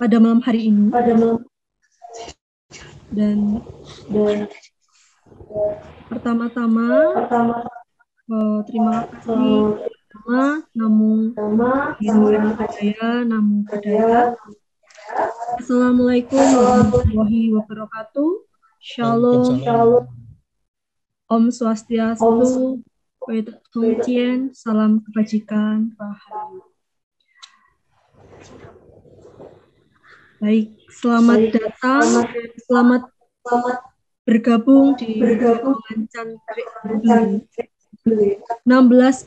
pada malam hari ini. Pada malam. Dan, dan pertama-tama pertama, uh, eh, terima kasih eh, pertama namu Dewa Kadaya namu Kadaya Assalamualaikum warahmatullahi wabarakatuh Shalom Om Swastiastu Wedong Salam Kebajikan Rahayu Baik, selamat Baik. datang, selamat, selamat, selamat bergabung di bergabung Cantrik 16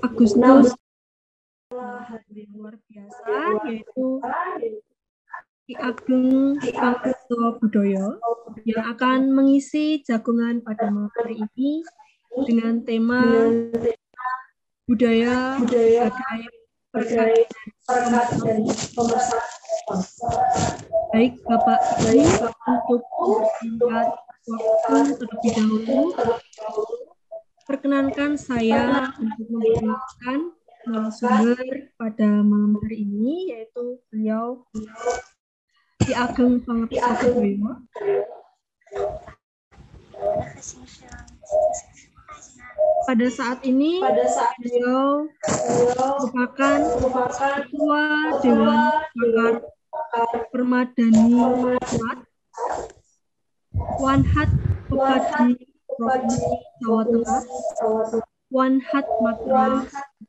Agustus hari luar biasa yaitu Ki Agung Pangso Budoyo yang akan mengisi jagungan pada malam hari ini dengan tema budaya budaya berdaya dan pemersatu bangsa. Baik Bapak Ibu untuk melihat waktu terlebih dahulu. Perkenankan saya untuk memperkenalkan narasumber eh, pada malam hari ini yaitu beliau Ki Ageng Pangapit Sadewa. Terima kasih pada saat ini beliau merupakan ketua Dewan Pakar Permadani Wanhat Wanhat Pekadi Provinsi Jawa Tengah Wanhat Matra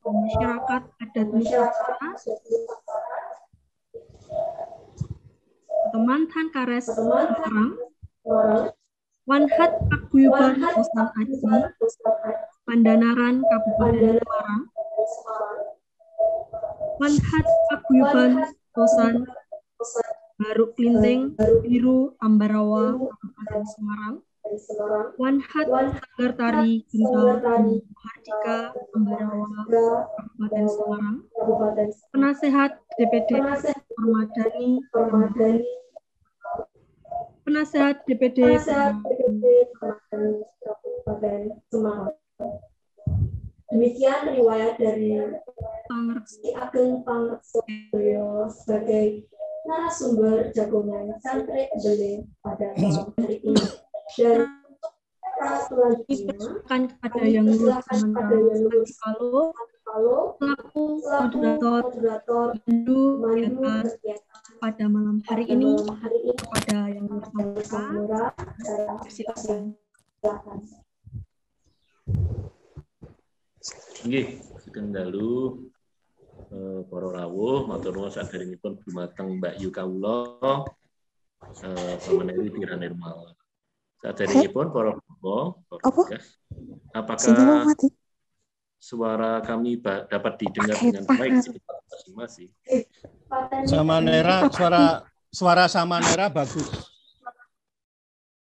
Masyarakat Adat Nusantara atau mantan Kares Semarang Wanhat Paguyuban Bosan Aji, Pandanaran Kabupaten Semarang. Wanhat Paguyuban Bosan Baru Klinteng Biru Ambarawa Kabupaten Semarang. Wanhat Sanggar Tari Gintal Mahardika Ambarawa Kabupaten Semarang. Penasehat DPD Permadani Permadani penasehat DPD Demikian riwayat dari Si Ageng Pangersoyo sebagai narasumber jagungan santri Bele pada hari ini. Dan peraturan selanjutnya kepada yang silakan kepada yang kalau Lalu pelaku moderator, moderator Mandu, kegiatan pada malam hari ini kepada yang bersangkutan silakan. Nggih, sedeng dalu eh, para rawuh matur nuwun saderengipun dumateng Mbak Yuka ulo, kawula eh, pemeneri saat hari ini pun para apakah suara kami dapat didengar dengan baik masing masing Sama Nera, suara suara sama Nera bagus.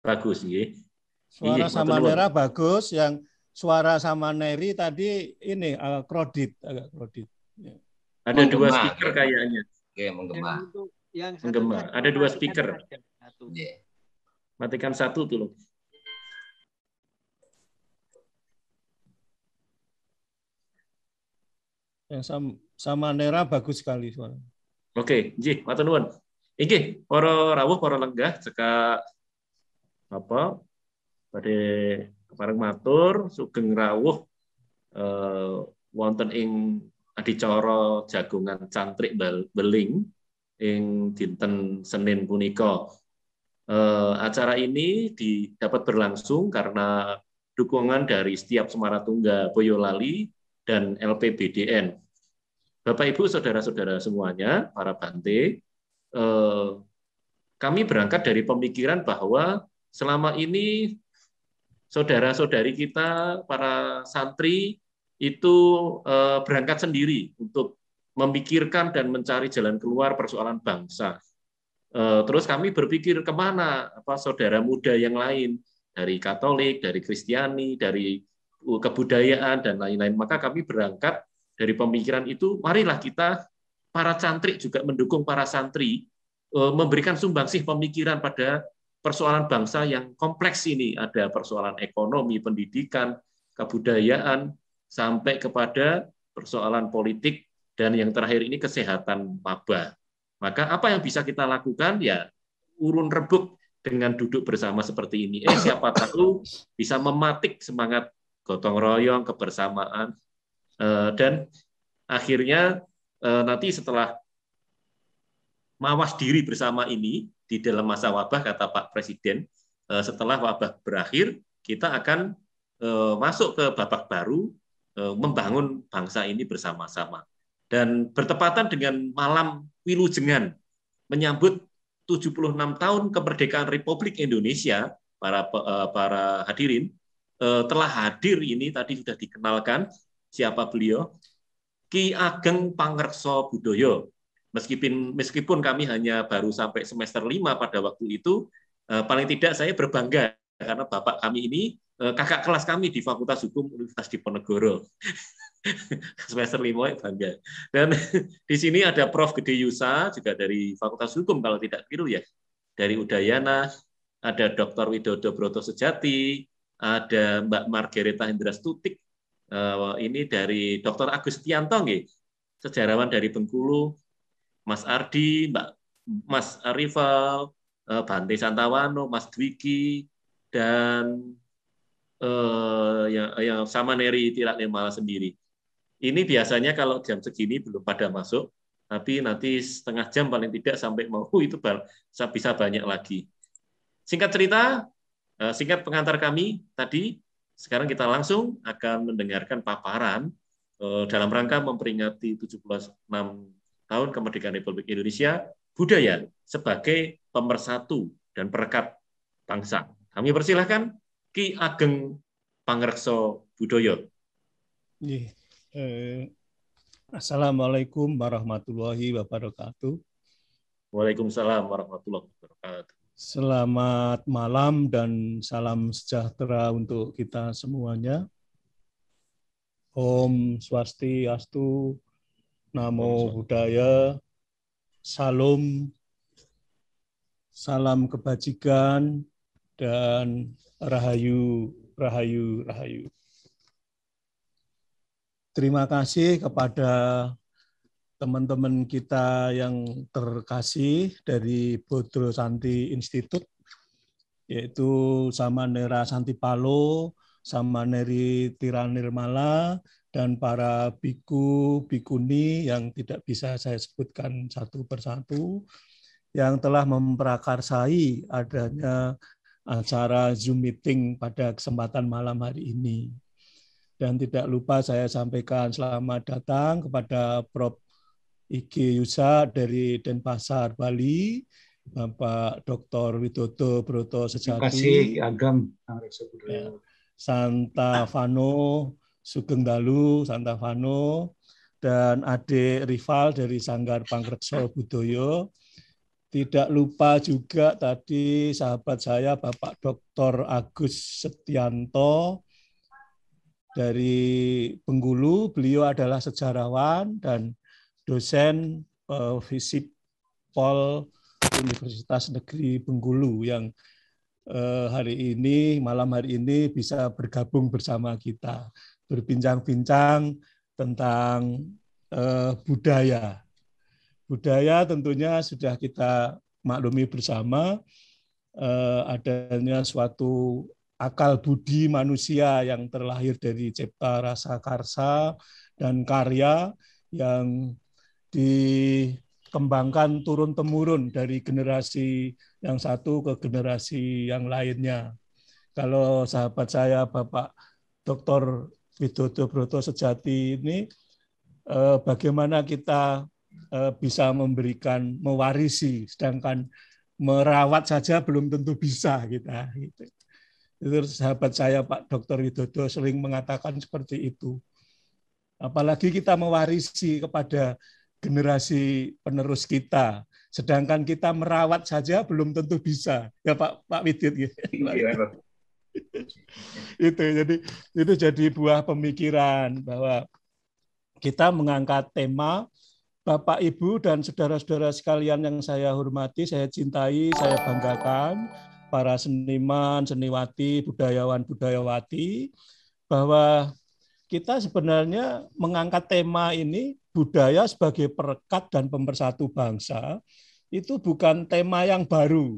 Bagus iya. Suara sama Samanera bagus yang suara sama Neri tadi ini eh, agak kredit agak ya. kredit. Ada menggema. dua speaker kayaknya. Oke, menggema. menggema. Ada dua speaker. Matikan satu tuh yang sama, sama Nera bagus sekali suara. Oke, Ji, matur nuwun. Iki para rawuh para lenggah seka apa pada kemarin matur sugeng rawuh eh, wonten ing adicara jagongan cantrik beling ing dinten Senin punika. Eh, acara ini di, dapat berlangsung karena dukungan dari setiap Semarang Tunggal Boyolali dan LPBDN Bapak Ibu, saudara-saudara semuanya, para Bante, eh, kami berangkat dari pemikiran bahwa selama ini saudara-saudari kita, para santri itu eh, berangkat sendiri untuk memikirkan dan mencari jalan keluar persoalan bangsa. Eh, terus kami berpikir kemana apa saudara muda yang lain dari Katolik, dari Kristiani, dari uh, kebudayaan dan lain-lain. Maka kami berangkat dari pemikiran itu marilah kita para santri juga mendukung para santri e, memberikan sumbangsih pemikiran pada persoalan bangsa yang kompleks ini ada persoalan ekonomi, pendidikan, kebudayaan sampai kepada persoalan politik dan yang terakhir ini kesehatan maba. Maka apa yang bisa kita lakukan ya urun rebuk dengan duduk bersama seperti ini. Eh siapa tahu bisa mematik semangat gotong royong, kebersamaan, Eh, dan akhirnya eh, nanti setelah mawas diri bersama ini di dalam masa wabah kata Pak Presiden eh, setelah wabah berakhir kita akan masuk ke babak baru membangun bangsa ini bersama-sama dan bertepatan dengan malam Wilujengan menyambut 76 tahun kemerdekaan Republik Indonesia para para hadirin telah hadir ini tadi sudah dikenalkan Siapa beliau? Ki Ageng Pangerso Budoyo. Meskipun meskipun kami hanya baru sampai semester lima pada waktu itu, eh, paling tidak saya berbangga karena bapak kami ini eh, kakak kelas kami di Fakultas Hukum Universitas Diponegoro. semester lima 5 ya, bangga. Dan di sini ada Prof Gede Yusa juga dari Fakultas Hukum kalau tidak keliru ya. Dari Udayana, ada Dr. Widodo Broto Sejati, ada Mbak Margareta Hendras Tutik. Eh, ini dari Dr. Agus Tianto nggih, sejarawan dari Bengkulu, Mas Ardi, Mbak Mas Arival, eh, Bante Santawano, Mas Dwiki dan eh, yang, yang sama Neri Tirak Nemala sendiri. Ini biasanya kalau jam segini belum pada masuk, tapi nanti setengah jam paling tidak sampai mau itu bisa banyak lagi. Singkat cerita, eh, singkat pengantar kami tadi, sekarang kita langsung akan mendengarkan paparan eh, dalam rangka memperingati 76 tahun kemerdekaan Republik Indonesia, budaya sebagai pemersatu dan perekat bangsa. Kami persilahkan Ki Ageng Pangrekso Budoyo. Eh, assalamualaikum warahmatullahi wabarakatuh. Waalaikumsalam warahmatullahi wabarakatuh. Selamat malam dan salam sejahtera untuk kita semuanya. Om Swasti Astu, Namo Buddhaya, Salam, Salam Kebajikan, dan Rahayu, Rahayu, Rahayu. Terima kasih kepada teman-teman kita yang terkasih dari Bodro Santi Institute, yaitu sama Nera Santi Palo, sama Neri Nirmala, dan para biku, bikuni yang tidak bisa saya sebutkan satu persatu, yang telah memprakarsai adanya acara Zoom meeting pada kesempatan malam hari ini. Dan tidak lupa saya sampaikan selamat datang kepada Prof. IG Yusa dari Denpasar, Bali, Bapak Dr. Widodo Broto Sejati, Terima kasih, Agam, ya. Santa Fano, Sugeng Dalu, Santa Fano, dan Ade rival dari Sanggar Pangreksa Budoyo. Tidak lupa juga tadi sahabat saya Bapak Dr. Agus Setianto dari Bengkulu. Beliau adalah sejarawan dan dosen uh, eh, visip Pol Universitas Negeri Bengkulu yang eh, hari ini malam hari ini bisa bergabung bersama kita berbincang-bincang tentang eh, budaya. Budaya tentunya sudah kita maklumi bersama adanya suatu akal budi manusia yang terlahir dari cipta rasa karsa dan karya yang dikembangkan turun temurun dari generasi yang satu ke generasi yang lainnya. Kalau sahabat saya Bapak Dr. Widodo Broto Sejati ini eh, bagaimana kita eh, bisa memberikan mewarisi sedangkan merawat saja belum tentu bisa kita gitu. Itu sahabat saya Pak Dr. Widodo sering mengatakan seperti itu. Apalagi kita mewarisi kepada generasi penerus kita. Sedangkan kita merawat saja belum tentu bisa. Ya Pak Pak Widit gitu. Iya, gitu. itu jadi itu jadi buah pemikiran bahwa kita mengangkat tema Bapak, Ibu, dan saudara-saudara sekalian yang saya hormati, saya cintai, saya banggakan, para seniman, seniwati, budayawan, budayawati, bahwa kita sebenarnya mengangkat tema ini budaya sebagai perekat dan pembersatu bangsa itu bukan tema yang baru.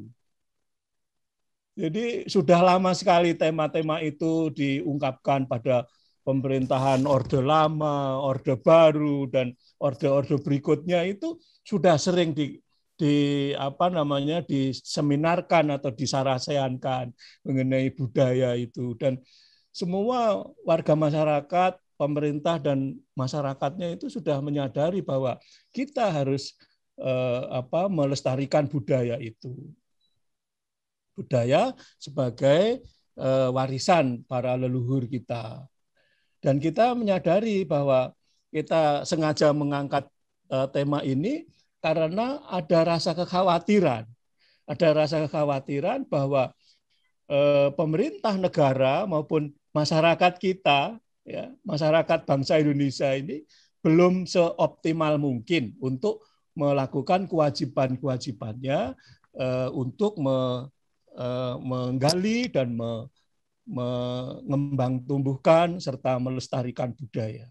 Jadi sudah lama sekali tema-tema itu diungkapkan pada pemerintahan Orde Lama, Orde Baru, dan orde-orde berikutnya itu sudah sering di, di apa namanya diseminarkan atau disaraseankan mengenai budaya itu dan semua warga masyarakat pemerintah dan masyarakatnya itu sudah menyadari bahwa kita harus eh, apa melestarikan budaya itu. Budaya sebagai eh, warisan para leluhur kita. Dan kita menyadari bahwa kita sengaja mengangkat eh, tema ini karena ada rasa kekhawatiran. Ada rasa kekhawatiran bahwa eh, pemerintah negara maupun masyarakat kita ya, masyarakat bangsa Indonesia ini belum seoptimal mungkin untuk melakukan kewajiban-kewajibannya eh, untuk me, eh, menggali dan me, mengembang tumbuhkan serta melestarikan budaya.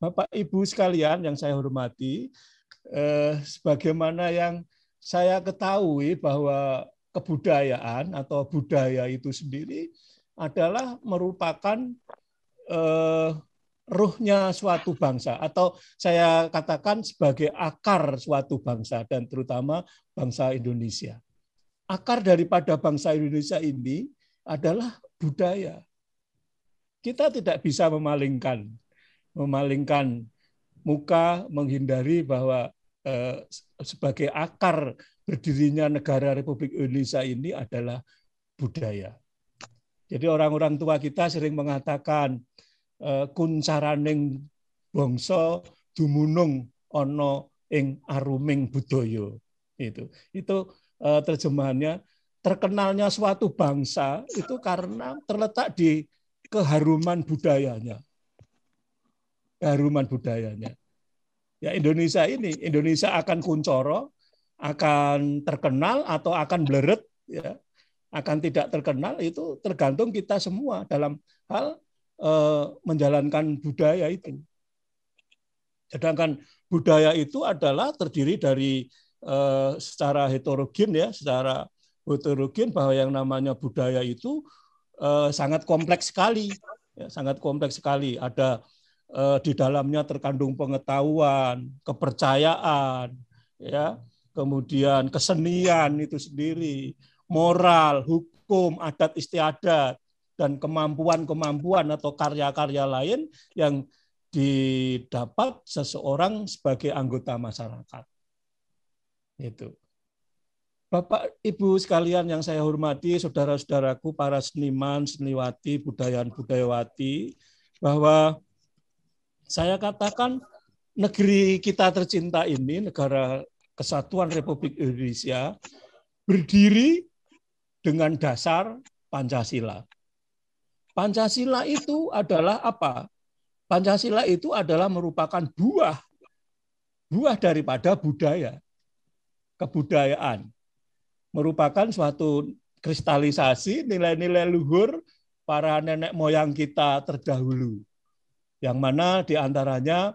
Bapak Ibu sekalian yang saya hormati, eh, sebagaimana yang saya ketahui bahwa kebudayaan atau budaya itu sendiri adalah merupakan eh, ruhnya suatu bangsa atau saya katakan sebagai akar suatu bangsa dan terutama bangsa Indonesia. Akar daripada bangsa Indonesia ini adalah budaya. Kita tidak bisa memalingkan memalingkan muka menghindari bahwa eh, sebagai akar berdirinya negara Republik Indonesia ini adalah budaya. Jadi orang-orang tua kita sering mengatakan Eh, kuncaraning bangsa dumunung ana ing aruming budaya itu itu eh, terjemahannya terkenalnya suatu bangsa itu karena terletak di keharuman budayanya keharuman budayanya ya Indonesia ini Indonesia akan kuncoro akan terkenal atau akan bleret ya akan tidak terkenal itu tergantung kita semua dalam hal Eh, menjalankan budaya itu. Sedangkan budaya itu adalah terdiri dari eh, secara heterogen ya, secara heterogen bahwa yang namanya budaya itu eh, sangat kompleks sekali, ya, sangat kompleks sekali. Ada di dalamnya terkandung pengetahuan, kepercayaan, ya, kemudian kesenian itu sendiri, moral, hukum, adat istiadat, dan kemampuan-kemampuan atau karya-karya lain yang didapat seseorang sebagai anggota masyarakat. Itu. Bapak Ibu sekalian yang saya hormati, saudara-saudaraku para seniman, seniwati, budayawan, budayawati, bahwa saya katakan negeri kita tercinta ini, negara kesatuan Republik Indonesia, berdiri dengan dasar Pancasila. Pancasila itu adalah apa? Pancasila itu adalah merupakan buah buah daripada budaya kebudayaan merupakan suatu kristalisasi nilai-nilai luhur para nenek moyang kita terdahulu yang mana diantaranya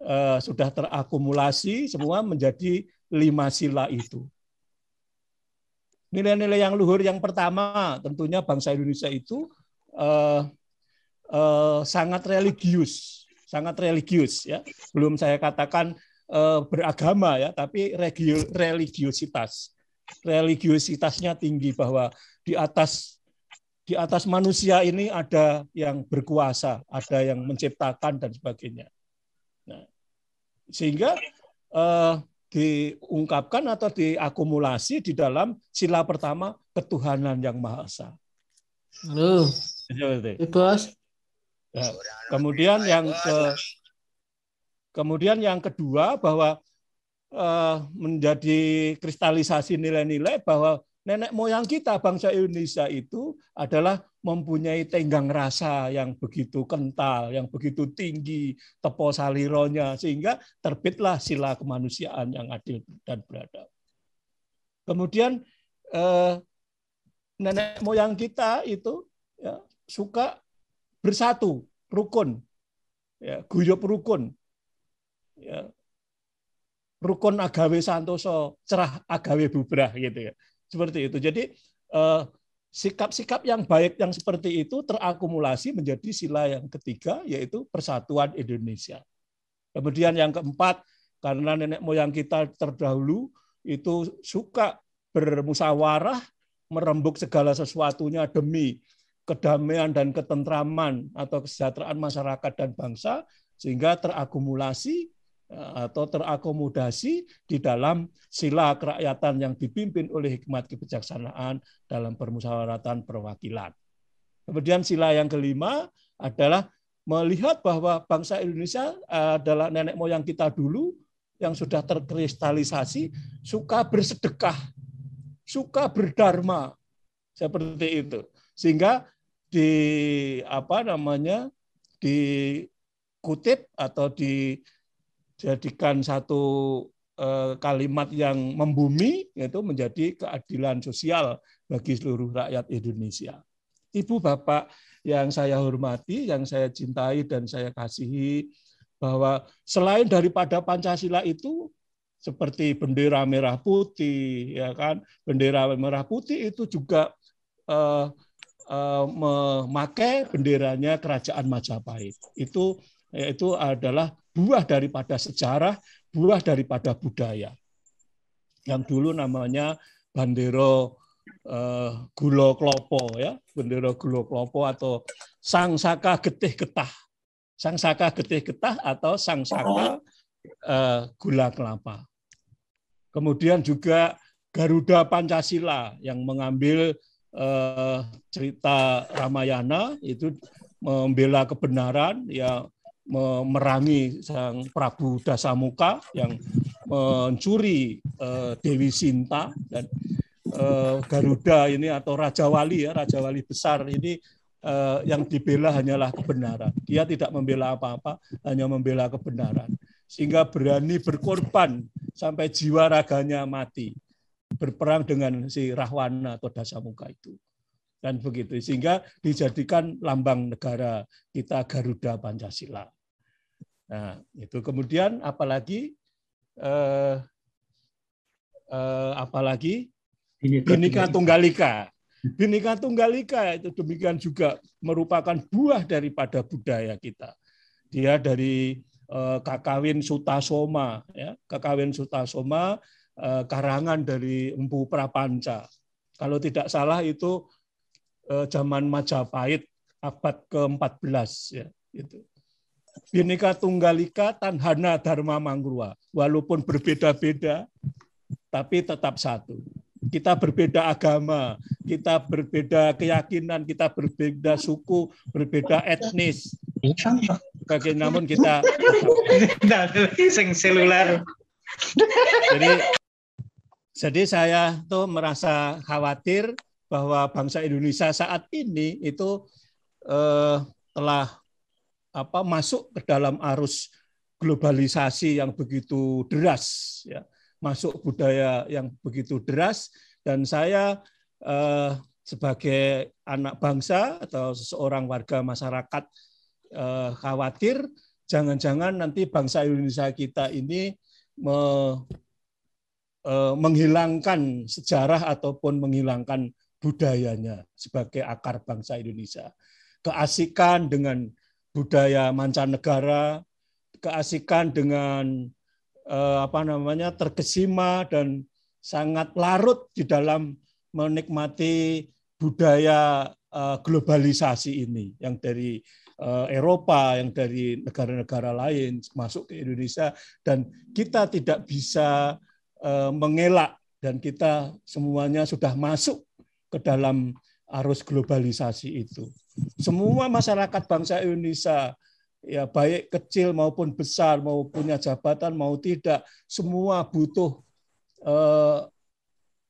eh, sudah terakumulasi semua menjadi lima sila itu nilai-nilai yang luhur yang pertama tentunya bangsa Indonesia itu uh, sangat religius, sangat religius ya. Belum saya katakan uh, beragama ya, tapi regio, religiusitas. Religiusitasnya tinggi bahwa di atas di atas manusia ini ada yang berkuasa, ada yang menciptakan dan sebagainya. Nah, sehingga eh, diungkapkan atau diakumulasi di dalam sila pertama ketuhanan yang maha esa. Halo. Iya, Bebas. Ya. Kemudian yang ke kemudian yang kedua bahwa uh, menjadi kristalisasi nilai-nilai bahwa nenek moyang kita bangsa Indonesia itu adalah mempunyai tenggang rasa yang begitu kental, yang begitu tinggi tepo salironya sehingga terbitlah sila kemanusiaan yang adil dan beradab. Kemudian eh, nenek moyang kita itu ya, suka bersatu, rukun, ya, guyup rukun, ya, rukun agawe santoso, cerah agawe bubrah gitu ya, seperti itu. Jadi eh, sikap-sikap yang baik yang seperti itu terakumulasi menjadi sila yang ketiga yaitu persatuan Indonesia. Kemudian yang keempat karena nenek moyang kita terdahulu itu suka bermusawarah merembuk segala sesuatunya demi kedamaian dan ketentraman atau kesejahteraan masyarakat dan bangsa sehingga terakumulasi eh, atau terakomodasi di dalam sila kerakyatan yang dipimpin oleh hikmat kebijaksanaan dalam permusyawaratan perwakilan. Kemudian sila yang kelima adalah melihat bahwa bangsa Indonesia adalah nenek moyang kita dulu yang sudah terkristalisasi suka bersedekah suka berdharma seperti itu sehingga di apa namanya dikutip atau dijadikan satu eh, kalimat yang membumi yaitu menjadi keadilan sosial bagi seluruh rakyat Indonesia. Ibu Bapak yang saya hormati, yang saya cintai dan saya kasihi bahwa selain daripada Pancasila itu seperti bendera merah putih ya kan bendera merah putih itu juga uh, uh, memakai benderanya kerajaan Majapahit itu yaitu adalah buah daripada sejarah buah daripada budaya yang dulu namanya bandero uh, gulo klopo ya bendera gulo klopo atau sangsaka getih getah saka getih getah atau sangsaka uh, gula kelapa Kemudian juga Garuda Pancasila yang mengambil eh, cerita Ramayana itu membela kebenaran yang memerangi sang Prabu Dasamuka yang mencuri eh, Dewi Sinta dan eh, Garuda ini atau Raja Wali ya Raja Wali besar ini eh, yang dibela hanyalah kebenaran. Dia tidak membela apa-apa, hanya membela kebenaran sehingga berani berkorban sampai jiwa raganya mati berperang dengan si Rahwana atau Dasamuka itu dan begitu sehingga dijadikan lambang negara kita Garuda Pancasila. Nah, itu kemudian apalagi eh, eh, apalagi Binika Tunggalika. Binika Tunggalika itu demikian juga merupakan buah daripada budaya kita. Dia dari Eh, kakawin Sutasoma, ya, Kakawin Sutasoma eh, karangan dari Empu Prapanca. Kalau tidak salah itu eh, zaman Majapahit abad ke-14 ya, itu. Bhinneka Tunggal Ika Tanhana Dharma Mangrua. Walaupun berbeda-beda tapi tetap satu kita berbeda agama, kita berbeda keyakinan, kita berbeda suku, berbeda etnis. Namun kita sing seluler. Jadi jadi saya tuh merasa khawatir bahwa bangsa Indonesia saat ini itu eh, telah apa masuk ke dalam arus globalisasi yang begitu deras ya masuk budaya yang begitu deras dan saya eh, sebagai anak bangsa atau seseorang warga masyarakat eh, khawatir jangan-jangan nanti bangsa Indonesia kita ini me, eh, menghilangkan sejarah ataupun menghilangkan budayanya sebagai akar bangsa Indonesia. Keasikan dengan budaya mancanegara, keasikan dengan Eh, apa namanya terkesima dan sangat larut di dalam menikmati budaya eh, globalisasi ini yang dari eh, Eropa, yang dari negara-negara lain masuk ke Indonesia dan kita tidak bisa mengelak dan kita semuanya sudah masuk ke dalam arus globalisasi itu. Semua masyarakat bangsa Indonesia ya baik kecil maupun besar mau punya jabatan mau tidak semua butuh eh,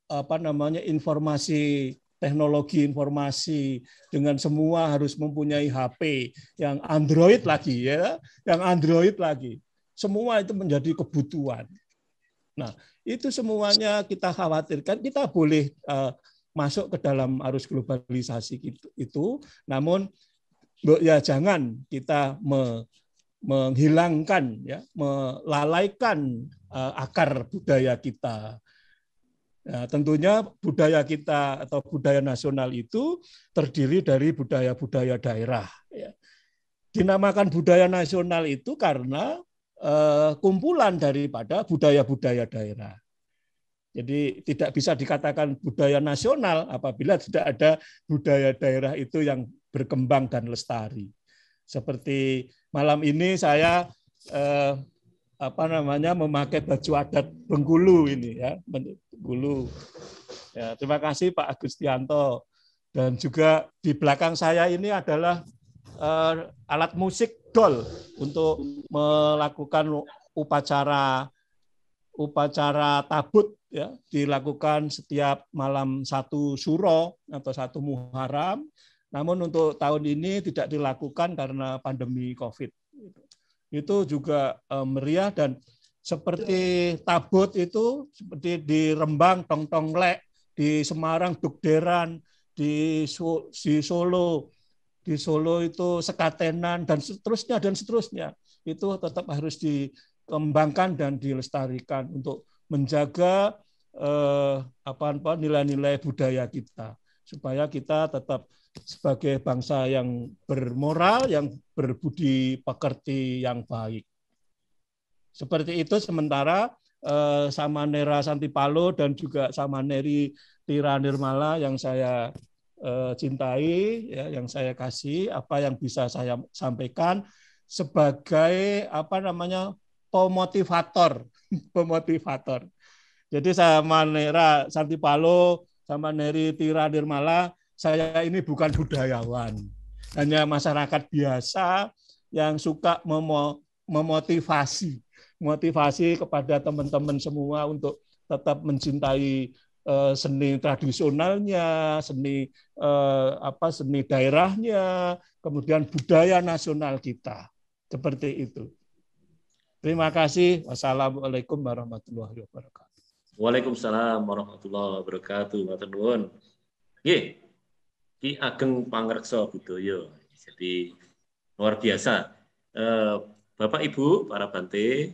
apa namanya informasi teknologi informasi dengan semua harus mempunyai HP yang Android lagi ya yang Android lagi semua itu menjadi kebutuhan nah itu semuanya kita khawatirkan kita boleh eh, masuk ke dalam arus globalisasi itu, itu namun ya jangan kita me, menghilangkan ya melalaikan uh, akar budaya kita ya, tentunya budaya kita atau budaya nasional itu terdiri dari budaya-budaya daerah. Ya. Dinamakan budaya nasional itu karena uh, kumpulan daripada budaya-budaya daerah. Jadi tidak bisa dikatakan budaya nasional apabila tidak ada budaya daerah itu yang berkembang dan lestari. Seperti malam ini saya eh, apa namanya memakai baju adat Bengkulu ini ya, Bengkulu. Ya, terima kasih Pak Agustianto dan juga di belakang saya ini adalah eh, alat musik dol untuk melakukan upacara upacara tabut ya dilakukan setiap malam satu suro atau satu muharam namun untuk tahun ini tidak dilakukan karena pandemi COVID. Itu juga eh, meriah dan seperti tabut itu seperti di Rembang Tong Lek, di Semarang Dukderan, di di Solo, di Solo itu Sekatenan dan seterusnya dan seterusnya. Itu tetap harus dikembangkan dan dilestarikan untuk menjaga eh, apa apa nilai-nilai budaya kita supaya kita tetap sebagai bangsa yang bermoral, yang berbudi pekerti yang baik. Seperti itu sementara eh, sama Nera Santipalo dan juga sama Neri Tira Nirmala yang saya eh, cintai, ya, yang saya kasih, apa yang bisa saya sampaikan sebagai apa namanya pemotivator, pemotivator. Jadi sama Nera Santipalo, sama Neri Tira Nirmala saya ini bukan budayawan, hanya masyarakat biasa yang suka mem memotivasi, motivasi kepada teman-teman semua untuk tetap mencintai uh, seni tradisionalnya, seni uh, apa seni daerahnya, kemudian budaya nasional kita. Seperti itu. Terima kasih. Wassalamualaikum warahmatullahi wabarakatuh. Waalaikumsalam warahmatullahi wabarakatuh. Ki Ageng Pangreksa Budoyo. Jadi luar biasa. Eh, Bapak Ibu para Bante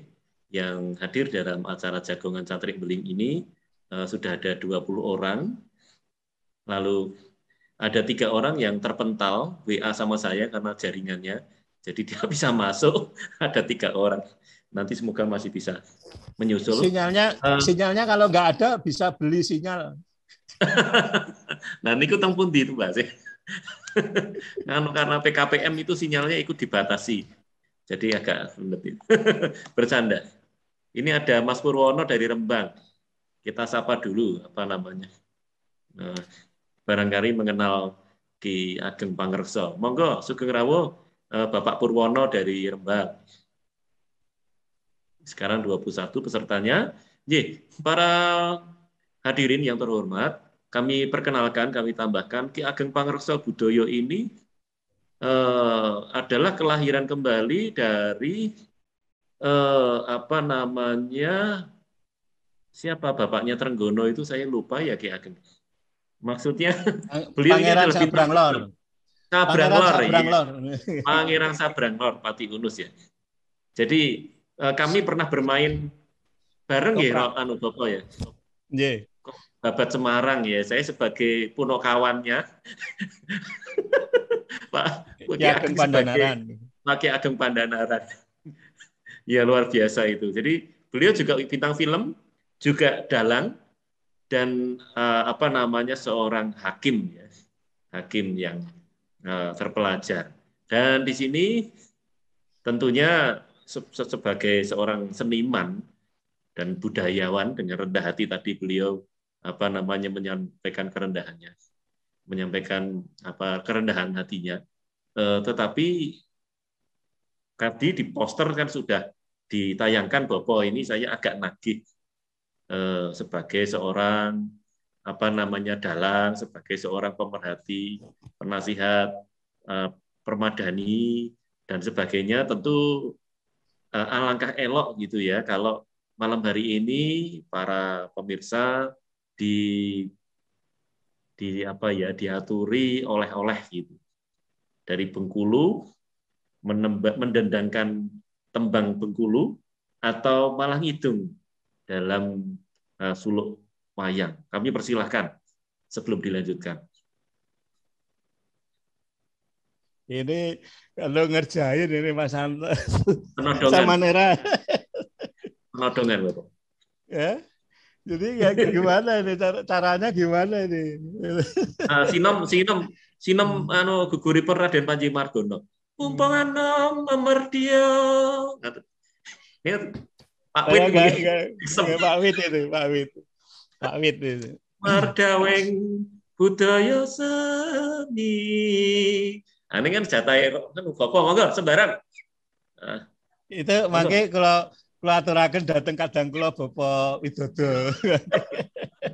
yang hadir dalam acara Jagongan Catrik Beling ini eh, sudah ada 20 orang. Lalu ada tiga orang yang terpental WA sama saya karena jaringannya. Jadi dia bisa masuk, ada tiga orang. Nanti semoga masih bisa menyusul. Sinyalnya, uh, sinyalnya kalau nggak ada bisa beli sinyal. nah niku teng pundi itu Mbak sih. Anu, karena PKPM itu sinyalnya ikut dibatasi. Jadi agak lebih bercanda. Ini ada Mas Purwono dari Rembang. Kita sapa dulu apa namanya. Nah, barangkali mengenal Ki Ageng Pangerso. Monggo Sugeng Rawo eh, Bapak Purwono dari Rembang. Sekarang 21 pesertanya. Ye, para hadirin yang terhormat, kami perkenalkan, kami tambahkan, Ki Ageng Pangreksa Budoyo ini eh, adalah kelahiran kembali dari eh, apa namanya siapa bapaknya Trenggono itu saya lupa ya Ki Ageng. Maksudnya eh, beliau Pangeran ini Sabranglor. Sabranglor. Sabranglor. Ya. Pangeran iya. Sabranglor Pati Unus ya. Jadi eh, kami pernah bermain bareng Kopra. ya anu Bapak ya. Yeah. Babat Semarang ya. Saya sebagai punokawannya, Pak ya, Ageng Pandanaran. Pak Ageng Pandanaran. ya luar biasa itu. Jadi beliau juga bintang film, juga dalang, dan uh, apa namanya seorang hakim ya, hakim yang uh, terpelajar. Dan di sini tentunya se sebagai seorang seniman dan budayawan dengan rendah hati tadi beliau apa namanya menyampaikan kerendahannya, menyampaikan apa kerendahan hatinya. E, tetapi tadi di poster kan sudah ditayangkan bahwa oh, ini saya agak nagih e, sebagai seorang apa namanya dalang, sebagai seorang pemerhati, penasihat, e, permadani dan sebagainya tentu e, alangkah elok gitu ya kalau malam hari ini para pemirsa di di apa ya diaturi oleh-oleh gitu dari Bengkulu menembak mendendangkan tembang Bengkulu atau Malang ngidung dalam uh, suluk wayang kami persilahkan sebelum dilanjutkan ini kalau ngerjain ini Mas Anto penodongan sama Nera penodongan Bapak ya jadi ya gimana ini cara caranya gimana ini? Uh, sinom sinom sinom hmm. anu guguripun Raden Panji Margono. Umpangan nom memerdia. Pak Wit ini. Pak Wit itu, Pak Wit. Pak Wit itu. Mardaweng budaya seni. Nah, ini kan jatah kan uga kok monggo sembarang. Nah. Itu makanya kalau Kula aturaken dateng kadang kula Bapak Widodo.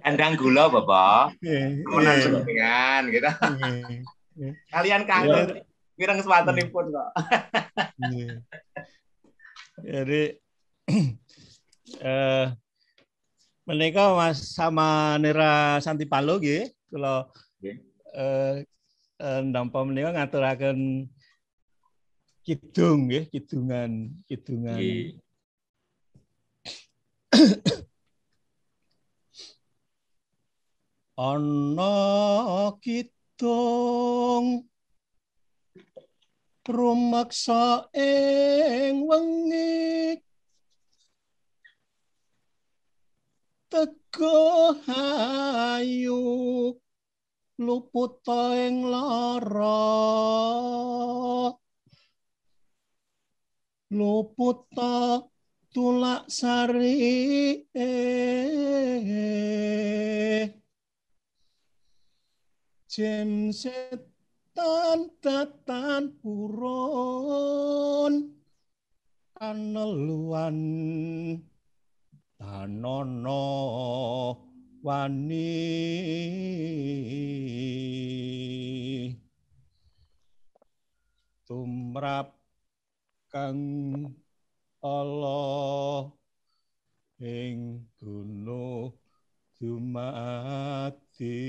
Kandang gula Bapak. Iya, Menan jenengan iya. gitu. Iya, Kalian kangen pireng pun kok. Jadi eh menika Mas sama Nira Santi nggih, kula eh, eh ndampa menika ngaturaken kidung nggih, kidungan, kidungan. Anak kitong rumaksa ing wengi teguh hayuk luput ing lara luput tulak sari eh. jem setan tatan puron aneluan tanono wani tumrap kang Allah ing kulo jumati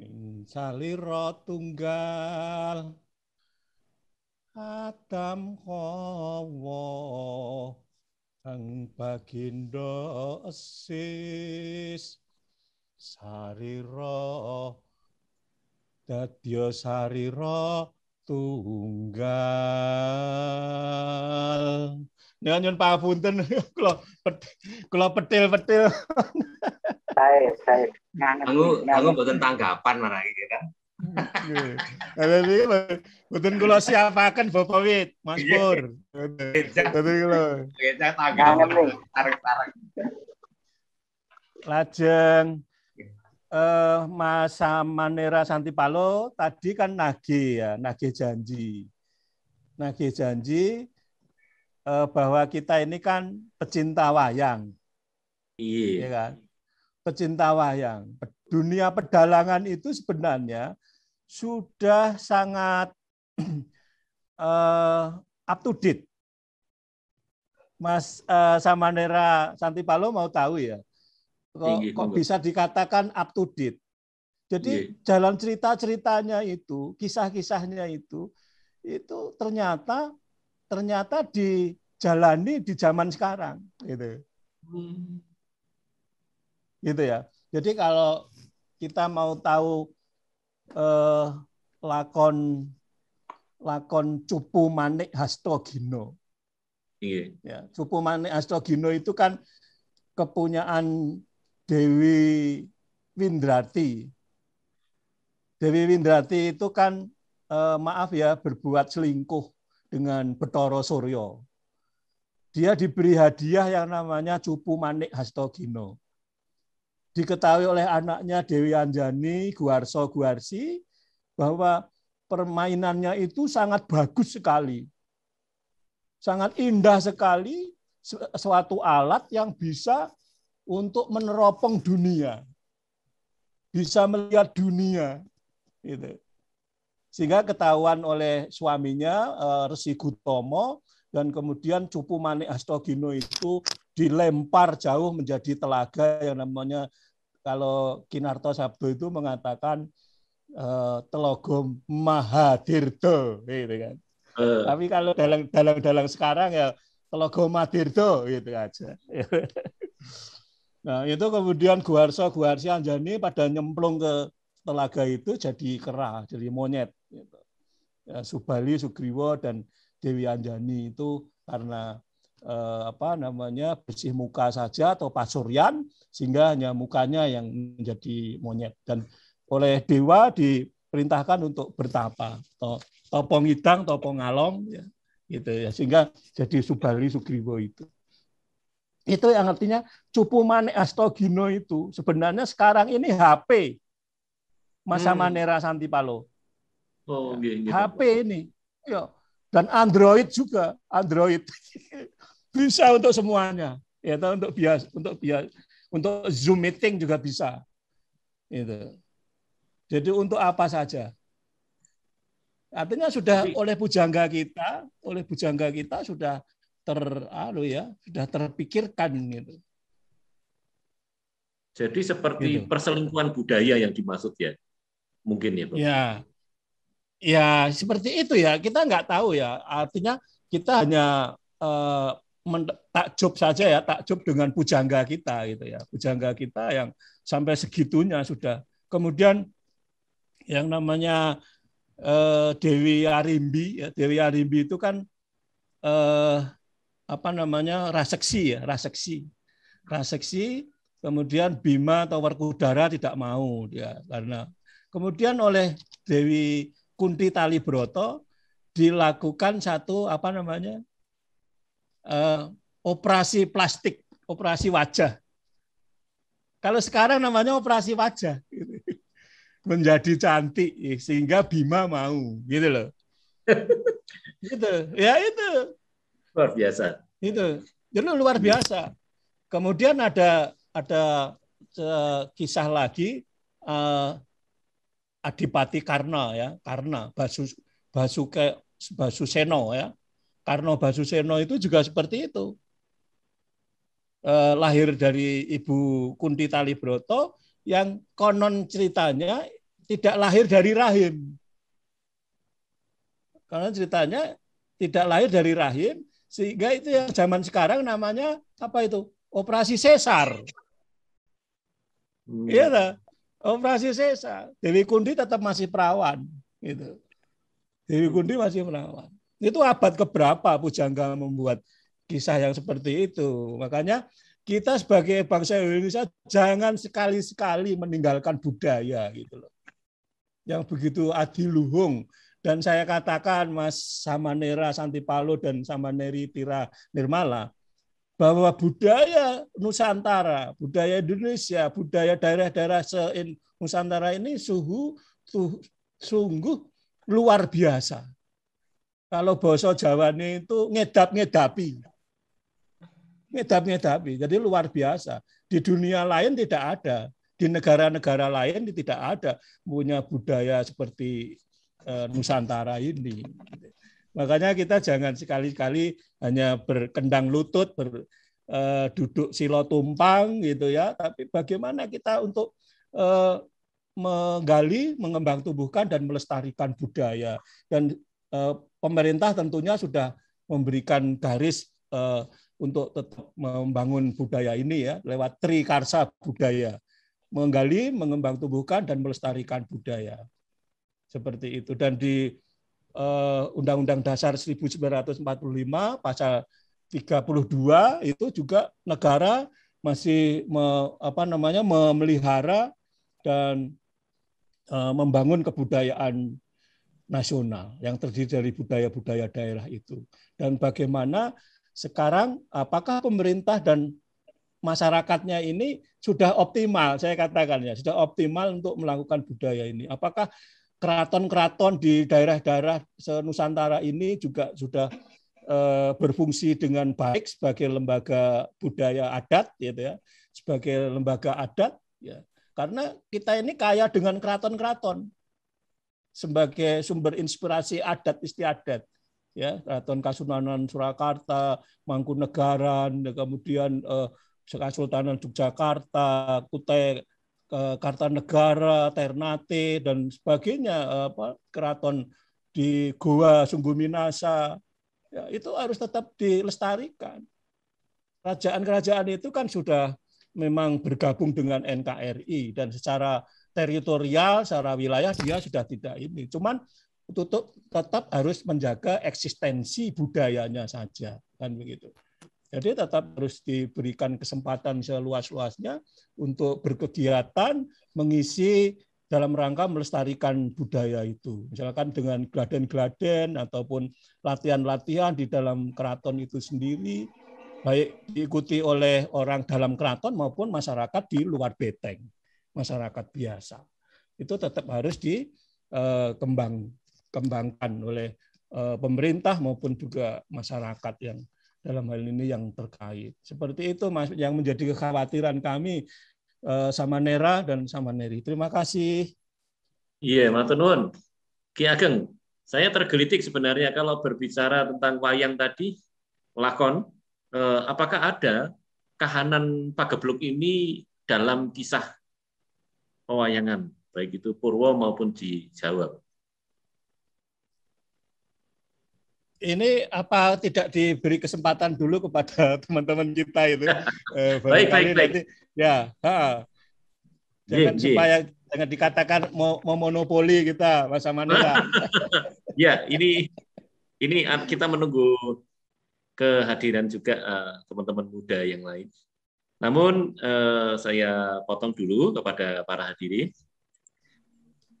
ing saliro tunggal Atam Hawa Sang Baginda Esis Sariro dadya sarira tunggal nyuwun nyuwun papunten kula kula petil-petil sae sae nganggo nganggo mboten tanggapan marang ya kan Jadi betul kalau siapakan Bapak Wit, Mas Pur. Lajeng eh, Mas Manera Santipalo tadi kan nagih ya, nagih janji. Nagih janji eh, bahwa kita ini kan pecinta wayang. Iya. Ya kan? Pecinta wayang. Dunia pedalangan itu sebenarnya sudah sangat uh, up to date. Mas uh, Samanera Santipalo mau tahu ya? kok, kok bisa dikatakan up to date. Jadi yeah. jalan cerita-ceritanya itu, kisah-kisahnya itu, itu ternyata ternyata dijalani di zaman sekarang, gitu. Hmm. Gitu ya. Jadi kalau kita mau tahu eh, lakon lakon cupu manik hastogino. Iya. Yeah. Ya, cupu manik hastogino itu kan kepunyaan Dewi Windrati. Dewi Windrati itu kan eh, maaf ya berbuat selingkuh dengan Betoro Suryo. Dia diberi hadiah yang namanya cupu manik Hastogino. Diketahui oleh anaknya Dewi Anjani Guarso Guarsi bahwa permainannya itu sangat bagus sekali. Sangat indah sekali suatu alat yang bisa untuk meneropong dunia, bisa melihat dunia, gitu. Sehingga ketahuan oleh suaminya eh, Resi Gutomo dan kemudian Cupu Manik Astogino itu dilempar jauh menjadi telaga yang namanya kalau Kinarto Sabdo itu mengatakan eh, Telogo Mahadirto, gitu kan. Uh. Tapi kalau dalam dalam dalam sekarang ya Telogo gitu aja. Nah, itu kemudian Guharso, Guarsi Anjani pada nyemplung ke telaga itu jadi kera, jadi monyet. Gitu. Ya, Subali, Sugriwo, dan Dewi Anjani itu karena eh, apa namanya bersih muka saja atau pasurian, sehingga hanya mukanya yang menjadi monyet dan oleh dewa diperintahkan untuk bertapa topong hidang topong ngalong ya gitu ya sehingga jadi subali sugriwo itu itu yang artinya cupu mane astogino ah, itu sebenarnya sekarang ini HP masa hmm. manera santipalo. Oh, ya. Gitu. HP ini. Yo. Iya. Dan Android juga, Android. bisa untuk semuanya. Ya, untuk bias, untuk bias, untuk Zoom meeting juga bisa. Itu. Jadi untuk apa saja. Artinya sudah oleh pujangga kita, oleh pujangga kita sudah ter aduh ya sudah terpikirkan gitu. Jadi seperti gitu. perselingkuhan budaya yang dimaksud ya, mungkin ya. Pak. Ya, ya seperti itu ya. Kita nggak tahu ya. Artinya kita hanya uh, eh, takjub saja ya, takjub dengan pujangga kita gitu ya, pujangga kita yang sampai segitunya sudah. Kemudian yang namanya eh, Dewi Arimbi, ya, Dewi Arimbi itu kan eh, apa namanya raseksi ya raseksi raseksi kemudian Bima atau warkudara tidak mau ya karena kemudian oleh Dewi Kunti Tali Broto dilakukan satu apa namanya eh, operasi plastik operasi wajah kalau sekarang namanya operasi wajah gitu. menjadi cantik sehingga Bima mau gitu loh gitu ya itu luar biasa itu jadi luar biasa kemudian ada ada e, kisah lagi uh, Adipati Karna ya Karna Basu Basuke Basuseno ya Karno Basuseno itu juga seperti itu uh, lahir dari ibu Kunti Talibroto yang konon ceritanya tidak lahir dari rahim karena ceritanya tidak lahir dari rahim sehingga itu yang zaman sekarang namanya apa itu? Operasi sesar. Hmm. Iya lah. Operasi sesar. Dewi Kundi tetap masih perawan gitu. Dewi Kundi masih perawan. Itu abad keberapa Pujangga membuat kisah yang seperti itu. Makanya kita sebagai bangsa Indonesia jangan sekali-sekali meninggalkan budaya gitu loh. Yang begitu adiluhung, dan saya katakan Mas Samanera Santi Santipalo dan Samaneri Tira Nirmala, bahwa budaya Nusantara, budaya Indonesia, budaya daerah-daerah se Nusantara ini suhu, suhu sungguh luar biasa. Kalau bahasa ini itu ngedap-ngedapi. Ngedap-ngedapi. Jadi luar biasa. Di dunia lain tidak ada. Di negara-negara lain tidak ada punya budaya seperti Nusantara ini. Makanya kita jangan sekali-kali hanya berkendang lutut, ber, eh, duduk silo tumpang gitu ya, tapi bagaimana kita untuk eh, menggali, mengembang tumbuhkan dan melestarikan budaya. Dan eh, pemerintah tentunya sudah memberikan garis untuk tetap membangun budaya ini ya lewat trikarsa budaya menggali, mengembang tumbuhkan dan melestarikan budaya seperti itu dan di eh, Undang-Undang Dasar 1945 pasal 32 itu juga negara masih me, apa namanya memelihara dan uh, membangun kebudayaan nasional yang terdiri dari budaya-budaya daerah itu dan bagaimana sekarang apakah pemerintah dan masyarakatnya ini sudah optimal saya katakan ya sudah optimal untuk melakukan budaya ini apakah keraton-keraton di daerah-daerah senusantara ini juga sudah eh, berfungsi dengan baik sebagai lembaga budaya adat gitu ya sebagai lembaga adat ya karena kita ini kaya dengan keraton-keraton sebagai sumber inspirasi adat istiadat ya keraton Kasunanan Surakarta Mangkunegaran kemudian eh, Kesultanan Yogyakarta Kutai Eh, Kartanegara, Ternate dan sebagainya, eh, apa keraton di Goa, Sumbu Minasa, ya, itu harus tetap dilestarikan. Kerajaan-kerajaan itu kan sudah memang bergabung dengan NKRI dan secara teritorial, secara wilayah dia sudah tidak ini. Cuman tutup tetap harus menjaga eksistensi budayanya saja kan begitu. Jadi tetap harus diberikan kesempatan seluas-luasnya untuk berkegiatan mengisi dalam rangka melestarikan budaya itu. Misalkan dengan gladen-gladen ataupun latihan-latihan di dalam keraton itu sendiri, baik diikuti oleh orang dalam keraton maupun masyarakat di luar beteng, masyarakat biasa. Itu tetap harus dikembangkan eh, oleh eh, pemerintah maupun juga masyarakat yang dalam hal ini yang terkait. Seperti itu Mas yang menjadi kekhawatiran kami eh, sama Nera dan sama Neri. Terima kasih. Iya, matur nuwun. Ki Ageng, saya tergelitik sebenarnya kalau berbicara tentang wayang tadi, lakon, eh, apakah ada kahanan pagebluk ini dalam kisah pewayangan, baik itu Purwo maupun di Jawa? ini apa tidak diberi kesempatan dulu kepada teman-teman kita itu ya. eh, baik baik nanti, baik ya ha. jangan yeah, supaya jangan dikatakan mau, monopoli kita masa mana? ya ini ini kita menunggu kehadiran juga eh, teman-teman uh, muda yang lain namun uh, saya potong dulu kepada para hadirin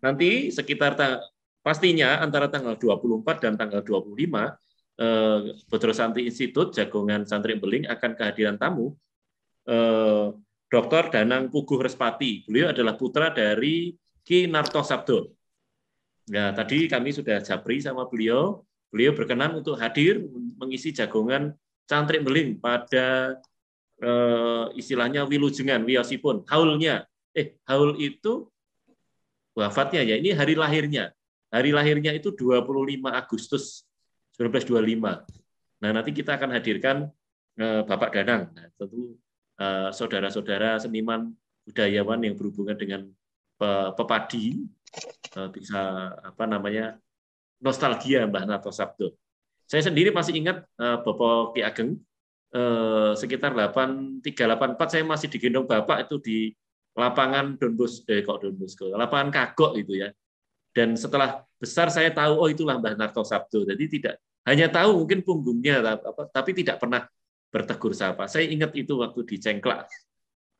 nanti sekitar Pastinya antara tanggal 24 dan tanggal 25, eh, Bodro Institut Jagongan Santri Beling akan kehadiran tamu eh, Dokter Dr. Danang Puguh Respati. Beliau adalah putra dari Ki Narto Sabdo. Nah, tadi kami sudah japri sama beliau. Beliau berkenan untuk hadir mengisi jagongan santri beling pada eh, istilahnya wilujengan, wiyosipun, haulnya. Eh, haul itu wafatnya ya, ini hari lahirnya. Hari lahirnya itu 25 Agustus 1925. Nah, nanti kita akan hadirkan eh, Bapak Danang. Nah, tentu eh, saudara-saudara seniman budayawan yang berhubungan dengan pepadi eh, bisa apa namanya nostalgia Mbah Nato Sabdo. Saya sendiri masih ingat Bapak Ki Ageng sekitar 8384 saya masih digendong Bapak itu di lapangan Don eh, kok Don Bosco, lapangan Kagok itu ya. Dan setelah besar saya tahu, oh itulah Mbah Narto Sabdo. Jadi tidak hanya tahu mungkin punggungnya, tapi tidak pernah bertegur sapa. Saya ingat itu waktu di Cengkla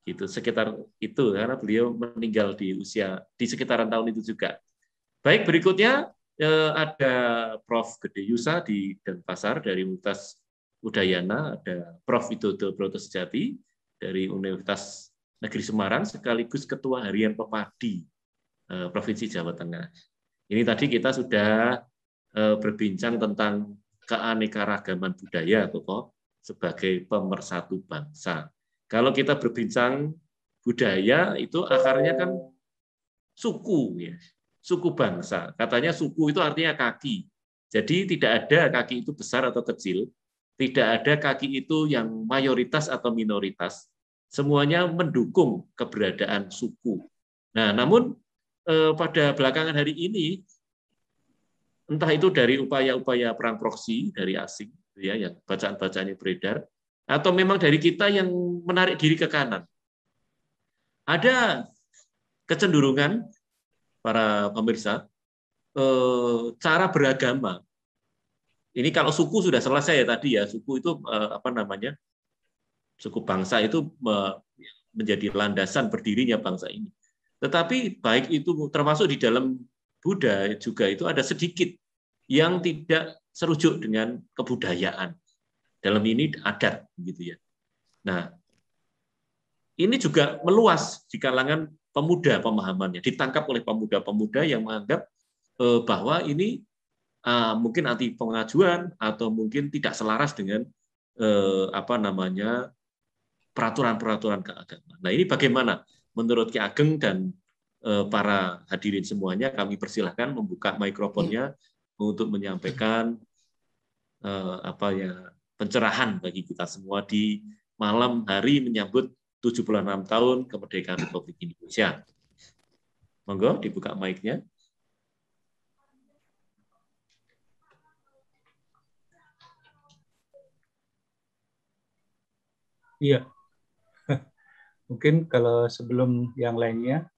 gitu sekitar itu karena beliau meninggal di usia di sekitaran tahun itu juga. Baik berikutnya eh, ada Prof. Gede Yusa di Denpasar dari Universitas Udayana, ada Prof. Widodo Broto Sejati dari Universitas Negeri Semarang sekaligus Ketua Harian Pemadi. Eh, Provinsi Jawa Tengah. Ini tadi kita sudah eh, berbincang tentang keanekaragaman budaya Koko sebagai pemersatu bangsa. Kalau kita berbincang budaya itu akarnya kan suku ya, suku bangsa. Katanya suku itu artinya kaki. Jadi tidak ada kaki itu besar atau kecil, tidak ada kaki itu yang mayoritas atau minoritas. Semuanya mendukung keberadaan suku. Nah, namun eh, pada belakangan hari ini entah itu dari upaya-upaya perang proksi dari asing ya yang bacaan-bacaannya beredar atau memang dari kita yang menarik diri ke kanan. Ada kecenderungan para pemirsa eh, cara beragama. Ini kalau suku sudah selesai ya tadi ya, suku itu eh, apa namanya? suku bangsa itu eh, menjadi landasan berdirinya bangsa ini. Tetapi baik itu termasuk di dalam Buddha juga itu ada sedikit yang tidak serujuk dengan kebudayaan. Dalam ini adat gitu ya. Nah, ini juga meluas di kalangan pemuda pemahamannya, ditangkap oleh pemuda-pemuda yang menganggap eh, bahwa ini eh, mungkin anti pengajuan atau mungkin tidak selaras dengan eh, apa namanya peraturan-peraturan keagamaan. Nah, ini bagaimana? menurut Ki Ageng dan uh, para hadirin semuanya kami persilahkan membuka mikrofonnya iya. untuk menyampaikan uh, apa ya pencerahan bagi kita semua di malam hari menyambut 76 tahun kemerdekaan Republik Indonesia. Monggo dibuka mic-nya. Iya, Mungkin kalau sebelum yang lainnya,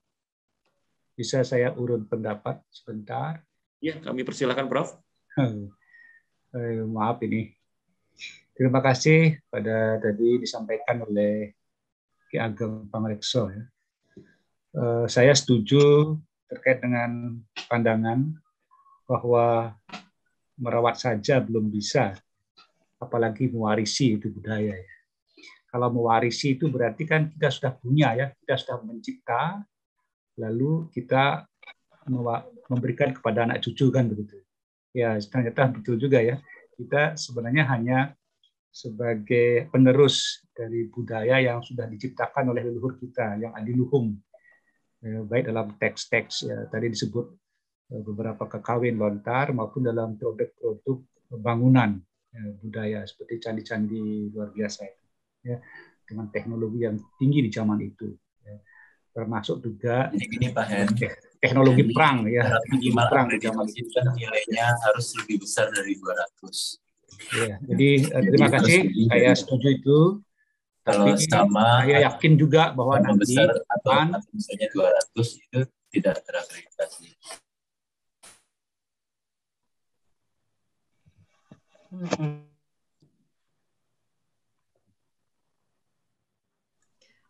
bisa saya urut pendapat sebentar. Ya, kami persilahkan, Prof. Eh, maaf ini. Terima kasih pada tadi disampaikan oleh Ki Ageng Pangrekso. Ya. Eh, saya setuju terkait dengan pandangan bahwa merawat saja belum bisa, apalagi mewarisi itu budaya. Ya. Kalau mewarisi itu berarti kan kita sudah punya ya, kita sudah mencipta, lalu kita memberikan kepada anak cucu kan begitu. Ya ternyata betul juga ya. Kita sebenarnya hanya sebagai penerus dari budaya yang sudah diciptakan oleh leluhur kita, yang adiluhung. Ya, baik dalam teks-teks ya, tadi disebut ya, beberapa kekawin lontar maupun dalam produk-produk bangunan ya, budaya seperti candi-candi luar biasa itu ya, dengan teknologi yang tinggi di zaman itu. Ya. Termasuk juga ini, Pak Hen, teknologi perang ya. Minimal perang di zaman itu kan nilainya harus lebih besar dari 200. Ya, jadi, eh, jadi terima kasih, saya setuju itu. Kalau Tapi sama, saya yakin juga bahwa nanti besar atau, atau misalnya 200 itu tidak terakreditasi. Mm-hmm.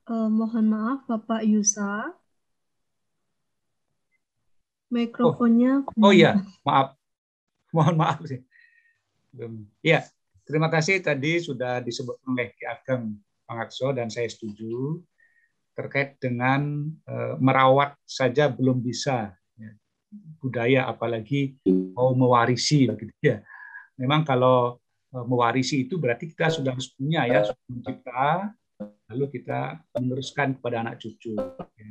Uh, mohon maaf, Bapak Yusa. Mikrofonnya. Oh, oh iya, maaf. Mohon maaf sih. Ya, terima kasih tadi sudah disebut oleh Ki Ageng Pangakso dan saya setuju terkait dengan uh, merawat saja belum bisa ya. budaya apalagi mau mewarisi begitu ya. Memang kalau uh, mewarisi itu berarti kita sudah harus punya ya, sudah mencipta lalu kita meneruskan kepada anak cucu. Ya.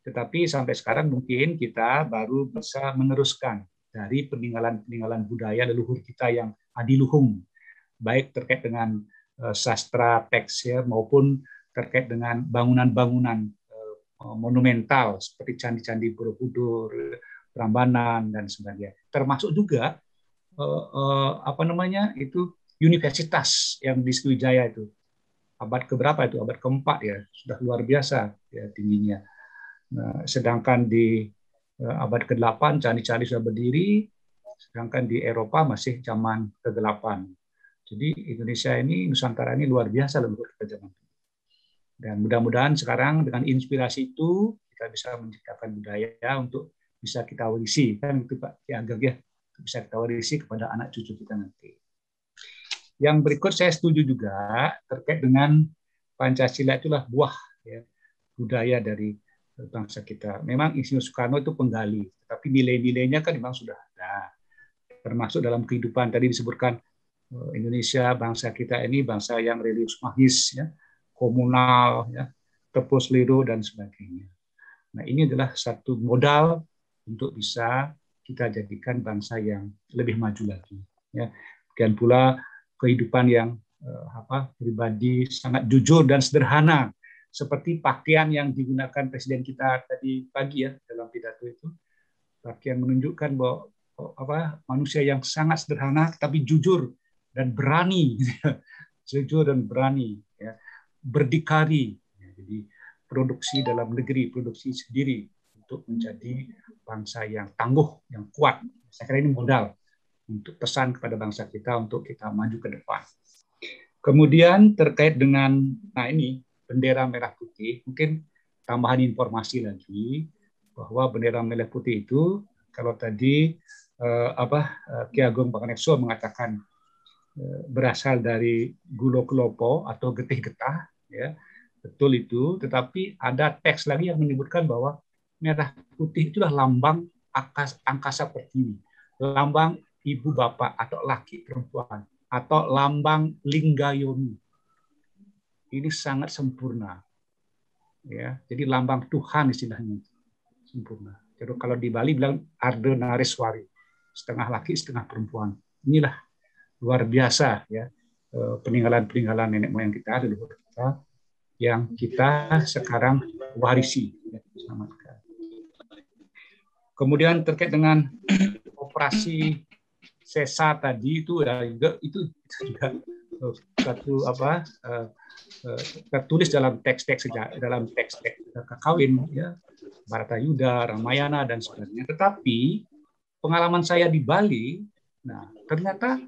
Tetapi sampai sekarang mungkin kita baru bisa meneruskan dari peninggalan-peninggalan budaya leluhur kita yang adiluhung, baik terkait dengan eh, sastra, tekstil maupun terkait dengan bangunan-bangunan eh, monumental seperti candi-candi Borobudur, Prambanan dan sebagainya. Termasuk juga eh, apa namanya itu universitas yang di Sriwijaya itu abad keberapa itu abad keempat ya sudah luar biasa ya tingginya. Nah, sedangkan di eh, abad ke-8 candi-candi sudah berdiri, sedangkan di Eropa masih zaman ke kegelapan. Jadi Indonesia ini, Nusantara ini luar biasa lembur ke kita zaman Dan mudah-mudahan sekarang dengan inspirasi itu kita bisa menciptakan budaya untuk bisa kita warisi kan itu Pak Ki ya bisa kita warisi kepada anak cucu kita nanti. Yang berikut saya setuju juga terkait dengan Pancasila itulah buah ya, budaya dari bangsa kita. Memang Insinyur Soekarno itu penggali, tapi nilai-nilainya kan memang sudah ada. Termasuk dalam kehidupan tadi disebutkan eh, Indonesia bangsa kita ini bangsa yang religius mahis ya, komunal ya, tepus liru dan sebagainya. Nah, ini adalah satu modal untuk bisa kita jadikan bangsa yang lebih maju lagi ya. Demikian pula kehidupan yang uh, apa pribadi sangat jujur dan sederhana seperti pakaian yang digunakan presiden kita tadi pagi ya dalam pidato itu pakaian menunjukkan bahwa oh, apa manusia yang sangat sederhana tapi jujur dan berani jujur dan berani ya berdikari ya, jadi produksi dalam negeri produksi sendiri untuk menjadi bangsa yang tangguh yang kuat saya kira ini modal untuk pesan kepada bangsa kita untuk kita maju ke depan. Kemudian terkait dengan nah ini bendera merah putih, mungkin tambahan informasi lagi bahwa bendera merah putih itu kalau tadi eh, apa eh, Ki Ageng Panganekso mengatakan eh, berasal dari gulo kelopo atau getih getah ya. Betul itu, tetapi ada teks lagi yang menyebutkan bahwa merah putih itulah lambang angkasa, angkasa pertiwi, lambang ibu bapak atau laki perempuan atau lambang lingga yoni. Ini sangat sempurna. Ya, jadi lambang Tuhan istilahnya sempurna. Jadi kalau di Bali bilang Nareswari setengah laki setengah perempuan. Inilah luar biasa ya eh, peninggalan-peninggalan nenek moyang kita, leluhur kita yang kita sekarang warisi. Ya, Kemudian terkait dengan operasi sesa tadi itu ya juga itu, juga eh, satu apa uh, tertulis dalam teks-teks dalam teks-teks kakawin ya Barata Yuda, Ramayana dan sebagainya. Tetapi pengalaman saya di Bali, nah ternyata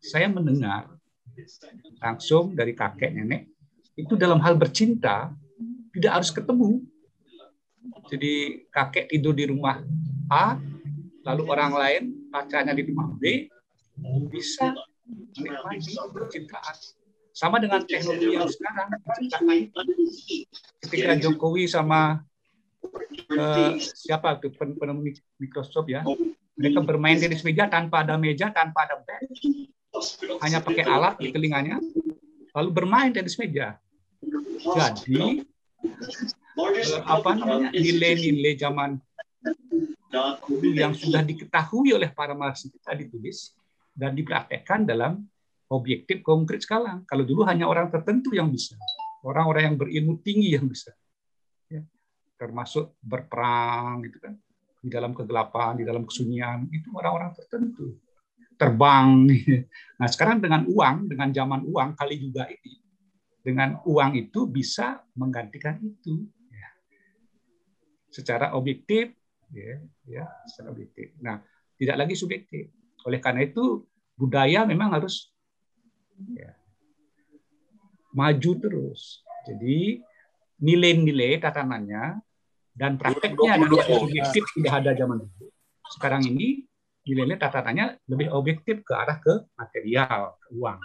saya mendengar langsung dari kakek nenek itu dalam hal bercinta tidak harus ketemu. Jadi kakek tidur di rumah A, lalu orang lain bacanya di rumah B, bisa menikmati percintaan Sama dengan teknologi yang sekarang, ketika Jokowi sama uh, siapa tuh penemu Microsoft ya, mereka bermain tenis meja tanpa ada meja, tanpa ada bed, hanya pakai alat di telinganya, lalu bermain tenis meja. Jadi eh, apa namanya nilai-nilai zaman yang sudah diketahui oleh para mahasiswa kita ditulis dan dipraktekkan dalam objektif konkret sekarang. Kalau dulu hanya orang tertentu yang bisa, orang-orang yang berilmu tinggi yang bisa, ya, termasuk berperang gitu kan di dalam kegelapan, di dalam kesunyian itu orang-orang tertentu terbang. Nah sekarang dengan uang, dengan zaman uang kali juga ini, dengan uang itu bisa menggantikan itu ya. secara objektif ya, ya secara objektif. Nah, tidak lagi subjektif. Oleh karena itu budaya memang harus ya, maju terus. Jadi nilai-nilai tatanannya dan prakteknya yang subjektif iya. tidak ada zaman dulu. Sekarang ini nilai-nilai tatanannya lebih objektif ke arah ke material, ke uang.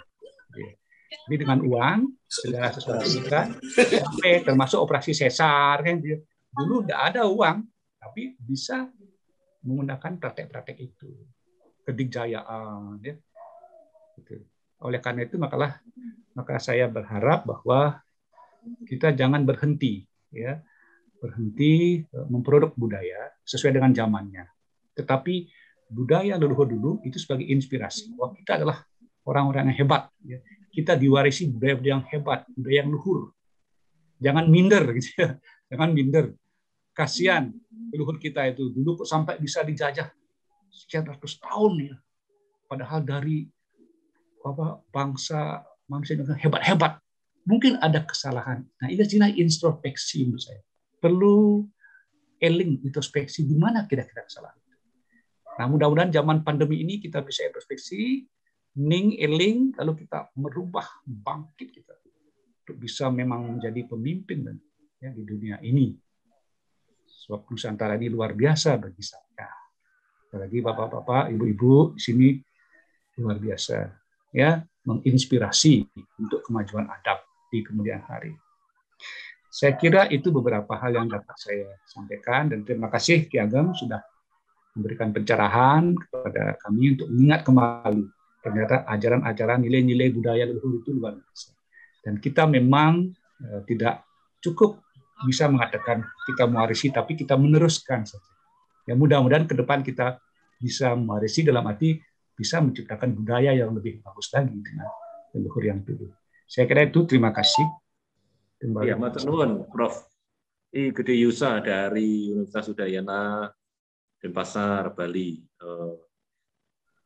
Iya. Jadi dengan uang segala sesuatu kita sampai termasuk operasi sesar kan gitu. dulu tidak ada uang tapi bisa menggunakan praktek-praktek itu kedikjayaan ya gitu. oleh karena itu makalah maka saya berharap bahwa kita jangan berhenti ya berhenti e, memproduk budaya sesuai dengan zamannya tetapi budaya leluhur dulu itu sebagai inspirasi bahwa kita adalah orang-orang yang hebat ya. kita diwarisi budaya yang hebat budaya yang luhur jangan minder gitu ya jangan minder Kasihan leluhur kita itu dulu kok sampai bisa dijajah sekian ratus tahun ya. Padahal dari apa bangsa manusia dengan hebat-hebat mungkin ada kesalahan. Nah, ini istilah introspeksi menurut saya. Perlu eling introspeksi di mana kira-kira kesalahan. Nah, mudah-mudahan zaman pandemi ini kita bisa introspeksi, ning eling, lalu kita merubah bangkit kita untuk bisa memang menjadi pemimpin ya, di dunia ini. Sebab Nusantara ini luar biasa bagi saya. Apalagi bapak-bapak, ibu-ibu di sini luar biasa. Ya, menginspirasi untuk kemajuan adab di kemudian hari. Saya kira itu beberapa hal yang dapat saya sampaikan dan terima kasih Ki Ageng sudah memberikan pencerahan kepada kami untuk mengingat kembali ternyata ajaran-ajaran nilai-nilai budaya leluhur itu luar biasa. Dan kita memang eh, tidak cukup bisa mengadakan kita mewarisi, tapi kita meneruskan saja. Ya mudah-mudahan ke depan kita bisa mewarisi dalam arti bisa menciptakan budaya yang lebih bagus lagi dengan leluhur yang dulu. Saya kira itu terima kasih. Terima kasih. Ya, matenun, Prof. I Gede Yusa dari Universitas Udayana Denpasar, Bali.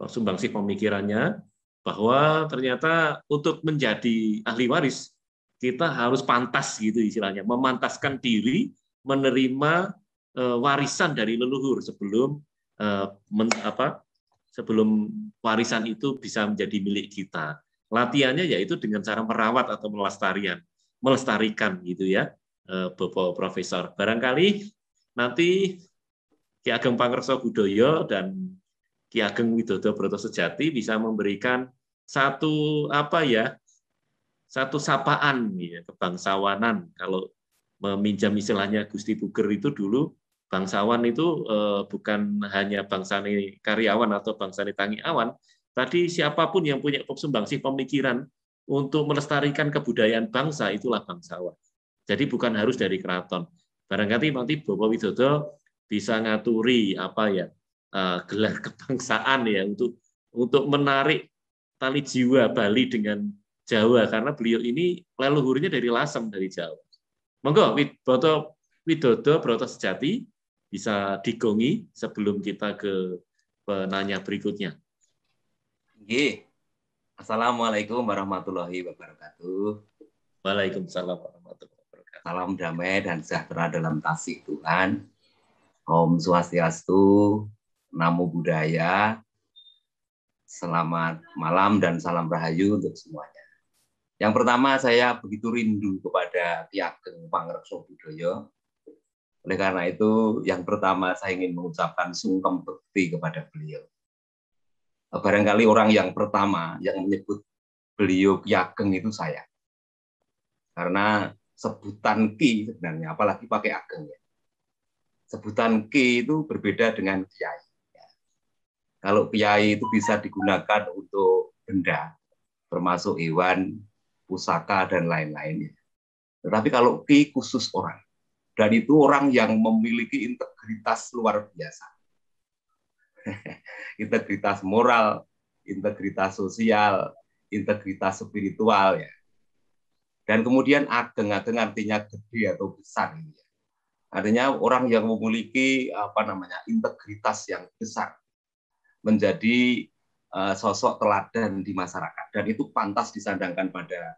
Langsung eh, bangsi pemikirannya bahwa ternyata untuk menjadi ahli waris kita harus pantas gitu istilahnya, memantaskan diri menerima eh, warisan dari leluhur sebelum eh, men, apa sebelum warisan itu bisa menjadi milik kita. Latihannya yaitu dengan cara merawat atau melestarian, melestarikan gitu ya, eh, Bapak Profesor. Barangkali nanti Ki Ageng Pangkerso Budoyo dan Ki Ageng Widodo Broto Sejati bisa memberikan satu apa ya satu sapaan ya, kebangsawanan kalau meminjam istilahnya Gusti Buger itu dulu bangsawan itu eh, bukan hanya bangsani karyawan atau bangsani tangiawan tadi siapapun yang punya sumbangsih pemikiran untuk melestarikan kebudayaan bangsa itulah bangsawan jadi bukan harus dari keraton barangkali nanti Bapak Widodo bisa ngaturi apa ya eh, gelar kebangsaan ya untuk untuk menarik tali jiwa Bali dengan Jawa karena beliau ini leluhurnya dari Lasem dari Jawa. Monggo Widodo Widodo Broto Sejati bisa digongi sebelum kita ke penanya berikutnya. Nggih. Assalamualaikum warahmatullahi wabarakatuh. Waalaikumsalam warahmatullahi wabarakatuh. Salam damai dan sejahtera dalam kasih Tuhan. Om Swastiastu, Namo Buddhaya. Selamat malam dan salam rahayu untuk semuanya. Yang pertama saya begitu rindu kepada Piageng Pangreksa Budoyo. Oleh karena itu, yang pertama saya ingin mengucapkan sungkem bekti kepada beliau. Barangkali orang yang pertama yang menyebut beliau Ageng itu saya. Karena sebutan Ki sebenarnya, apalagi pakai ageng ya. Sebutan Ki itu berbeda dengan Kiai. Kalau Kiai itu bisa digunakan untuk benda, termasuk hewan, pusaka, dan lain-lainnya. Tetapi kalau ki khusus orang. Dan itu orang yang memiliki integritas luar biasa. integritas moral, integritas sosial, integritas spiritual ya. Dan kemudian ageng-ageng artinya gede atau besar Ya. Artinya orang yang memiliki apa namanya integritas yang besar menjadi Eh, sosok teladan di masyarakat dan itu pantas disandangkan pada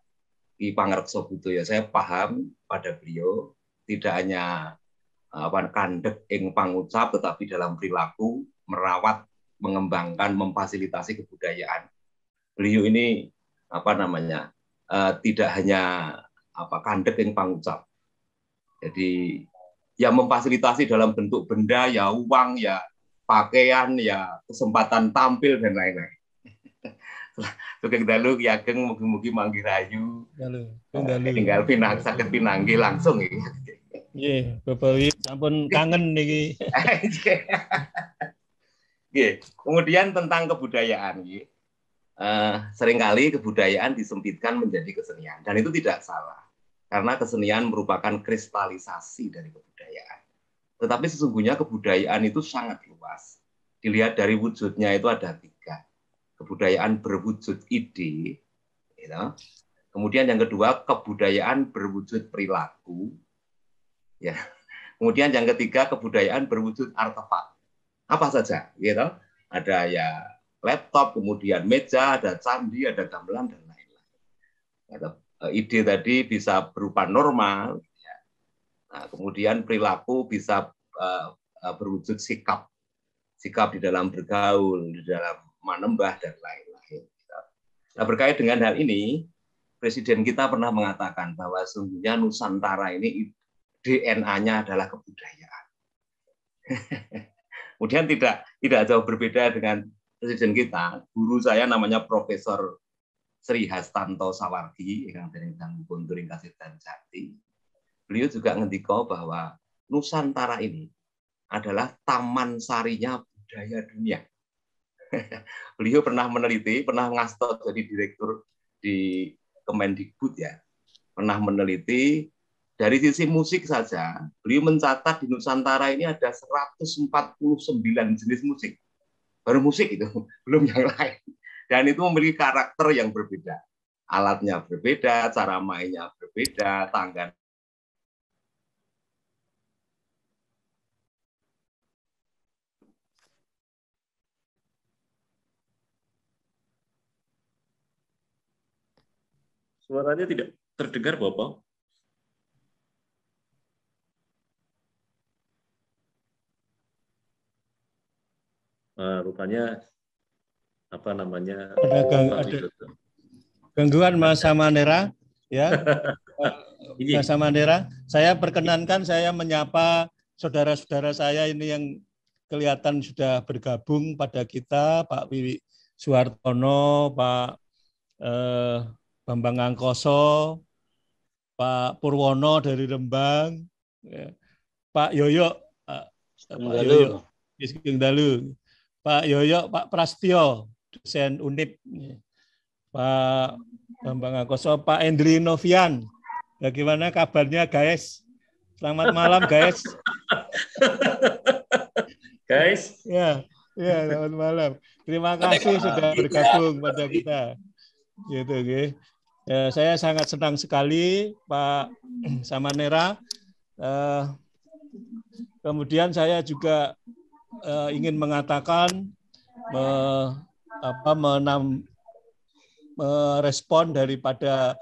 Ki Pangarepso Budoyo. Ya. Saya paham pada beliau tidak hanya eh, apa kandek ing pangucap tetapi dalam perilaku merawat, mengembangkan, memfasilitasi kebudayaan. Beliau ini apa namanya? Eh, tidak hanya apa kandek ing pangucap. Jadi ya memfasilitasi dalam bentuk benda ya uang ya pakaian ya kesempatan tampil dan lain-lain Sugeng dalu yageng mugi-mugi manggil rayu. Dalu. Eh, tinggal pinang sakit pinanggi langsung ini. Iya, Bapak Wi sampun ya kangen niki. Iya. Kemudian tentang kebudayaan nggih. Eh, uh, seringkali kebudayaan disempitkan menjadi kesenian dan itu tidak salah karena kesenian merupakan kristalisasi dari kebudayaan. Tetapi sesungguhnya kebudayaan itu sangat luas. Dilihat dari wujudnya itu ada tiga. Kebudayaan berwujud ide, you gitu. know. kemudian yang kedua kebudayaan berwujud perilaku, ya. Kemudian yang ketiga kebudayaan berwujud artefak. Apa saja, You gitu. know. Ada ya laptop, kemudian meja, ada candi, ada gamelan dan lain-lain. Gitu. Ide tadi bisa berupa normal Nah, kemudian perilaku bisa uh, berwujud sikap, sikap di dalam bergaul, di dalam manembah dan lain-lain. Nah, berkait dengan hal ini, Presiden kita pernah mengatakan bahwa sungguhnya Nusantara ini DNA-nya adalah kebudayaan. Kemudian tidak tidak jauh berbeda dengan presiden kita. Guru saya namanya Profesor Sri Hastanto Sawardi yang dari Turing Kasih dan Jati beliau juga ngendiko bahwa Nusantara ini adalah taman sarinya budaya dunia. beliau pernah meneliti, pernah ngasto jadi direktur di Kemendikbud ya. Pernah meneliti dari sisi musik saja, beliau mencatat di Nusantara ini ada 149 jenis musik. Baru musik itu, belum yang lain. Dan itu memiliki karakter yang berbeda. Alatnya berbeda, cara mainnya berbeda, tangga Suaranya tidak terdengar, Bapak. Nah, rupanya apa namanya? Ada, oh, gang, ada gangguan Masa Mandera, ya. Eh, Masa saya perkenankan saya menyapa saudara-saudara saya ini yang kelihatan sudah bergabung pada kita, Pak Wiwi Suartono, Pak eh, Bambang Angkoso, Pak Purwono dari Rembang, ya. Pak Yoyo, Pak, Pak Yoyo, Dalu, Pak Yoyo, Pak Prastio, dosen Unip, ya. Pak Bambang Angkoso, Pak Endri Novian. Bagaimana kabarnya, guys? Selamat malam, guys. guys. Ya, ya, selamat malam. Terima kasih sudah bergabung pada kita. Gitu, gitu. Ya, saya sangat senang sekali Pak Samanera. Eh, kemudian saya juga eh, ingin mengatakan me, apa menam merespon daripada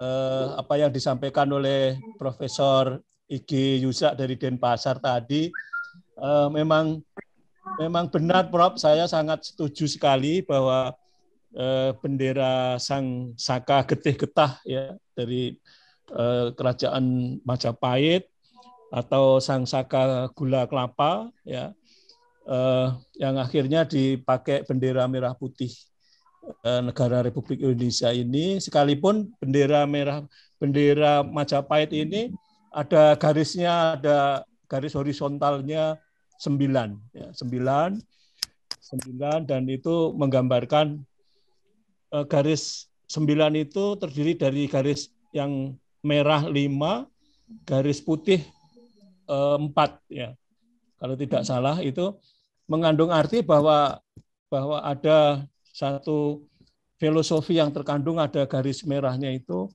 eh, apa yang disampaikan oleh Profesor Iki Yusak dari Denpasar tadi eh, memang memang benar Prof saya sangat setuju sekali bahwa eh, bendera Sang Saka Getih Getah ya dari eh, kerajaan Majapahit atau Sang Saka Gula Kelapa ya eh, yang akhirnya dipakai bendera merah putih eh, negara Republik Indonesia ini sekalipun bendera merah bendera Majapahit ini ada garisnya ada garis horizontalnya sembilan ya, sembilan sembilan dan itu menggambarkan Eh, garis 9 itu terdiri dari garis yang merah 5, garis putih 4 eh, ya. Kalau tidak salah itu mengandung arti bahwa bahwa ada satu filosofi yang terkandung ada garis merahnya itu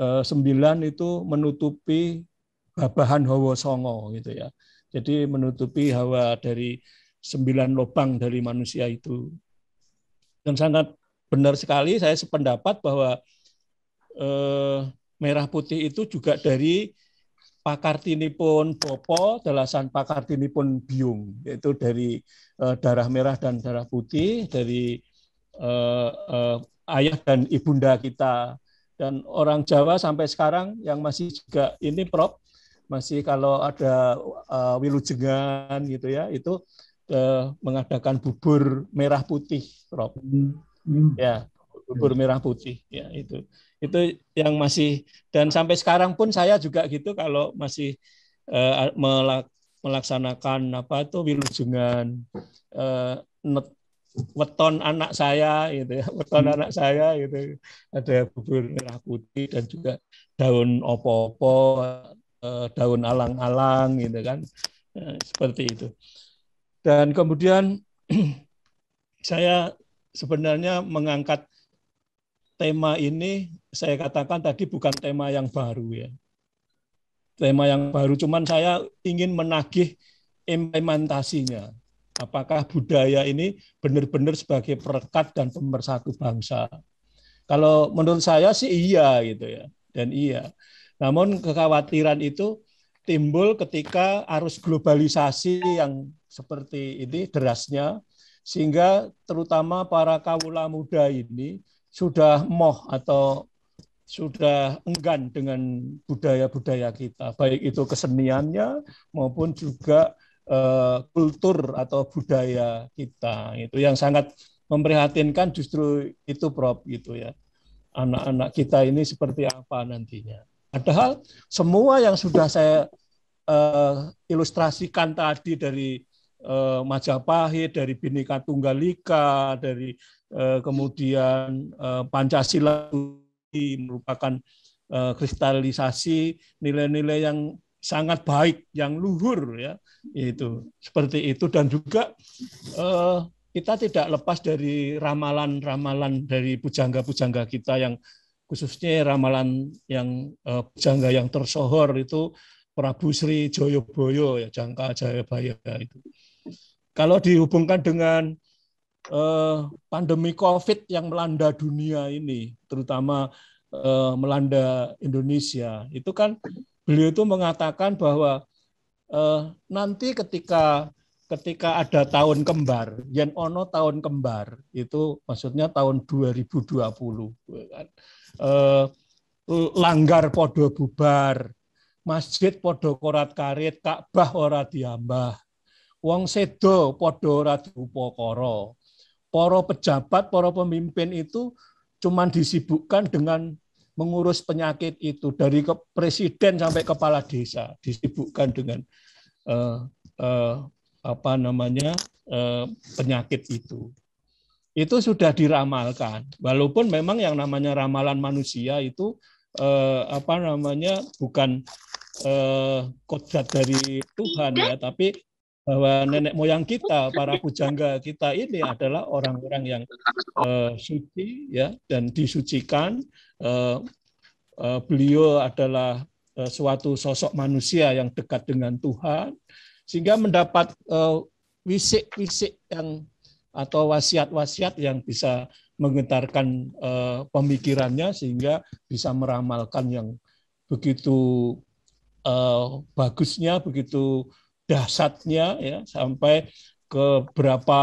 eh, sembilan itu menutupi babahan hawa songo gitu ya. Jadi menutupi hawa dari sembilan lubang dari manusia itu. Dan sangat benar sekali saya sependapat bahwa eh, merah putih itu juga dari tini pun Bopo, pakar tini pun Biung, yaitu dari eh, darah merah dan darah putih, dari eh, eh, ayah dan ibunda kita. Dan orang Jawa sampai sekarang yang masih juga ini prop, masih kalau ada uh, eh, wilujengan gitu ya, itu uh, mengadakan bubur merah putih prop. Hmm. Hmm. Ya, bubur ya. merah putih. Ya itu. Itu yang masih dan sampai sekarang pun saya juga gitu kalau masih eh, melak, melaksanakan apa itu wilujengan uh, eh, weton anak saya gitu ya weton hmm. anak saya gitu ada bubur merah putih dan juga daun opo-opo eh, daun alang-alang gitu kan seperti itu dan kemudian saya sebenarnya mengangkat tema ini saya katakan tadi bukan tema yang baru ya. Tema yang baru cuman saya ingin menagih implementasinya. Apakah budaya ini benar-benar sebagai perekat dan pemersatu bangsa? Kalau menurut saya sih iya gitu ya. Dan iya. Namun kekhawatiran itu timbul ketika arus globalisasi yang seperti ini derasnya sehingga terutama para kawula muda ini sudah moh atau sudah enggan dengan budaya-budaya kita, baik itu keseniannya maupun juga e, kultur atau budaya kita. Itu yang sangat memprihatinkan justru itu prop gitu ya. Anak-anak kita ini seperti apa nantinya. Padahal semua yang sudah saya e, ilustrasikan tadi dari Eh, Majapahit, dari Bhinneka Tunggal Ika, dari eh, kemudian eh, Pancasila Pancasila merupakan kristalisasi nilai-nilai yang sangat baik, yang luhur ya itu seperti itu dan juga kita tidak lepas dari ramalan-ramalan dari pujangga-pujangga kita yang khususnya ramalan yang pujangga yang tersohor itu Prabu Sri Joyoboyo ya Jangka Jayabaya itu. Kalau dihubungkan dengan eh, pandemi COVID yang melanda dunia ini, terutama eh, melanda Indonesia, itu kan beliau itu mengatakan bahwa eh, nanti ketika ketika ada tahun kembar, yen ono tahun kembar itu maksudnya tahun 2020 dua Eh, langgar podo bubar, masjid podo korat karit, Ka'bah ora diambah wong sedo podo ora pokoro. poro pejabat, poro pemimpin itu cuman disibukkan dengan mengurus penyakit itu dari ke presiden sampai kepala desa disibukkan dengan uh, uh, apa namanya uh, penyakit itu itu sudah diramalkan walaupun memang yang namanya ramalan manusia itu uh, apa namanya bukan uh, kodrat dari Tuhan ya tapi bahwa nenek moyang kita, para pujangga kita ini adalah orang-orang yang uh, suci ya dan disucikan. Uh, uh, beliau adalah uh, suatu sosok manusia yang dekat dengan Tuhan, sehingga mendapat uh, wisik-wisik yang atau wasiat-wasiat yang bisa menggetarkan uh, pemikirannya sehingga bisa meramalkan yang begitu uh, bagusnya, begitu Dasarnya ya sampai ke berapa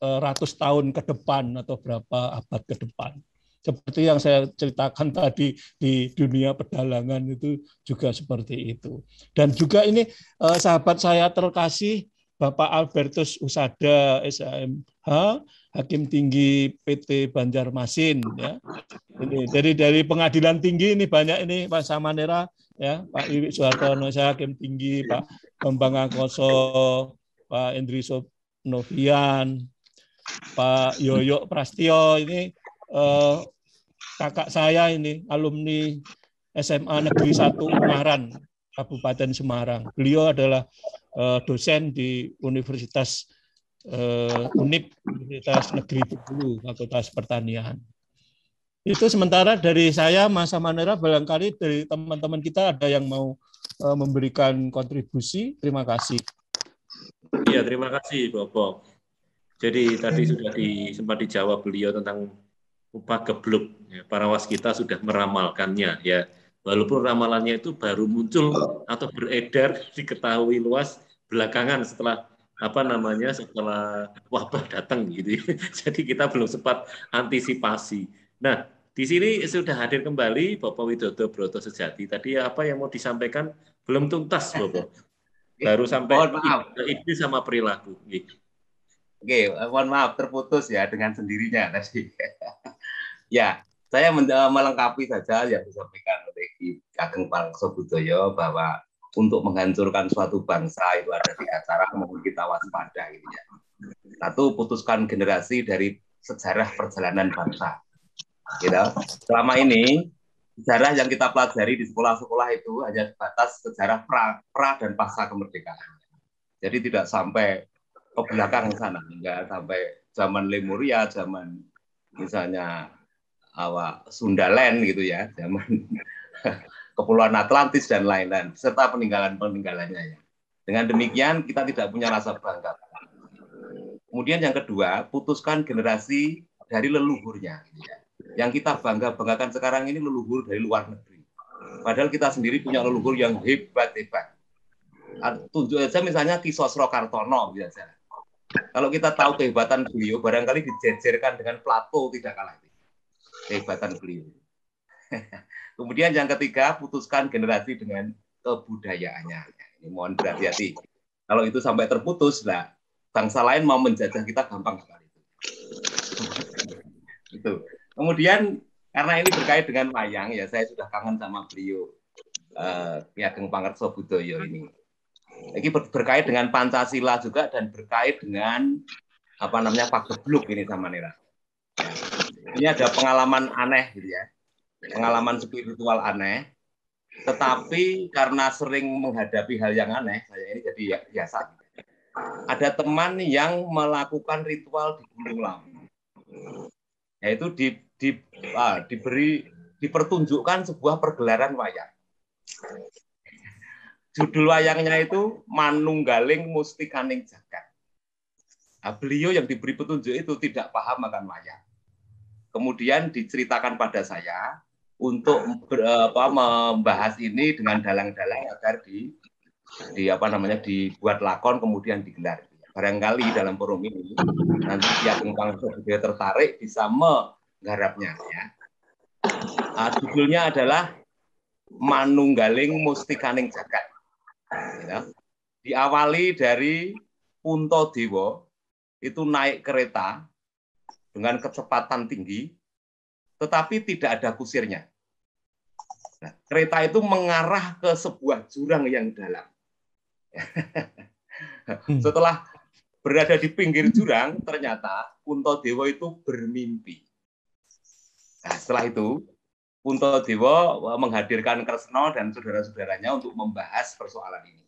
e, ratus tahun ke depan atau berapa abad ke depan. Seperti yang saya ceritakan tadi di dunia pedalangan itu juga seperti itu. Dan juga ini e, sahabat saya terkasih Bapak Albertus Usada SMH Hakim Tinggi PT Banjarmasin ya. Ini dari dari Pengadilan Tinggi ini banyak ini Pak Samanera ya, Pak Iwik Soehartono saya Hakim Tinggi, Pak Bambang Angkoso, Pak Endri Novian, Pak Yoyo Prastio ini eh, kakak saya ini alumni SMA Negeri 1 Ungaran Kabupaten Semarang. Beliau adalah eh, dosen di Universitas eh, UNIP Universitas Negeri Bengkulu, Fakultas Pertanian. Itu sementara dari saya, masa Amanera, barangkali dari teman-teman kita ada yang mau eh, memberikan kontribusi. Terima kasih. Iya, terima kasih, Bobo. Jadi tadi sudah di, sempat dijawab beliau tentang upah geblok. Ya, para was kita sudah meramalkannya. ya. Walaupun ramalannya itu baru muncul atau beredar, diketahui luas belakangan setelah apa namanya setelah wabah datang gitu. Ya. Jadi kita belum sempat antisipasi. Nah, di sini sudah hadir kembali Bapak Widodo Broto Sejati. Tadi apa yang mau disampaikan belum tuntas, Bapak. Baru sampai mohon sama perilaku. Oke, mohon maaf terputus ya dengan sendirinya tadi. ya, saya melengkapi saja yang disampaikan oleh Ki Ageng Pangso Budoyo bahwa untuk menghancurkan suatu bangsa itu ada di acara. maupun kita waspada gitu ya. Satu putuskan generasi dari sejarah perjalanan bangsa. Gitu. Selama ini sejarah yang kita pelajari di sekolah-sekolah itu hanya batas sejarah pra, pra dan pasca kemerdekaan. Jadi tidak sampai ke belakang sana, enggak sampai zaman Lemuria, zaman misalnya awak Sundaland gitu ya, zaman Kepulauan Atlantis dan lain-lain serta peninggalan-peninggalannya. ya. Dengan demikian kita tidak punya rasa bangga. Kemudian yang kedua, putuskan generasi dari leluhurnya. Ya. Yang kita bangga banggakan sekarang ini leluhur dari luar negeri. Padahal kita sendiri punya leluhur yang hebat-hebat. Tunjuk saja misalnya Sosro Kartono biasa. Kalau kita tahu kehebatan beliau, barangkali dijejerkan dengan Plato tidak kalah kehebatan beliau. Kemudian yang ketiga, putuskan generasi dengan kebudayaannya. Ini mohon berhati-hati. Kalau itu sampai terputus, nah, bangsa lain mau menjajah kita gampang sekali. itu. Kemudian karena ini berkait dengan mayang ya saya sudah kangen sama beliau, uh, eh, ya Geng Pangerso Budoyo ini. Ini ber berkait dengan Pancasila juga dan berkait dengan apa namanya Pak Gebluk ini sama Nira. Ini ada pengalaman aneh gitu ya pengalaman spiritual aneh, tetapi karena sering menghadapi hal yang aneh, saya ini jadi ya, biasa. Ada teman yang melakukan ritual di Gunung Lawu, yaitu di, di, ah, diberi dipertunjukkan sebuah pergelaran wayang. Judul wayangnya itu Manunggaling Mustikaning Jagat. Nah, beliau yang diberi petunjuk itu tidak paham akan wayang. Kemudian diceritakan pada saya, untuk ber, apa, membahas ini dengan dalang-dalang agar di, di apa namanya dibuat lakon kemudian digelar. Barangkali dalam forum ini nanti pihak pengembang budaya tertarik bisa menggarapnya. Ya. Uh, judulnya adalah Manunggaling Mustikaning Jagat. Ya. Diawali dari Punto Dewo itu naik kereta dengan kecepatan tinggi tetapi tidak ada kusirnya. Nah, kereta itu mengarah ke sebuah jurang yang dalam. Hmm. Setelah berada di pinggir jurang, ternyata Punto Dewa itu bermimpi. Nah, setelah itu, Punto Dewa menghadirkan Kresno dan saudara-saudaranya untuk membahas persoalan ini.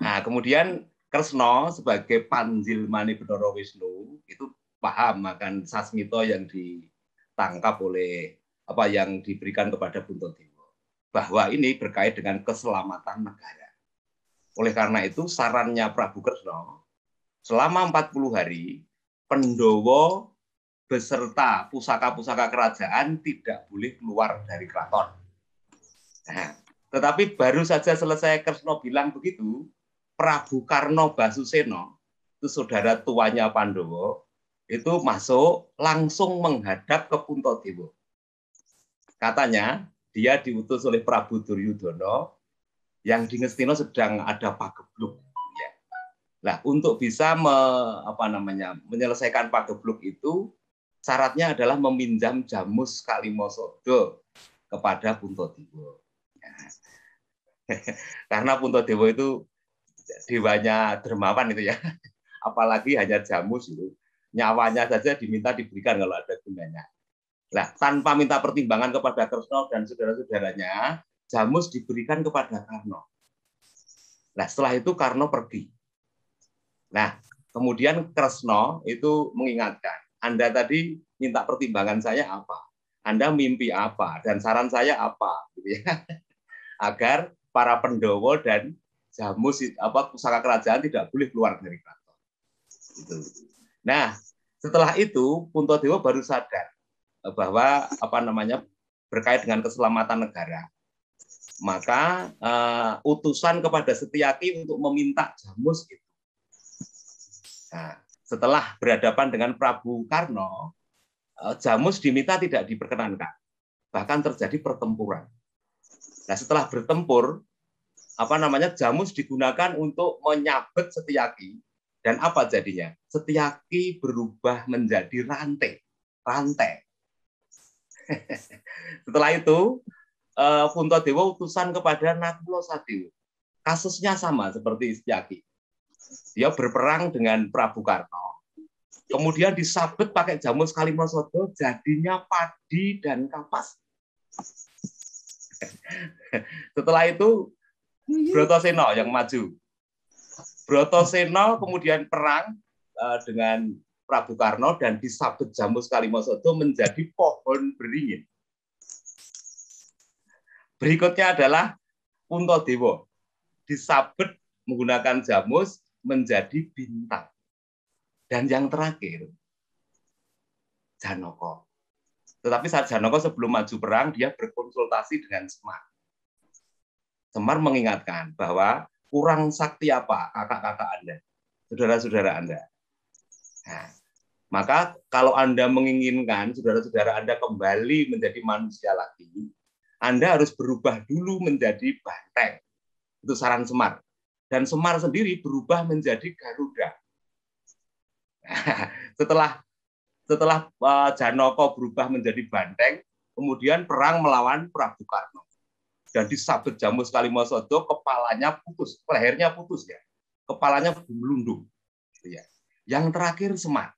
Nah, kemudian Kresno sebagai Panjil Mani Bedoro Wisnu itu paham akan sasmito yang ditangkap oleh apa yang diberikan kepada Buntodewo bahwa ini berkait dengan keselamatan negara. Oleh karena itu sarannya Prabu Kresno selama 40 hari Pendowo beserta pusaka-pusaka kerajaan tidak boleh keluar dari keraton. Nah, tetapi baru saja selesai Kresno bilang begitu, Prabu Karno Basuseno, itu saudara tuanya Pandowo, itu masuk langsung menghadap ke Punto Puntodewo. Katanya dia diutus oleh Prabu Duryudono yang di Ngestino sedang ada pagebluk. Ya. Nah, untuk bisa me, apa namanya, menyelesaikan pagebluk itu, syaratnya adalah meminjam jamus Kalimosodo kepada Punto Ya. Karena Punto Puntodewo itu dewanya dermawan itu ya. Apalagi hanya jamus itu nyawanya saja diminta diberikan kalau ada gunanya. Nah, tanpa minta pertimbangan kepada Kresno dan saudara-saudaranya, Jamus diberikan kepada Karno. Nah, setelah itu Karno pergi. Nah, kemudian Kresno itu mengingatkan, Anda tadi minta pertimbangan saya apa? Anda mimpi apa? Dan saran saya apa? Gitu ya. Agar para pendowo dan Jamus apa pusaka kerajaan tidak boleh keluar dari keraton. Gitu. Nah, setelah itu Punto Dewa baru sadar bahwa apa namanya berkait dengan keselamatan negara. Maka uh, utusan kepada Setiaki untuk meminta Jamus itu. Nah, setelah berhadapan dengan Prabu Karno, uh, Jamus diminta tidak diperkenankan. Bahkan terjadi pertempuran. Nah, setelah bertempur, apa namanya Jamus digunakan untuk menyabet Setiaki dan apa jadinya? Setiaki berubah menjadi rantai. Rantai. Setelah itu, Punto eh, Dewa utusan kepada Nakulo Sadewa. Kasusnya sama seperti Setiaki. Dia berperang dengan Prabu Karno. Kemudian disabet pakai jamur sekali masoto, jadinya padi dan kapas. Setelah itu iya. Broto Seno yang maju Brotoseno kemudian perang uh, dengan Prabu Karno dan disabet Jamus Kalimosodo menjadi pohon beringin. Berikutnya adalah Dewo. Disabet menggunakan Jamus menjadi bintang. Dan yang terakhir, Janoko. Tetapi saat Janoko sebelum maju perang, dia berkonsultasi dengan Semar. Semar mengingatkan bahwa kurang sakti apa kakak-kakak Anda, saudara-saudara Anda. Nah, maka kalau Anda menginginkan saudara-saudara Anda kembali menjadi manusia lagi, Anda harus berubah dulu menjadi banteng. Itu saran Semar. Dan Semar sendiri berubah menjadi Garuda. setelah setelah eh, Janoko berubah menjadi banteng, kemudian perang melawan Prabu Karno dan disabet jamu sekali mau kepalanya putus, lehernya putus ya. Kepalanya melundung. Gitu ya. Yang terakhir Semar.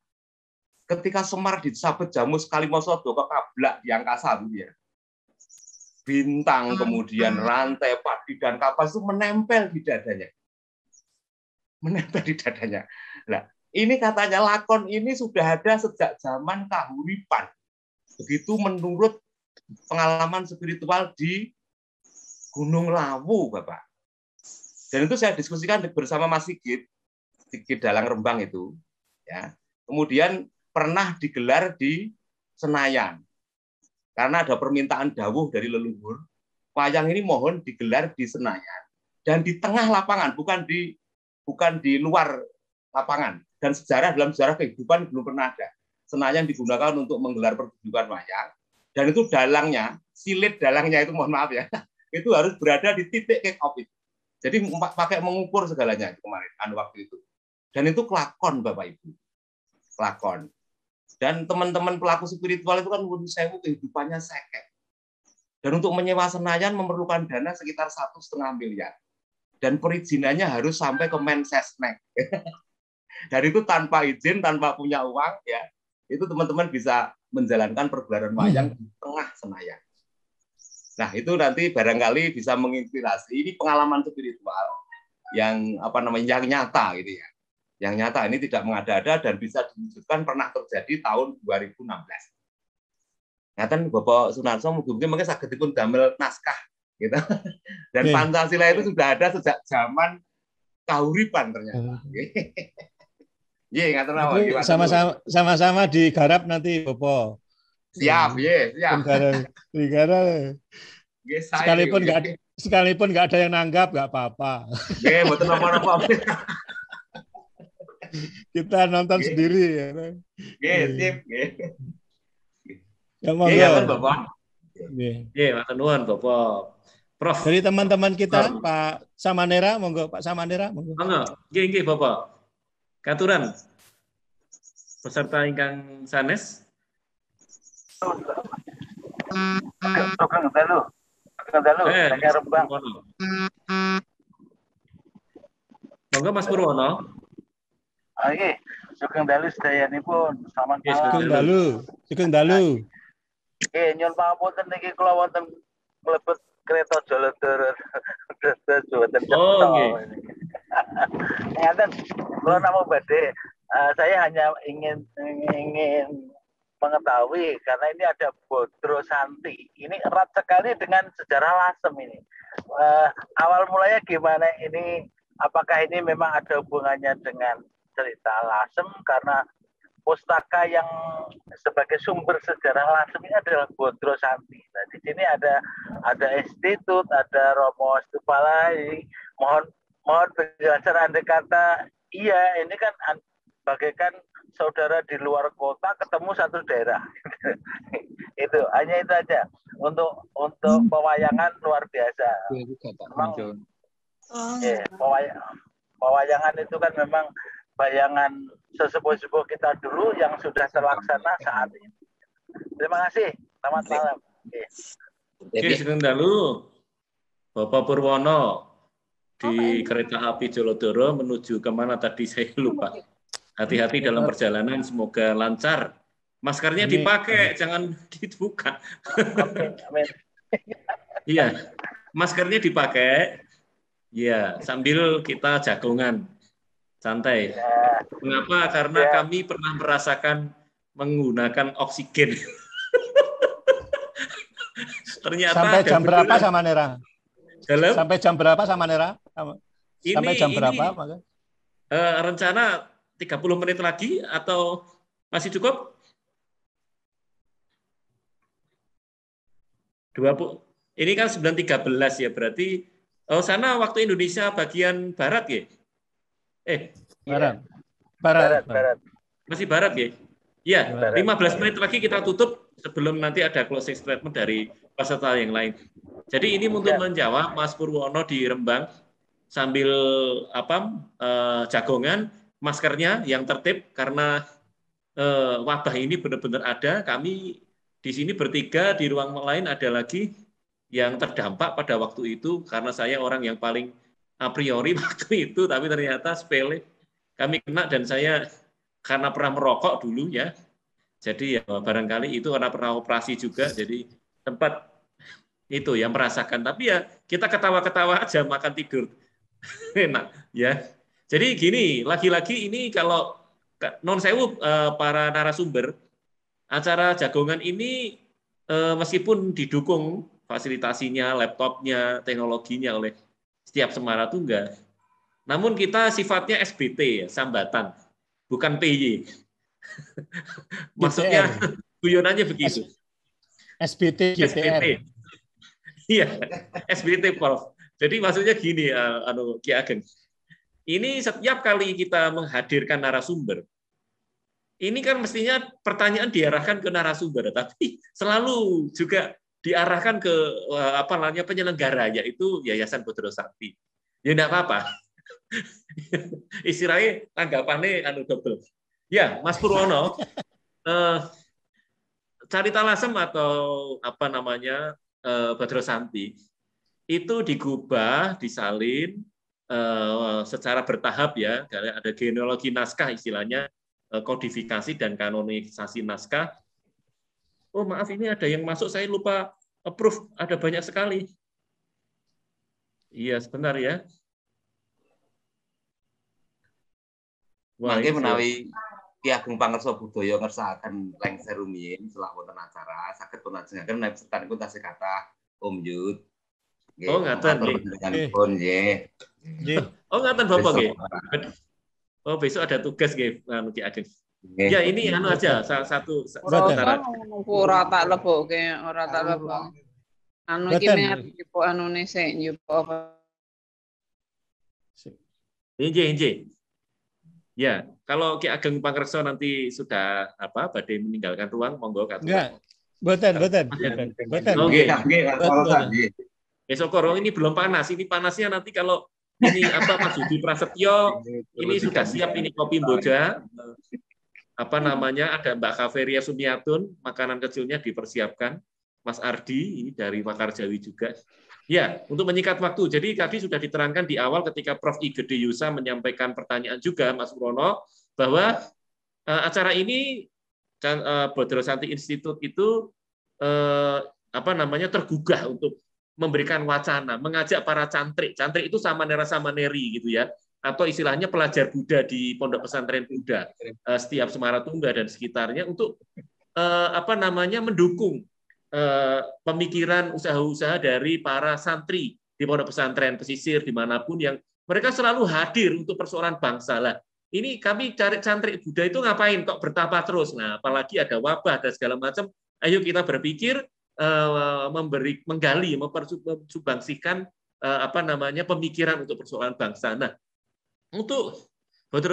Ketika Semar disabet jamu sekali mau ke kablak di angkasa gitu ya. Bintang, kemudian rantai, padi, dan kapas itu menempel di dadanya. Menempel di dadanya. Nah, ini katanya lakon ini sudah ada sejak zaman kahuripan. Begitu menurut pengalaman spiritual di Gunung Lawu, Bapak. Dan itu saya diskusikan bersama Mas Sigit, Sigit Dalang Rembang itu. Ya. Kemudian pernah digelar di Senayan. Karena ada permintaan dawuh dari leluhur, wayang ini mohon digelar di Senayan dan di tengah lapangan, bukan di bukan di luar lapangan. Dan sejarah dalam sejarah kehidupan belum pernah ada. Senayan digunakan untuk menggelar pertunjukan wayang dan itu dalangnya, silit dalangnya itu mohon maaf ya, itu harus berada di titik kick off itu. Jadi pakai mengukur segalanya kemarin anu waktu itu. Dan itu kelakon Bapak Ibu. Kelakon. Dan teman-teman pelaku spiritual itu kan menurut saya kehidupannya seket. Dan untuk menyewa Senayan memerlukan dana sekitar satu setengah miliar. Dan perizinannya harus sampai ke Mensesnek. Dan itu tanpa izin, tanpa punya uang, ya itu teman-teman bisa menjalankan pergelaran wayang hmm. di tengah Senayan. Nah, itu nanti barangkali bisa menginspirasi. Ini pengalaman spiritual yang apa namanya yang nyata gitu ya. Yang nyata ini tidak mengada-ada dan bisa diwujudkan pernah terjadi tahun 2016. Ngatan Bapak Sunarso mungkin mungkin sakit pun damel naskah gitu. Dan yeah. Pancasila itu sudah ada sejak zaman kahuripan ternyata. Iya, yeah. Iya, sama-sama sama-sama digarap nanti Bapak. Siap, ya, siap. Negara, negara. Sekalipun nggak sekalipun nggak ada yang nanggap nggak apa-apa. Ya, betul apa-apa. Kita nonton Gye. sendiri ya. Oke, iya. sip. Ya, mau Ya, Bapak. makan nuwun, Bapak. Prof. Dari teman-teman kita, Prof. Pak Samanera, monggo Pak Samanera, monggo. Monggo, gini gini Bapak. Katuran. Peserta ingkang sanes, Tukang dalu. Tukang dalu, saya rembang. Monggo Mas Purwono. Oke, Sugeng dalu sedayanipun sama yes, Sugeng dalu, Sugeng dalu. oke, eh, nyun pangapunten niki kula wonten mlebet kereta Jaladara. Dados wonten. Oh nggih. Ngaten kula namung badhe ah, saya hanya ingin ingin mengetahui karena ini ada Bodro Santi. Ini erat sekali dengan sejarah Lasem ini. Uh, awal mulanya gimana ini? Apakah ini memang ada hubungannya dengan cerita Lasem karena pustaka yang sebagai sumber sejarah Lasem ini adalah Bodro Santi. Nah, di sini ada ada institut, ada Romo Stupala. Mohon mohon penjelasan Anda kata iya ini kan bagaikan saudara di luar kota ketemu satu daerah. itu hanya itu aja untuk untuk hmm. pewayangan luar biasa. Iya, memang, oh. yeah, peway pewayangan itu kan memang bayangan sesepuh-sepuh kita dulu yang sudah terlaksana saat ini. Terima kasih. Selamat malam. Oke, okay. okay, dulu. Bapak Purwono di kereta api Jolodoro menuju kemana tadi saya lupa. Hati-hati iya, dalam perjalanan, semoga lancar. Maskernya dipakai, Amin. jangan dibuka. Iya, maskernya dipakai. Iya, sambil kita jagongan, santai. Ya. Mengapa? Karena ya. kami pernah merasakan menggunakan oksigen. Ternyata sampai jam beneran. berapa sama Nera? Dalam? Sampai jam berapa sama Nera? Sampai ini, jam berapa? Ini, Uh, eh, rencana 30 menit lagi atau masih cukup? 20. Ini kan 9.13 ya, berarti oh sana waktu Indonesia bagian barat ya? Eh, barat. Barat, barat. barat. Masih barat ya? Ya, 15 menit iya. lagi kita tutup sebelum nanti ada closing statement dari peserta yang lain. Jadi ini iya. untuk menjawab Mas Purwono di Rembang sambil apa eh, jagongan maskernya yang tertib karena eh, wabah ini benar-benar ada. Kami di sini bertiga, di ruang lain ada lagi yang terdampak pada waktu itu karena saya orang yang paling a priori waktu itu, tapi ternyata sepele kami kena dan saya karena pernah merokok dulu ya, jadi ya barangkali itu karena pernah operasi juga, jadi tempat itu yang merasakan. Tapi ya kita ketawa-ketawa aja makan tidur enak ya jadi gini, lagi-lagi ini kalau non sewu eh, para narasumber acara jagongan ini eh, meskipun didukung fasilitasinya, laptopnya, teknologinya oleh setiap Semara Tunggal, namun kita sifatnya SBT sambatan, bukan PY. Maksudnya guyonannya begitu. SBT, SBT. Iya, SBT Prof. Jadi maksudnya gini, eh, anu Ki Ageng ini setiap kali kita menghadirkan narasumber, ini kan mestinya pertanyaan diarahkan ke narasumber, tapi selalu juga diarahkan ke eh, apa namanya penyelenggara yaitu Yayasan Putra Sakti. Ya enggak apa-apa. Istilahnya tanggapannya anu double. Ya, Mas Purwono, eh, Carita Lasem atau apa namanya eh, itu digubah, disalin, Eh, secara bertahap ya, ada genealogi naskah istilahnya, eh, kodifikasi dan kanonisasi naskah. Oh maaf ini ada yang masuk saya lupa approve, ada banyak sekali. Iya sebentar ya. Wah, Mangke menawi Ki Agung Pangerso Budoyo ngersakaken lengser rumiyin setelah wonten acara saged punajengaken menawi peserta niku tasih kata Om Yud. Oh ngaten nggih. Nggih. Oh, ngatan Bapak nggih. Oh, besok ada tugas nggih anu Ki Ageng. Ya ini anu aja salah satu antara. Ora tak lebokke, ora tak lebok. Anu iki mek dipo anune sik yo apa. Inje inje. Ya, kalau Ki Ageng Pangrekso nanti sudah apa badai meninggalkan ruang monggo katuan. Enggak. Boten, boten. Boten. Oh, nggih, nggih, Besok korong ini belum panas. Ini panasnya nanti kalau ini apa Mas Yudi Prasetyo, ini sudah siap ini kopi Mboja Apa namanya? Ada Mbak Kaveria Sumiatun, makanan kecilnya dipersiapkan. Mas Ardi ini dari Pakar Jawi juga. Ya, untuk menyikat waktu. Jadi tadi sudah diterangkan di awal ketika Prof. I. Gede Yusa menyampaikan pertanyaan juga, Mas Prono, bahwa eh, acara ini kan uh, eh, Bodrosanti Institute itu eh, apa namanya tergugah untuk memberikan wacana, mengajak para cantrik. Cantrik itu sama nera sama neri gitu ya, atau istilahnya pelajar Buddha di pondok pesantren Buddha eh, setiap Semara Tungga dan sekitarnya untuk eh, apa namanya mendukung eh, pemikiran usaha-usaha dari para santri di pondok pesantren pesisir dimanapun yang mereka selalu hadir untuk persoalan bangsa lah. Ini kami cari cantrik Buddha itu ngapain kok bertapa terus? Nah, apalagi ada wabah dan segala macam. Ayo kita berpikir Eh, memberi menggali mempersubangsikan eh, apa namanya pemikiran untuk persoalan bangsa. Nah, untuk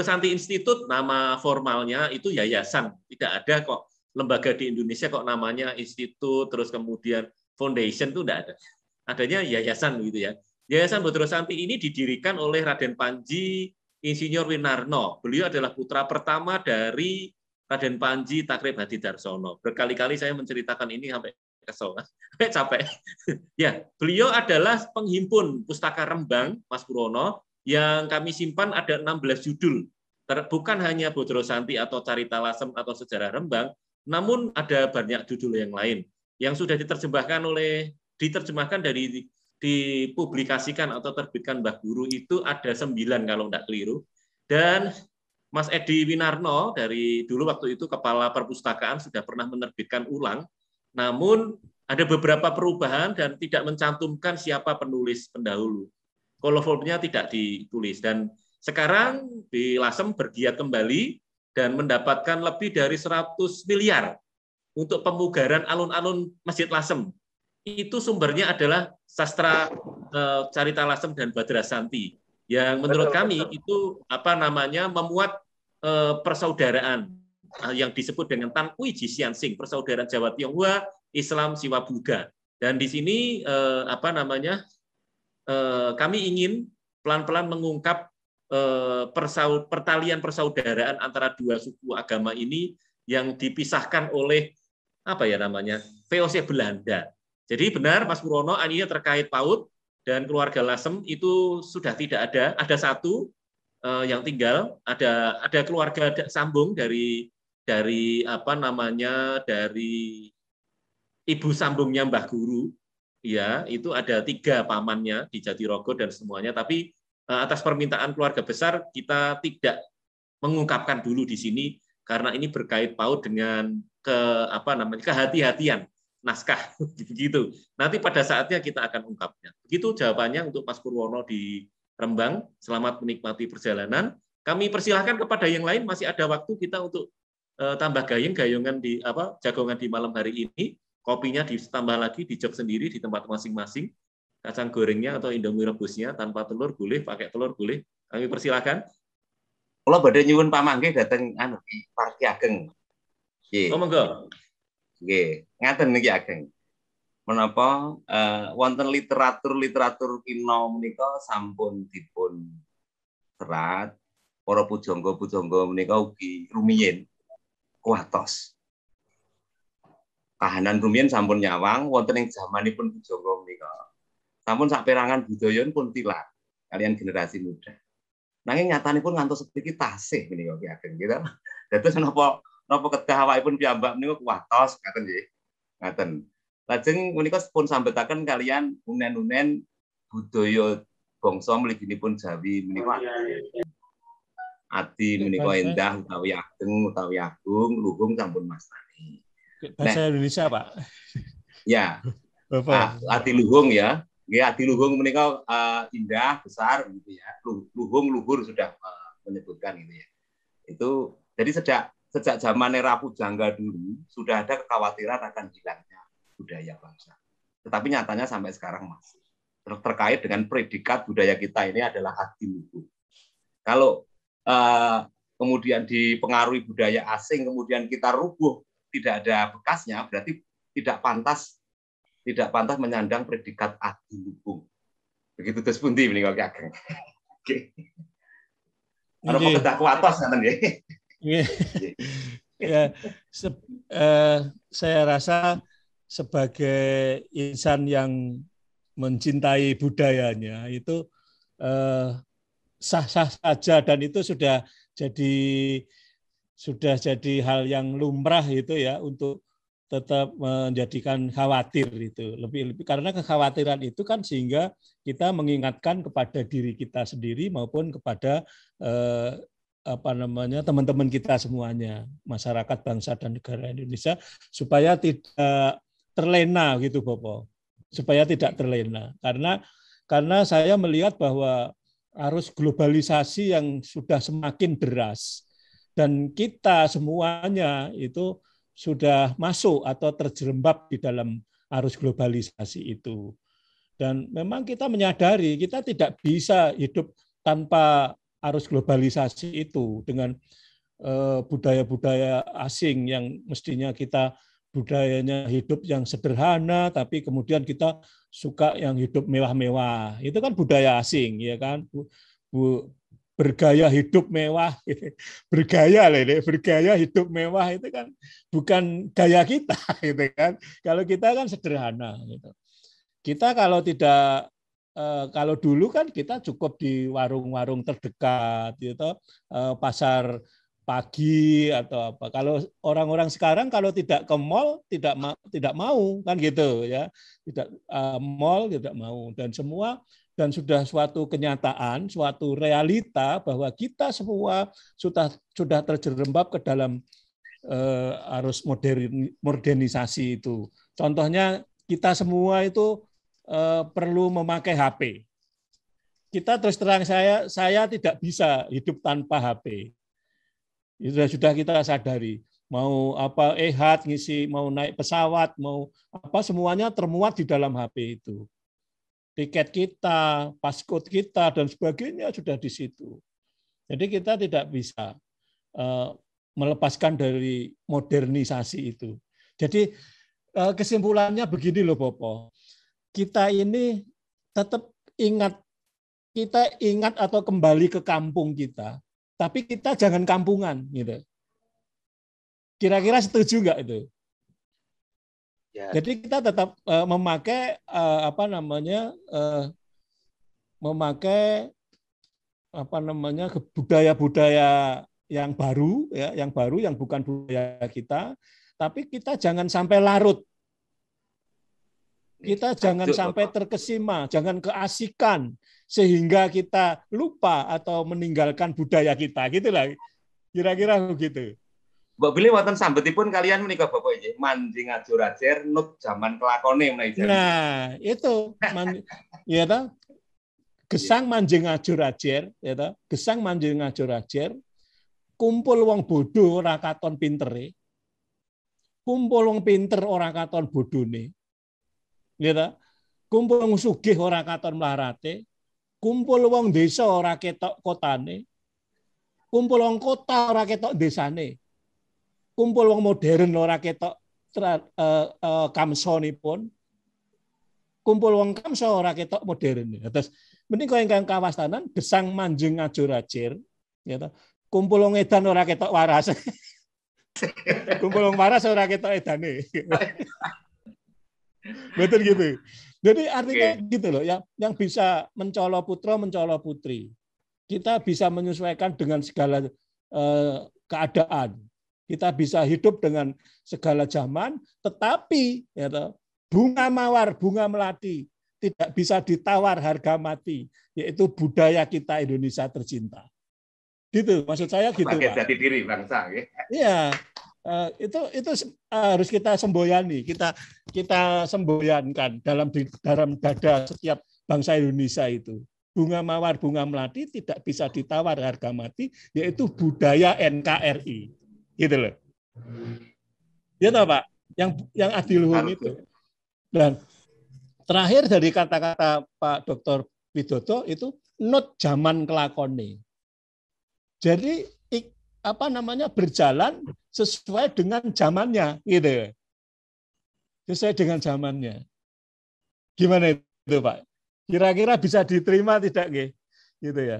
Santi Institute nama formalnya itu yayasan, tidak ada kok lembaga di Indonesia kok namanya institut terus kemudian foundation itu tidak ada. Adanya yayasan gitu ya. Yayasan Santi ini didirikan oleh Raden Panji Insinyur Winarno. Beliau adalah putra pertama dari Raden Panji Takrib Hadi Darsono. Berkali-kali saya menceritakan ini sampai kesel capek ya beliau adalah penghimpun pustaka Rembang Mas Purono yang kami simpan ada 16 judul bukan hanya Bodro Santi atau Carita Lasem atau Sejarah Rembang namun ada banyak judul yang lain yang sudah diterjemahkan oleh diterjemahkan dari dipublikasikan atau terbitkan Mbah Guru itu ada sembilan kalau tidak keliru dan Mas Edi Winarno dari dulu waktu itu kepala perpustakaan sudah pernah menerbitkan ulang namun ada beberapa perubahan dan tidak mencantumkan siapa penulis pendahulu. Coloformnya tidak ditulis dan sekarang di Lasem bergiat kembali dan mendapatkan lebih dari 100 miliar untuk pemugaran alun-alun Masjid Lasem. Itu sumbernya adalah sastra eh, Carita Lasem dan Santi yang menurut kami itu apa namanya memuat eh, persaudaraan Eh, yang disebut dengan Tankui Sing, persaudaraan Jawa Tionghoa, Islam Siwa Buddha. Dan di sini eh, apa namanya? Eh, kami ingin pelan-pelan mengungkap eh, pertalian persaudaraan antara dua suku agama ini yang dipisahkan oleh apa ya namanya? VOC Belanda. Jadi benar Mas Purono ini terkait PAUD dan keluarga Lasem itu sudah tidak ada, ada satu eh, yang tinggal ada ada keluarga sambung dari dari apa namanya dari ibu sambungnya Mbah Guru ya itu ada tiga pamannya di Jatirogo dan semuanya tapi eh, atas permintaan keluarga besar kita tidak mengungkapkan dulu di sini karena ini berkait paut dengan ke apa namanya kehati-hatian naskah begitu. Nanti pada saatnya kita akan ungkapnya. Begitu jawabannya untuk Mas Purwono di Rembang. Selamat menikmati perjalanan. Kami persilahkan kepada yang lain masih ada waktu kita untuk Eh, tambah gayung gayungan di apa jagongan di malam hari ini kopinya ditambah lagi di sendiri di tempat masing-masing kacang gorengnya atau indomie rebusnya tanpa telur boleh pakai telur boleh kami persilahkan kalau badai nyuwun pak mangke datang anu parki ageng iya Oh monggo. Nggih, ngaten niki ageng. Menapa uh, wonten literatur-literatur kino menika sampun dipun serat para pujangga-pujangga menika ugi rumiyin watos. Kahanan rumiyin sampun nyawang wonten ing zamanipun Bujangga menika. Sampun saperangan budaya pun tilar kalian generasi muda. Nanging pun ngantos sedikit tasih menika ki ageng kita. Gitu. Dados napa napa kedah pun piyambak menika kuwatos ngaten nggih. Ngaten. Lajeng menika pun sambetaken kalian unen-unen budaya bangsa mliginipun Jawi menika. Oh, iya, iya, iya. Adi menika indah, utawi ageng utawi agung luhung sampun mastani. Bahasa nah, Indonesia, Pak. Ya. Bapak. Ah, ati luhung ya. Nggih ati luhung menika uh, indah, besar gitu ya. Luhung luhur sudah eh, menyebutkan gitu ya. Itu jadi sejak sejak zaman era pujangga dulu sudah ada kekhawatiran akan hilangnya budaya bangsa. Tetapi nyatanya sampai sekarang masih terkait dengan predikat budaya kita ini adalah hati luhur. Kalau Eh, kemudian dipengaruhi budaya asing, kemudian kita rubuh, tidak ada bekasnya, berarti tidak pantas tidak pantas menyandang predikat hukum Begitu terus pundi meninggal ageng. Oke. Ana mau kuatos Ya, eh, saya rasa sebagai insan yang mencintai budayanya itu eh, sah-sah saja dan itu sudah jadi sudah jadi hal yang lumrah itu ya untuk tetap menjadikan khawatir itu lebih lebih karena kekhawatiran itu kan sehingga kita mengingatkan kepada diri kita sendiri maupun kepada eh, apa namanya teman-teman kita semuanya masyarakat bangsa dan negara Indonesia supaya tidak terlena gitu Bopo supaya tidak terlena karena karena saya melihat bahwa arus globalisasi yang sudah semakin deras dan kita semuanya itu sudah masuk atau terjerembab di dalam arus globalisasi itu. Dan memang kita menyadari kita tidak bisa hidup tanpa arus globalisasi itu dengan eh, budaya-budaya asing yang mestinya kita budayanya hidup yang sederhana tapi kemudian kita suka yang hidup mewah-mewah. Itu kan budaya asing, ya kan? Bu, bu, bergaya hidup mewah, bergaya lele, bergaya hidup mewah itu kan bukan gaya kita, gitu kan? Kalau kita kan sederhana, gitu. Kita kalau tidak eh, kalau dulu kan kita cukup di warung-warung terdekat, gitu, eh, pasar pagi atau apa. Kalau orang-orang sekarang kalau tidak ke mall tidak ma tidak mau kan gitu ya. Tidak uh, mall tidak mau dan semua dan sudah suatu kenyataan, suatu realita bahwa kita semua sudah sudah terjerembab ke dalam uh, arus modern modernisasi itu. Contohnya kita semua itu uh, perlu memakai HP. Kita terus terang saya saya tidak bisa hidup tanpa HP. Itu sudah, ya sudah kita sadari. Mau apa ehat ngisi, mau naik pesawat, mau apa semuanya termuat di dalam HP itu. Tiket kita, paskot kita dan sebagainya sudah di situ. Jadi kita tidak bisa eh, melepaskan dari modernisasi itu. Jadi eh, kesimpulannya begini loh Popo, Kita ini tetap ingat kita ingat atau kembali ke kampung kita tapi kita jangan kampungan gitu. Kira-kira setuju nggak itu? Ya. Jadi kita tetap uh, memakai uh, apa namanya uh, memakai apa namanya budaya-budaya yang baru ya, yang baru yang bukan budaya kita, tapi kita jangan sampai larut. Kita iya, jangan sampai terkesima, jangan keasikan, sehingga kita lupa atau meninggalkan budaya kita gitulah kira-kira begitu Mbak Billy wonten sambetipun kalian menikah Bapak ini manjing acur acer nut zaman kelakone menika. Nah, itu man, ya, iya. ya toh gesang manjing acur acer ya toh gesang manjing acur acer kumpul wong bodoh ora katon pintere kumpul wong pinter ora katon bodone ya toh kumpul wong sugih ora katon melarate. Kumpul wong desa ora ketok kotane. Kumpul wong kota ora ketok desane. Kumpul wong modern ora ketok tra, uh, uh, pun. Kumpul wong kamso ora ketok modern. Terus mending kau yang kawastanan gesang manjung ngajur acir. Ya Kumpul wong edan ora ketok waras. Kumpul wong waras ora ketok edane. Betul gitu. Jadi artinya okay. gitu loh, yang yang bisa mencolok putra, mencolok putri. Kita bisa menyesuaikan dengan segala eh, keadaan. Kita bisa hidup dengan segala zaman, tetapi ya toh, bunga mawar, bunga melati tidak bisa ditawar harga mati, yaitu budaya kita Indonesia tercinta gitu maksud saya gitu Pakai jati diri bangsa ya iya Eh, itu itu harus kita semboyani, kita kita semboyankan dalam di, dalam dada setiap bangsa Indonesia itu. Bunga mawar, bunga melati tidak bisa ditawar harga mati, yaitu budaya NKRI. Gitu loh. Ya tahu Pak, yang yang adiluhung itu. Dan terakhir dari kata-kata Pak Dr. Widodo itu not zaman kelakoni. Jadi apa namanya berjalan sesuai dengan zamannya gitu sesuai dengan zamannya gimana itu pak kira-kira bisa diterima tidak gitu ya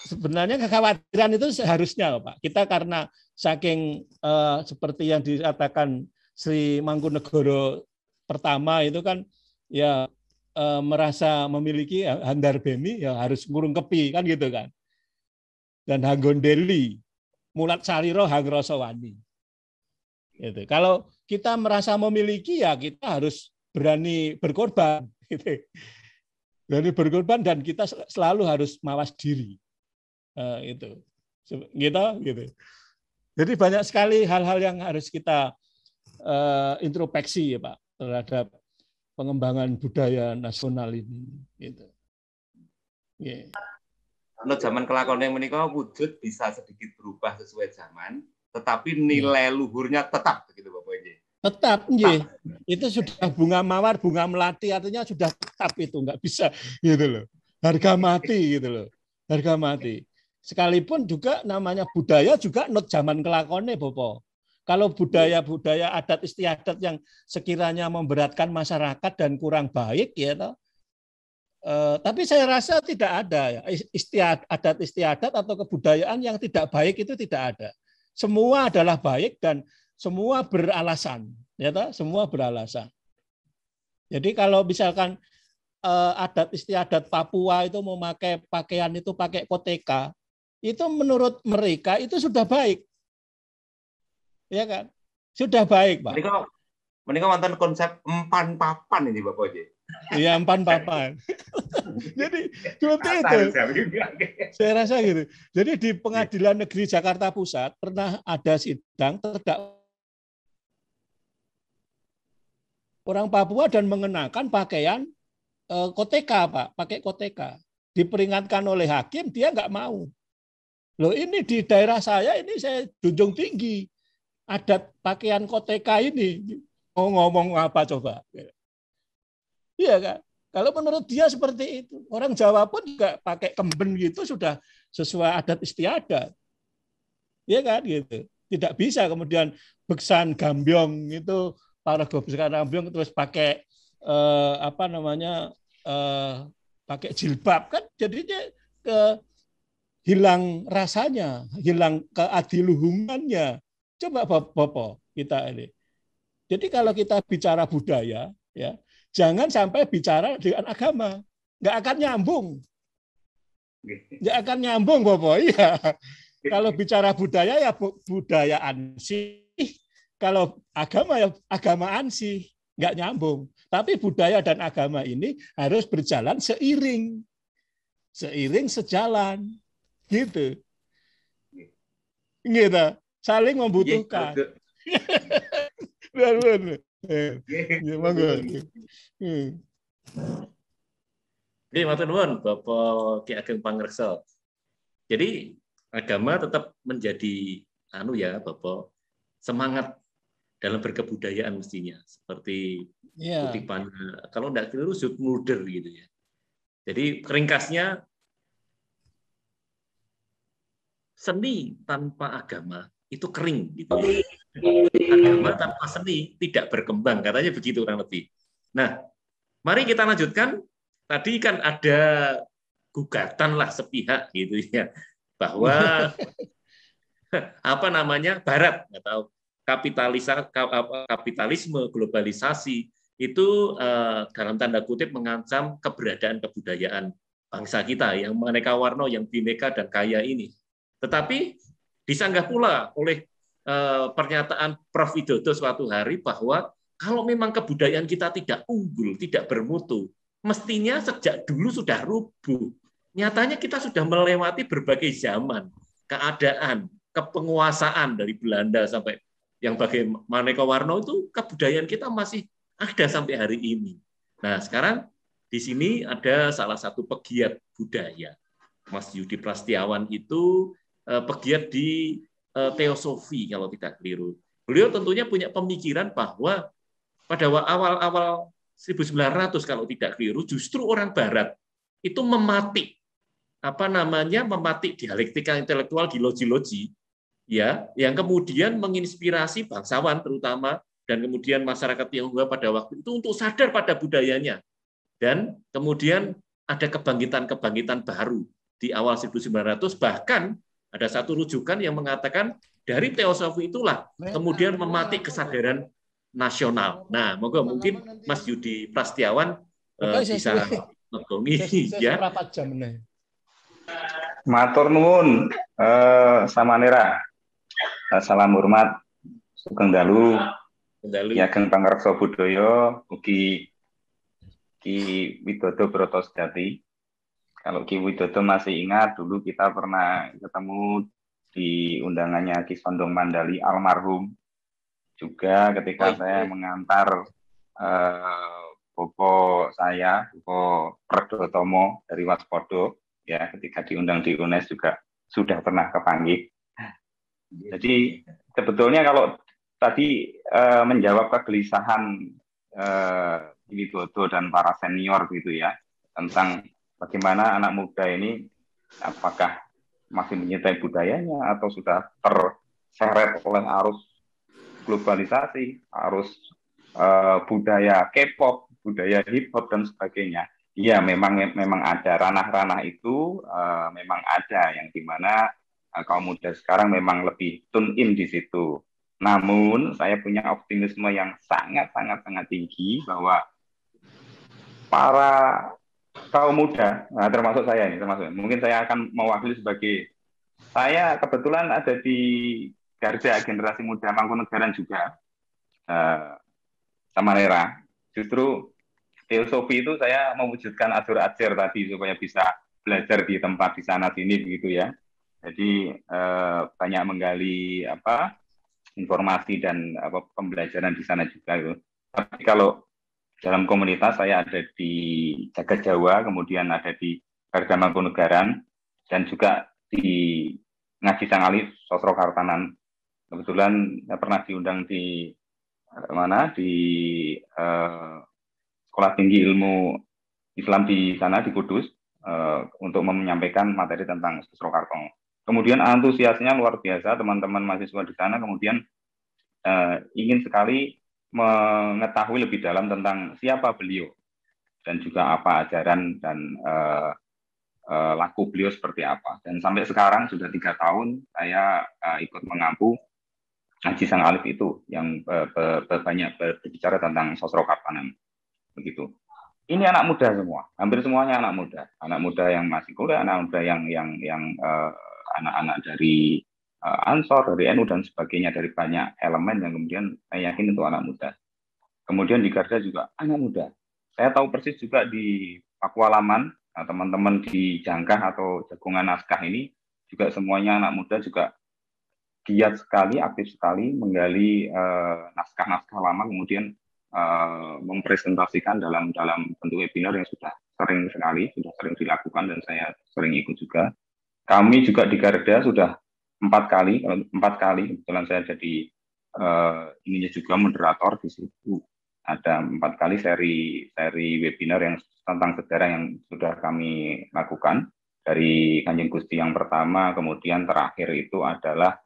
sebenarnya kekhawatiran itu seharusnya pak kita karena saking eh, seperti yang dikatakan Sri Mangkunegoro pertama itu kan ya eh, merasa memiliki handar bemi ya harus ngurung kepi kan gitu kan dan hanggondeli mulat saliro hang Rosowani. Gitu. Kalau kita merasa memiliki ya kita harus berani berkorban. Gitu. Berani berkorban dan kita selalu harus mawas diri. Uh, eh, itu gitu gitu jadi banyak sekali hal-hal yang harus kita uh, introspeksi ya pak terhadap pengembangan budaya nasional ini gitu yeah no zaman yang menikah wujud bisa sedikit berubah sesuai zaman, tetapi nilai iya. luhurnya tetap begitu Bapak Ibu. Tetap, ya. Itu sudah bunga mawar, bunga melati artinya sudah tetap itu nggak bisa gitu loh. Harga mati gitu loh. Harga mati. Sekalipun juga namanya budaya juga not zaman kelakonnya Bapak. Kalau budaya-budaya adat istiadat yang sekiranya memberatkan masyarakat dan kurang baik ya toh, Eh, tapi saya rasa tidak ada ya istiadat adat istiadat atau kebudayaan yang tidak baik itu tidak ada. Semua adalah baik dan semua beralasan, ya ta? semua beralasan. Jadi kalau misalkan eh, adat istiadat Papua itu memakai pakaian itu pakai koteka, itu menurut mereka itu sudah baik. Ya kan? Sudah baik, Pak. Mereka, mereka mantan konsep empan papan ini Bapak Oji. Iya, empan papan. Jadi seperti itu. Gitu? Saya rasa gitu. Jadi di iya. Pengadilan Negeri Jakarta Pusat pernah ada sidang terdakwa orang Papua dan mengenakan pakaian eh, koteka, Pak, pakai koteka. Diperingatkan oleh hakim, dia nggak mau. Loh ini di daerah saya ini saya junjung tinggi adat pakaian koteka ini. Mau ngomong apa coba? Iya kan? Kalau menurut dia seperti itu. Orang Jawa pun juga pakai kemben gitu sudah sesuai adat istiadat. Iya kan gitu. Tidak bisa kemudian beksan gambyong itu para beksan gambyong terus pakai eh, apa namanya eh, pakai jilbab kan jadinya ke hilang rasanya, hilang keadiluhungannya. Coba Bapak kita ini. Jadi kalau kita bicara budaya ya, Jangan sampai bicara dengan agama. Nggak akan nyambung. Nggak akan nyambung, Bobo. Iya. Kalau bicara budaya, ya budaya sih. Kalau agama, ya agama sih. Nggak nyambung. Tapi budaya dan agama ini harus berjalan seiring. Seiring sejalan. Gitu. Gitu. Saling iya, membutuhkan. Benar, Ya monggo. Oke, matur nuwun Bapak Ki Ageng Pangreksa. Jadi agama tetap menjadi anu ya Bapak semangat dalam berkebudayaan mestinya seperti yeah. kalau tidak keliru shoot muder gitu ya. Jadi ringkasnya seni tanpa agama itu kering gitu ya. Agama tanpa seni tidak berkembang, katanya begitu kurang lebih. Nah, mari kita lanjutkan. Tadi kan ada gugatan lah sepihak gitu ya bahwa apa namanya barat atau kapitalis kapitalisme globalisasi itu eh, dalam tanda kutip mengancam keberadaan kebudayaan bangsa kita yang mereka warna yang bineka dan kaya ini. Tetapi Disanggah pula oleh eh, pernyataan Prof. Widodo suatu hari bahwa kalau memang kebudayaan kita tidak unggul, tidak bermutu, mestinya sejak dulu sudah rubuh. Nyatanya kita sudah melewati berbagai zaman, keadaan, kepenguasaan dari Belanda sampai yang bagaimana Warno itu kebudayaan kita masih ada sampai hari ini. Nah, sekarang di sini ada salah satu pegiat budaya. Mas Yudi Prastiawan itu Eh, pegiat di eh, teosofi kalau tidak keliru. Beliau tentunya punya pemikiran bahwa pada awal-awal 1900 kalau tidak keliru justru orang barat itu mematik apa namanya mematik dialektika intelektual di loji-loji ya yang kemudian menginspirasi bangsawan terutama dan kemudian masyarakat Tionghoa pada waktu itu untuk sadar pada budayanya dan kemudian ada kebangkitan-kebangkitan baru di awal 1900 bahkan ada satu rujukan yang mengatakan dari teosofi itulah kemudian mematik kesadaran nasional. Nah, moga mungkin Mas Yudi Prastiawan uh, bisa mengongi ya. Iya. Matur nuwun uh, eh, samanera. salam hormat Sugeng Dalu. Dalu. Kang Pangarso Budoyo ugi Ki Widodo Broto Sejati. Kalau Ki Widodo masih ingat, dulu kita pernah ketemu di undangannya Ki Sondong Mandali almarhum. Juga ketika baik, saya mengantar eh, Bopo saya, Bopo Perdotomo dari Waspodo, ya ketika diundang di UNES juga sudah pernah kepanggil. Jadi sebetulnya kalau tadi e, menjawab kegelisahan e, Widodo dan para senior gitu ya tentang bagaimana anak muda ini apakah masih menyintai budayanya atau sudah terseret oleh arus globalisasi, arus uh, budaya K-pop, budaya hip hop dan sebagainya. Iya, memang memang ada ranah-ranah itu uh, memang ada yang dimana uh, kaum muda sekarang memang lebih tune in di situ. Namun saya punya optimisme yang sangat sangat sangat tinggi bahwa para kaum muda, nah, termasuk saya ini, termasuk mungkin saya akan mewakili sebagai saya kebetulan ada di Garda generasi muda Mangkunegaran juga uh, eh, sama Nera. Justru filosofi itu saya mewujudkan ajur ajar tadi supaya bisa belajar di tempat di sana sini begitu ya. Jadi uh, banyak menggali apa informasi dan apa pembelajaran di sana juga itu. Tapi kalau dalam komunitas saya ada di Jaga Jawa, kemudian ada di Garda Mangkunegaran, dan juga di Ngaji Sang Alif, Sosro Kartanan. Kebetulan saya pernah diundang di eh, mana di eh, Sekolah Tinggi Ilmu Islam di sana di Kudus eh, untuk menyampaikan materi tentang Sosro Kartong. Kemudian antusiasnya luar biasa teman-teman mahasiswa di sana, kemudian eh, ingin sekali mengetahui lebih dalam tentang siapa beliau dan juga apa ajaran dan uh, uh, laku beliau seperti apa. Dan sampai sekarang sudah tiga tahun saya uh, ikut mengampu Haji Sang Alif itu yang uh, banyak berbicara tentang sosro kartanam begitu. Ini anak muda semua, hampir semuanya anak muda, anak muda yang masih kuliah, anak muda yang yang yang anak-anak uh, dari Eh, ansor, dari NU dan sebagainya, dari banyak elemen yang kemudian saya yakin itu anak muda. Kemudian di Garda juga anak muda. Saya tahu persis juga di Pakualaman, eh, teman-teman di Jangkah atau Jagungan Naskah ini juga semuanya anak muda juga giat sekali, aktif sekali menggali eh, naskah-naskah eh, lama kemudian eh, mempresentasikan dalam dalam bentuk webinar yang sudah sering sekali, sudah sering dilakukan dan saya sering ikut juga. Kami juga di Garda sudah empat kali empat kali kebetulan saya jadi uh, ininya juga moderator di situ ada empat kali seri seri webinar yang tentang sejarah yang sudah kami lakukan dari Kanjeng Gusti yang pertama kemudian terakhir itu adalah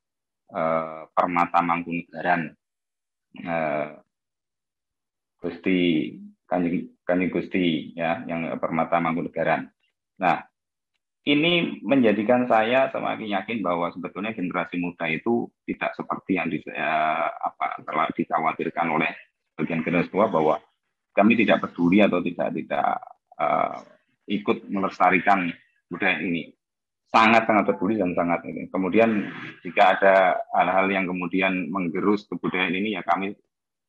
uh, Permata Mangkunegaran uh, Gusti Kanjeng Kanjeng Gusti ya yang Permata Mangkunegaran. Nah ini menjadikan saya semakin yakin bahwa sebetulnya generasi muda itu tidak seperti yang di, eh, apa, telah dikhawatirkan oleh bagian generasi tua bahwa kami tidak peduli atau tidak tidak uh, ikut melestarikan budaya ini sangat sangat peduli dan sangat ini. Kemudian jika ada hal-hal yang kemudian menggerus kebudayaan ini ya kami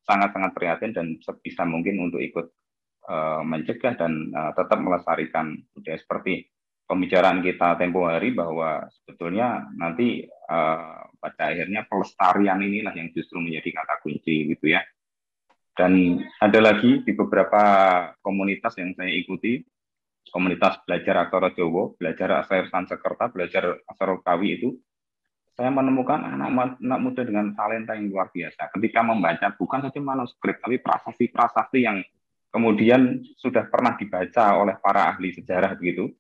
sangat sangat prihatin dan sebisa mungkin untuk ikut uh, mencegah dan uh, tetap melestarikan budaya seperti pembicaraan kita tempo hari bahwa sebetulnya nanti uh, pada akhirnya pelestarian inilah yang justru menjadi kata kunci gitu ya. Dan ada lagi di beberapa komunitas yang saya ikuti, komunitas belajar aksara Jawa, belajar aksara Sanskerta, belajar aksara Kawi itu, saya menemukan anak, anak muda dengan talenta yang luar biasa. Ketika membaca bukan saja manuskrip, tapi prasasti-prasasti yang kemudian sudah pernah dibaca oleh para ahli sejarah begitu,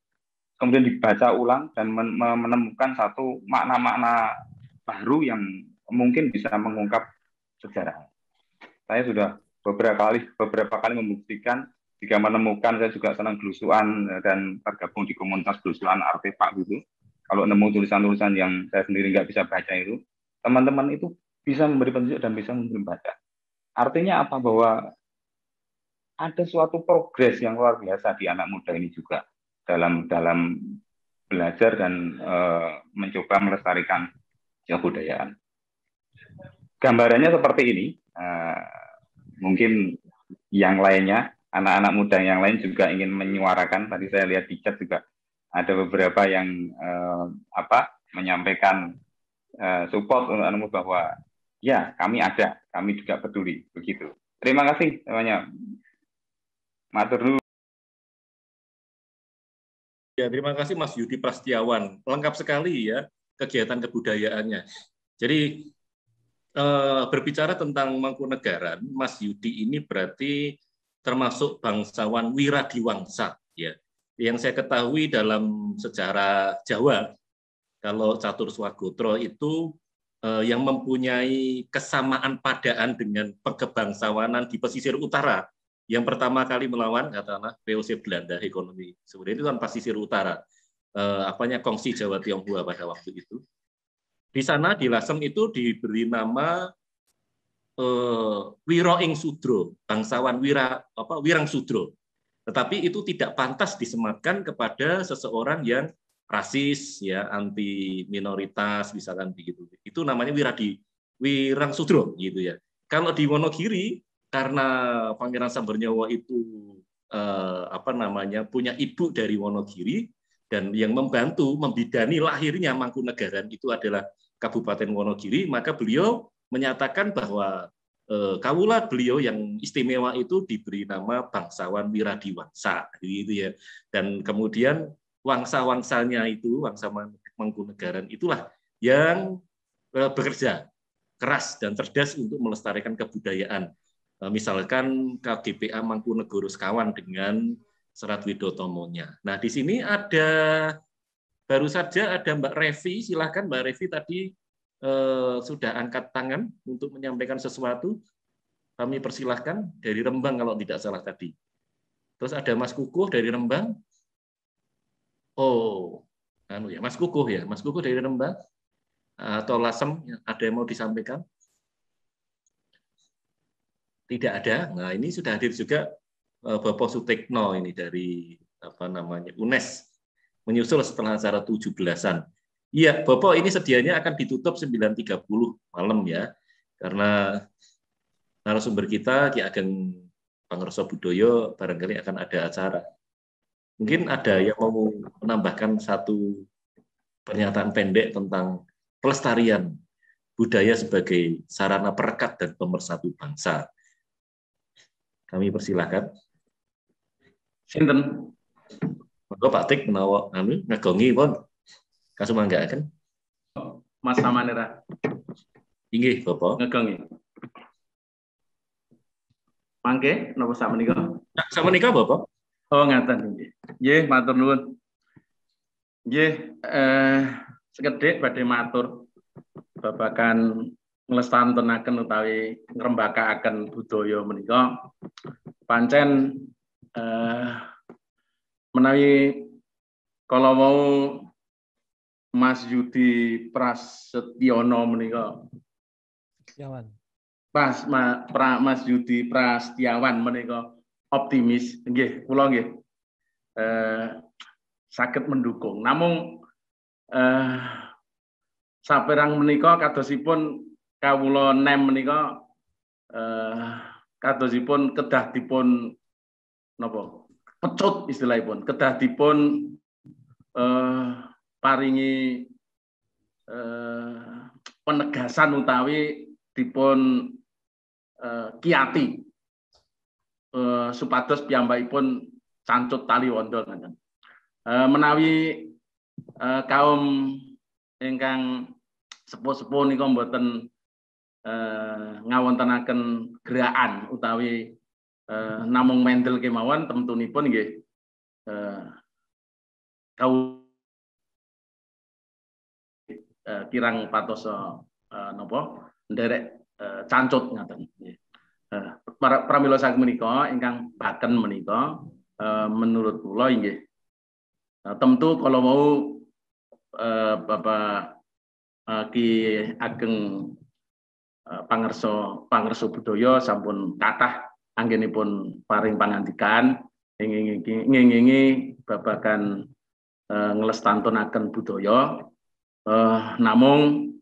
kemudian dibaca ulang dan menemukan satu makna-makna baru yang mungkin bisa mengungkap sejarah. Saya sudah beberapa kali beberapa kali membuktikan jika menemukan saya juga senang gelusuan dan tergabung di komunitas gelusuan Pak gitu. Kalau nemu tulisan-tulisan yang saya sendiri nggak bisa baca itu, teman-teman itu bisa memberi petunjuk dan bisa memberi baca. Artinya apa bahwa ada suatu progres yang luar biasa di anak muda ini juga dalam dalam belajar dan e, mencoba melestarikan kebudayaan. Gambarannya seperti ini. E, mungkin yang lainnya, anak-anak muda yang lain juga ingin menyuarakan. Tadi saya lihat di chat juga ada beberapa yang e, apa menyampaikan e, support untuk anakmu bahwa ya kami ada, kami juga peduli begitu. Terima kasih semuanya. Matur dulu. Ya, terima kasih Mas Yudi Prastiawan. Lengkap sekali ya kegiatan kebudayaannya. Jadi eh, berbicara tentang Mangkunegaran, Mas Yudi ini berarti termasuk bangsawan Wiradiwangsa ya. Yang saya ketahui dalam sejarah Jawa kalau catur swagotro itu eh, yang mempunyai kesamaan padaan dengan perkebangsawanan di pesisir utara yang pertama kali melawan katakanlah VOC Belanda ekonomi sebenarnya itu kan Pasisir Utara eh, apanya Kongsi Jawa Tionghoa pada waktu itu di sana di Lasem itu diberi nama eh, Wiroing Sudro bangsawan Wira apa Wirang Sudro tetapi itu tidak pantas disematkan kepada seseorang yang rasis ya anti minoritas misalkan begitu itu namanya wiradi wirang sudro gitu ya kalau di Wonogiri karena Pangeran Sambernyawa itu eh, apa namanya punya ibu dari Wonogiri dan yang membantu membidani lahirnya Mangkunegaran itu adalah Kabupaten Wonogiri, maka beliau menyatakan bahwa eh, kawula beliau yang istimewa itu diberi nama bangsawan Wiradiwangsa gitu ya. Dan kemudian wangsa-wangsanya itu, wangsa Mangkunegaran itulah yang eh, bekerja keras dan cerdas untuk melestarikan kebudayaan Eh, misalkan KGPA Mangkunegoro Sekawan dengan Serat Widotomonya. Nah, di sini ada baru saja ada Mbak Revi, silahkan Mbak Revi tadi eh, sudah angkat tangan untuk menyampaikan sesuatu. Kami persilahkan dari Rembang kalau tidak salah tadi. Terus ada Mas Kukuh dari Rembang. Oh, anu ya, Mas Kukuh ya, Mas Kukuh dari Rembang eh, atau Lasem ya, ada yang mau disampaikan? tidak ada. Nah, ini sudah hadir juga eh, Bapak Sutekno ini dari apa namanya UNES menyusul setelah acara 17-an. Iya, Bapak ini sedianya akan ditutup 9.30 malam ya. Karena narasumber kita Ki Ageng Pangerso Budoyo barangkali akan ada acara. Mungkin ada yang mau menambahkan satu pernyataan pendek tentang pelestarian budaya sebagai sarana perekat dan pemersatu bangsa. Kami persilahkan. Sinten. Monggo Pak Tik menawa kami anu ngegongi pun. kan, Mas Samanera. tinggi Bapak. Ngegongi. Mangke napa sak menika? Nah, sama menika Bapak. Oh ngatan tinggi. ye matur nuwun. Ye, eh sekedek badhe matur babakan ngelestantun utawi akan budaya menika pancen eh, menawi kalau mau Mas Yudi Prasetyono menika Setiawan Pas ma, pra, Mas Yudi Prasetyawan menika optimis nggih kula nggih eh, sakit mendukung namun eh, saperang menika kadosipun kawula nem menika eh kadosipun kedah dipun napa pecut istilahipun kedah dipun eh paringi eh penegasan utawi dipun eh, kiati eh, supados piyambakipun cancut tali wondol ngoten eh, menawi eh, kaum ingkang sepuh-sepuh nika mboten eh, ngawontenaken gerakan utawi eh, namung mendel kemawon temtunipun nggih eh, kau eh, kirang patos eh, nopo nderek eh, cancut ngaten nggih. Eh, para pramila sak menika ingkang baken menika eh, menurut kula nggih Nah, eh, tentu kalau mau eh, Bapak eh, Ki Ageng Eh, pangerso pangerso budoyo sampun kathah anggenipun paring pangandikan ngengingi babakan eh, ngelestantunaken budaya eh, namung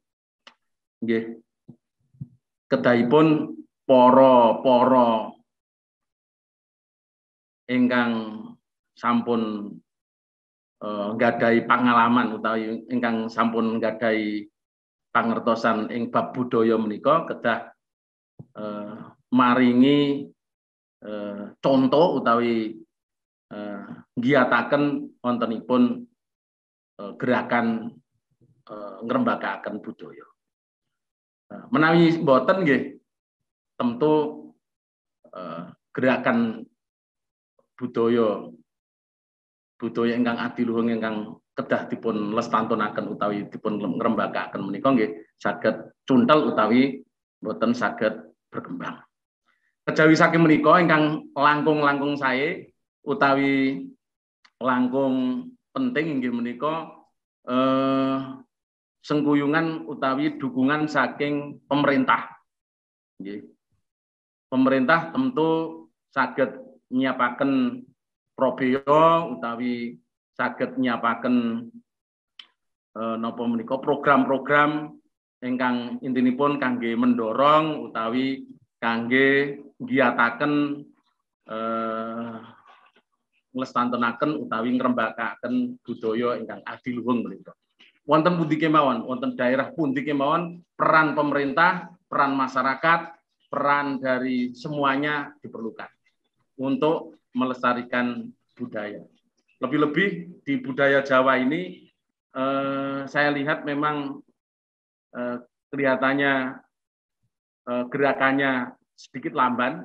nggih kedahipun poro para ingkang sampun eh, nggadahi pengalaman utawi ingkang sampun nggadahi pangertosan ing bab budaya menika kedah eh, maringi eh, contoh utawi eh, giataken wontenipun eh, gerakan eh, ngrembakaken budaya. Nah, menawi boten nggih tentu eh, gerakan budaya budaya ingkang adiluhung ingkang kedah dipun lestantunaken utawi dipun ngrembakaken menika nggih saged cuntel utawi boten saged berkembang. Kejawi saking menika ingkang langkung-langkung saya utawi langkung penting nggih menika eh, sengkuyungan utawi dukungan saking pemerintah. Nggih. Pemerintah tentu saged nyiapaken probeyo utawi saged nyiapaken nopo eh, napa program program-program ingkang intinipun kangge mendorong utawi kangge giataken eh, nglestanenaken utawi ngrembakaken budaya ingkang adiluhung menika. Wonten pundi kemawon, wonten daerah pundi kemawon peran pemerintah, peran masyarakat, peran dari semuanya diperlukan untuk melestarikan budaya. Lebih-lebih di budaya Jawa ini eh, saya lihat memang eh, kelihatannya eh, gerakannya sedikit lamban,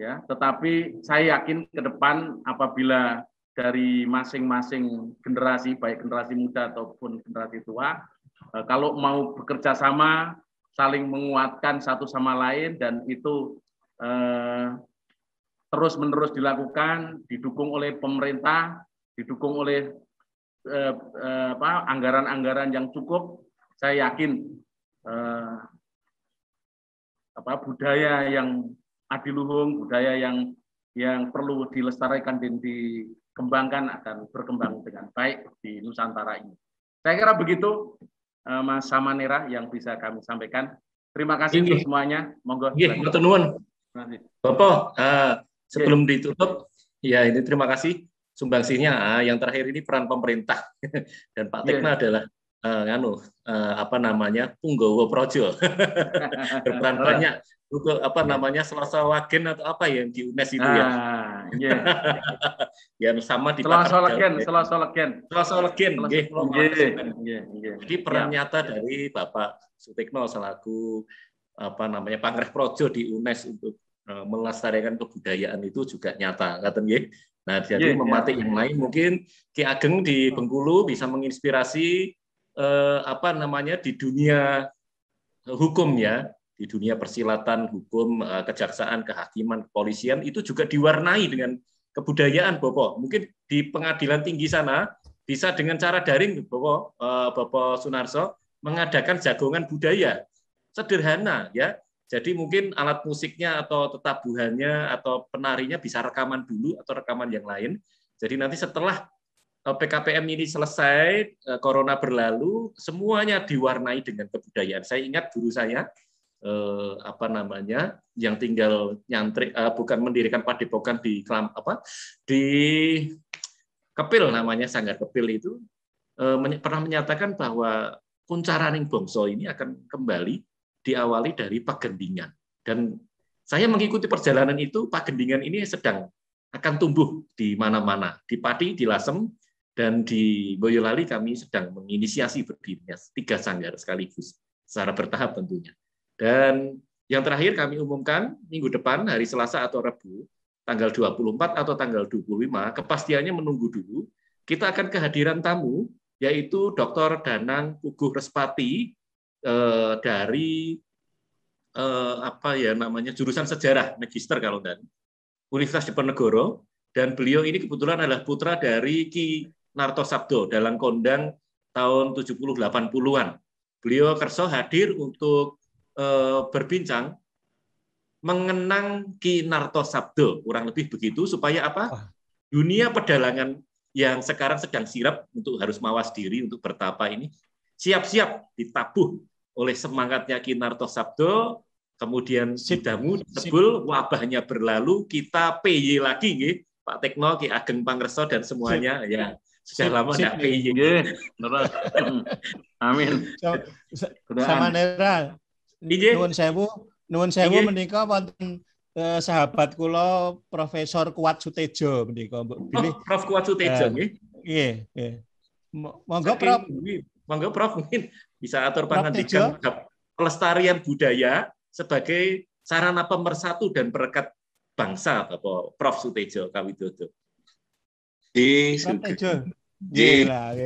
ya. Tetapi saya yakin ke depan apabila dari masing-masing generasi, baik generasi muda ataupun generasi tua, eh, kalau mau bekerja sama, saling menguatkan satu sama lain dan itu eh, terus-menerus dilakukan, didukung oleh pemerintah, didukung oleh eh, eh, apa, anggaran-anggaran yang cukup, saya yakin eh, apa, budaya yang adiluhung, budaya yang yang perlu dilestarikan dan dikembangkan akan berkembang dengan baik di Nusantara ini. Saya kira begitu, eh, Mas Samanera yang bisa kami sampaikan. Terima kasih untuk semuanya. Monggo. Nggih, Bapak, uh, Sebelum ditutup, ya ini terima kasih sumbangsinya. Ah, yang terakhir ini peran pemerintah dan Pak iya. Tekna yeah. adalah uh, nganu uh, apa namanya punggawa projo berperan iya. banyak untuk apa namanya selasa wagen atau apa ya yang di UNES itu ya. ah, ya yeah. yang sama di selasa legen selasa wagen, selasa legen iya, jadi peran yeah. nyata dari bapak Sutikno selaku apa namanya pangreh projo di UNES untuk Eh, melestarikan kebudayaan itu juga nyata, kata nggih. Nah, jadi yeah, iya. mematik yeah. yang lain mungkin Ki Ageng di hmm. Bengkulu bisa menginspirasi eh, apa namanya di dunia hukum ya, di dunia persilatan, hukum, eh, kejaksaan, kehakiman, kepolisian itu juga diwarnai dengan kebudayaan Bopo. Mungkin di pengadilan tinggi sana bisa dengan cara daring Bopo eh, Bopo Sunarso mengadakan jagongan budaya sederhana ya jadi mungkin alat musiknya atau tetabuhannya atau penarinya bisa rekaman dulu atau rekaman yang lain. Jadi nanti setelah eh, PKPM ini selesai, eh, corona berlalu, semuanya diwarnai dengan kebudayaan. Saya ingat guru saya eh, apa namanya yang tinggal nyantri bukan mendirikan padepokan di Klam, apa di Kepil namanya Sanggar Kepil itu pernah menyatakan bahwa kuncaraning bongso ini akan kembali diawali dari pagendingan. Dan saya mengikuti perjalanan itu, pagendingan ini sedang akan tumbuh di mana-mana, di Pati, di Lasem, dan di Boyolali kami sedang menginisiasi berdirinya tiga sanggar sekaligus secara bertahap tentunya. Dan yang terakhir kami umumkan minggu depan hari Selasa atau Rabu tanggal 24 atau tanggal 25 kepastiannya menunggu dulu kita akan kehadiran tamu yaitu Dr. Danang Puguh Respati eh, dari eh, apa ya namanya jurusan sejarah magister kalau dan Universitas Diponegoro dan beliau ini kebetulan adalah putra dari Ki Narto Sabdo dalam kondang tahun 70-80-an. Beliau kerso hadir untuk eh, berbincang mengenang Ki Narto Sabdo, kurang lebih begitu, supaya apa? Dunia pedalangan yang sekarang sedang sirap untuk harus mawas diri untuk bertapa ini siap-siap ditabuh oleh semangatnya Kinarto Sabdo, kemudian sidamu tebul, wabahnya berlalu, kita PY lagi, gitu Pak Tekno, Ki Ageng Pangreso dan semuanya, sip. ya sudah lama tidak PY. Amin. sama Nera. Iya. Nuwun sewu, nuwun sewu iya. menikah wonten eh, sahabat kula Profesor Kuat Sutejo menika oh, Prof Kuat Sutejo eh, nggih. Iya, nggih, nggih. Monggo Prof. Monggo Prof mungkin bisa atur pangandikan pelestarian budaya sebagai sarana pemersatu dan perekat bangsa apa Prof Sutejo Kawidodo. Di Sutejo. Gila,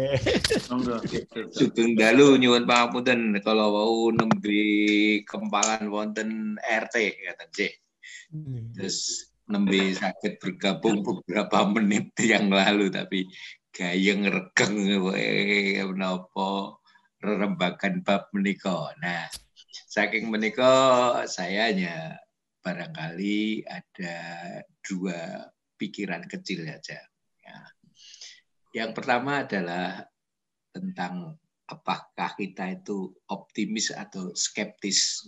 Sugeng dalu nyuwun pangapunten kalau mau nembe kembangan wonten RT kata J. Hmm. Terus nembe sakit bergabung beberapa menit yang lalu tapi gayeng regeng menapa rembakan bab menika. Nah, saking saya hanya barangkali ada dua pikiran kecil saja. Ya. Yang pertama adalah tentang apakah kita itu optimis atau skeptis.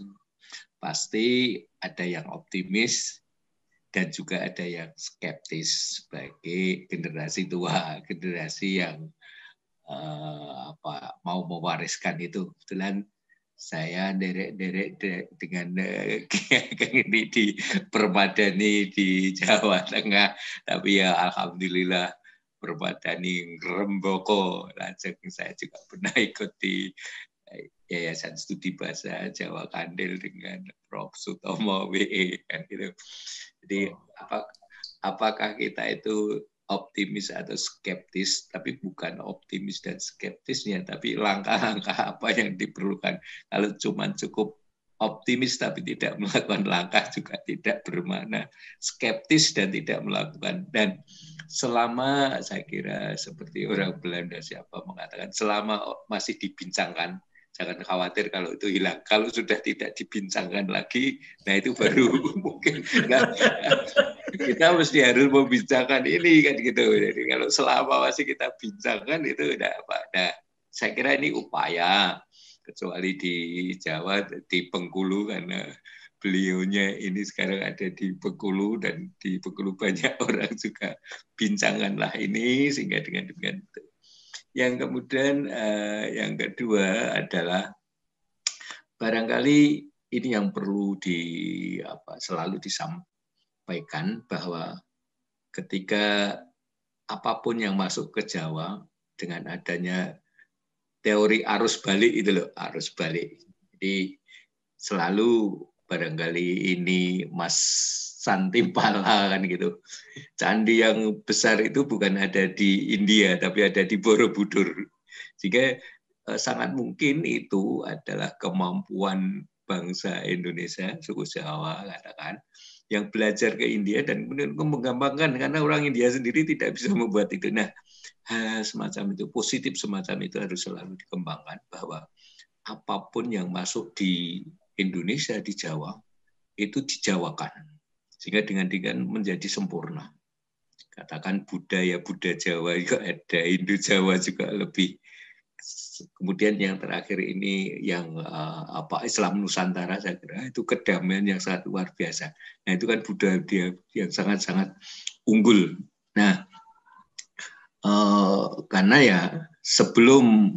Pasti ada yang optimis, dan juga ada yang skeptis sebagai generasi tua, generasi yang uh, apa mau mewariskan itu. Kebetulan saya derek-derek dengan eh, ini di permadani di Jawa Tengah, tapi ya alhamdulillah permadani Remboko. Langsung saya juga pernah ikut di Yayasan Studi Bahasa Jawa Kandil dengan Prof Sutomo WE gitu. Jadi oh. apa, apakah kita itu optimis atau skeptis, tapi bukan optimis dan skeptisnya, tapi langkah-langkah apa yang diperlukan. Kalau cuma cukup optimis tapi tidak melakukan langkah juga tidak bermakna, skeptis dan tidak melakukan. Dan selama saya kira seperti orang Belanda siapa mengatakan, selama masih dibincangkan, Jangan khawatir kalau itu hilang. Kalau sudah tidak dibincangkan lagi, nah itu baru mungkin nah, kita mesti harus membincangkan ini kan gitu. Jadi kalau selama masih kita bincangkan itu tidak apa? Nah, saya kira ini upaya kecuali di Jawa di Bengkulu karena beliaunya ini sekarang ada di Bengkulu dan di Bengkulu banyak orang juga lah ini sehingga dengan dengan yang kemudian uh, yang kedua adalah barangkali ini yang perlu di apa selalu disampaikan bahwa ketika apapun yang masuk ke Jawa dengan adanya teori arus balik itu loh, arus balik. Jadi selalu barangkali ini Mas Santipala kan gitu. Candi yang besar itu bukan ada di India tapi ada di Borobudur. Sehingga eh, sangat mungkin itu adalah kemampuan bangsa Indonesia, suku Jawa katakan, yang belajar ke India dan kemudian mengembangkan karena orang India sendiri tidak bisa membuat itu. Nah, hal semacam itu positif semacam itu harus selalu dikembangkan bahwa apapun yang masuk di Indonesia di Jawa itu dijawakan sehingga dengan dengan menjadi sempurna. Katakan budaya Buddha Jawa juga ada, Hindu Jawa juga lebih. Kemudian yang terakhir ini yang eh, apa Islam Nusantara saya kira itu kedamaian yang sangat luar biasa. Nah itu kan budaya yang sangat-sangat unggul. Nah eh, karena ya sebelum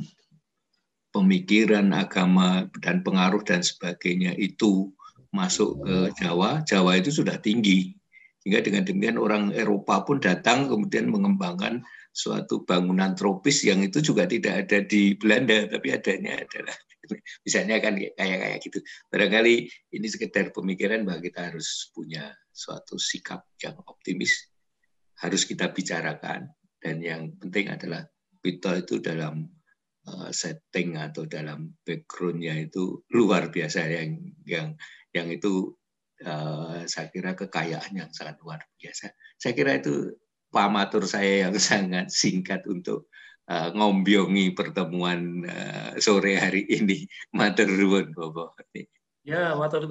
pemikiran agama dan pengaruh dan sebagainya itu masuk ke Jawa, Jawa itu sudah tinggi. Sehingga dengan demikian orang Eropa pun datang kemudian mengembangkan suatu bangunan tropis yang itu juga tidak ada di Belanda, tapi adanya adalah misalnya kan kayak kayak gitu. Barangkali ini sekedar pemikiran bahwa kita harus punya suatu sikap yang optimis, harus kita bicarakan, dan yang penting adalah kita itu dalam Eh, setting atau dalam backgroundnya itu luar biasa yang yang yang itu uh, saya kira kekayaan yang sangat luar biasa. Saya kira itu pamatur saya yang sangat singkat untuk uh, ngombiongi pertemuan uh, sore hari ini. Matur bobo. Bapak. Ya, matur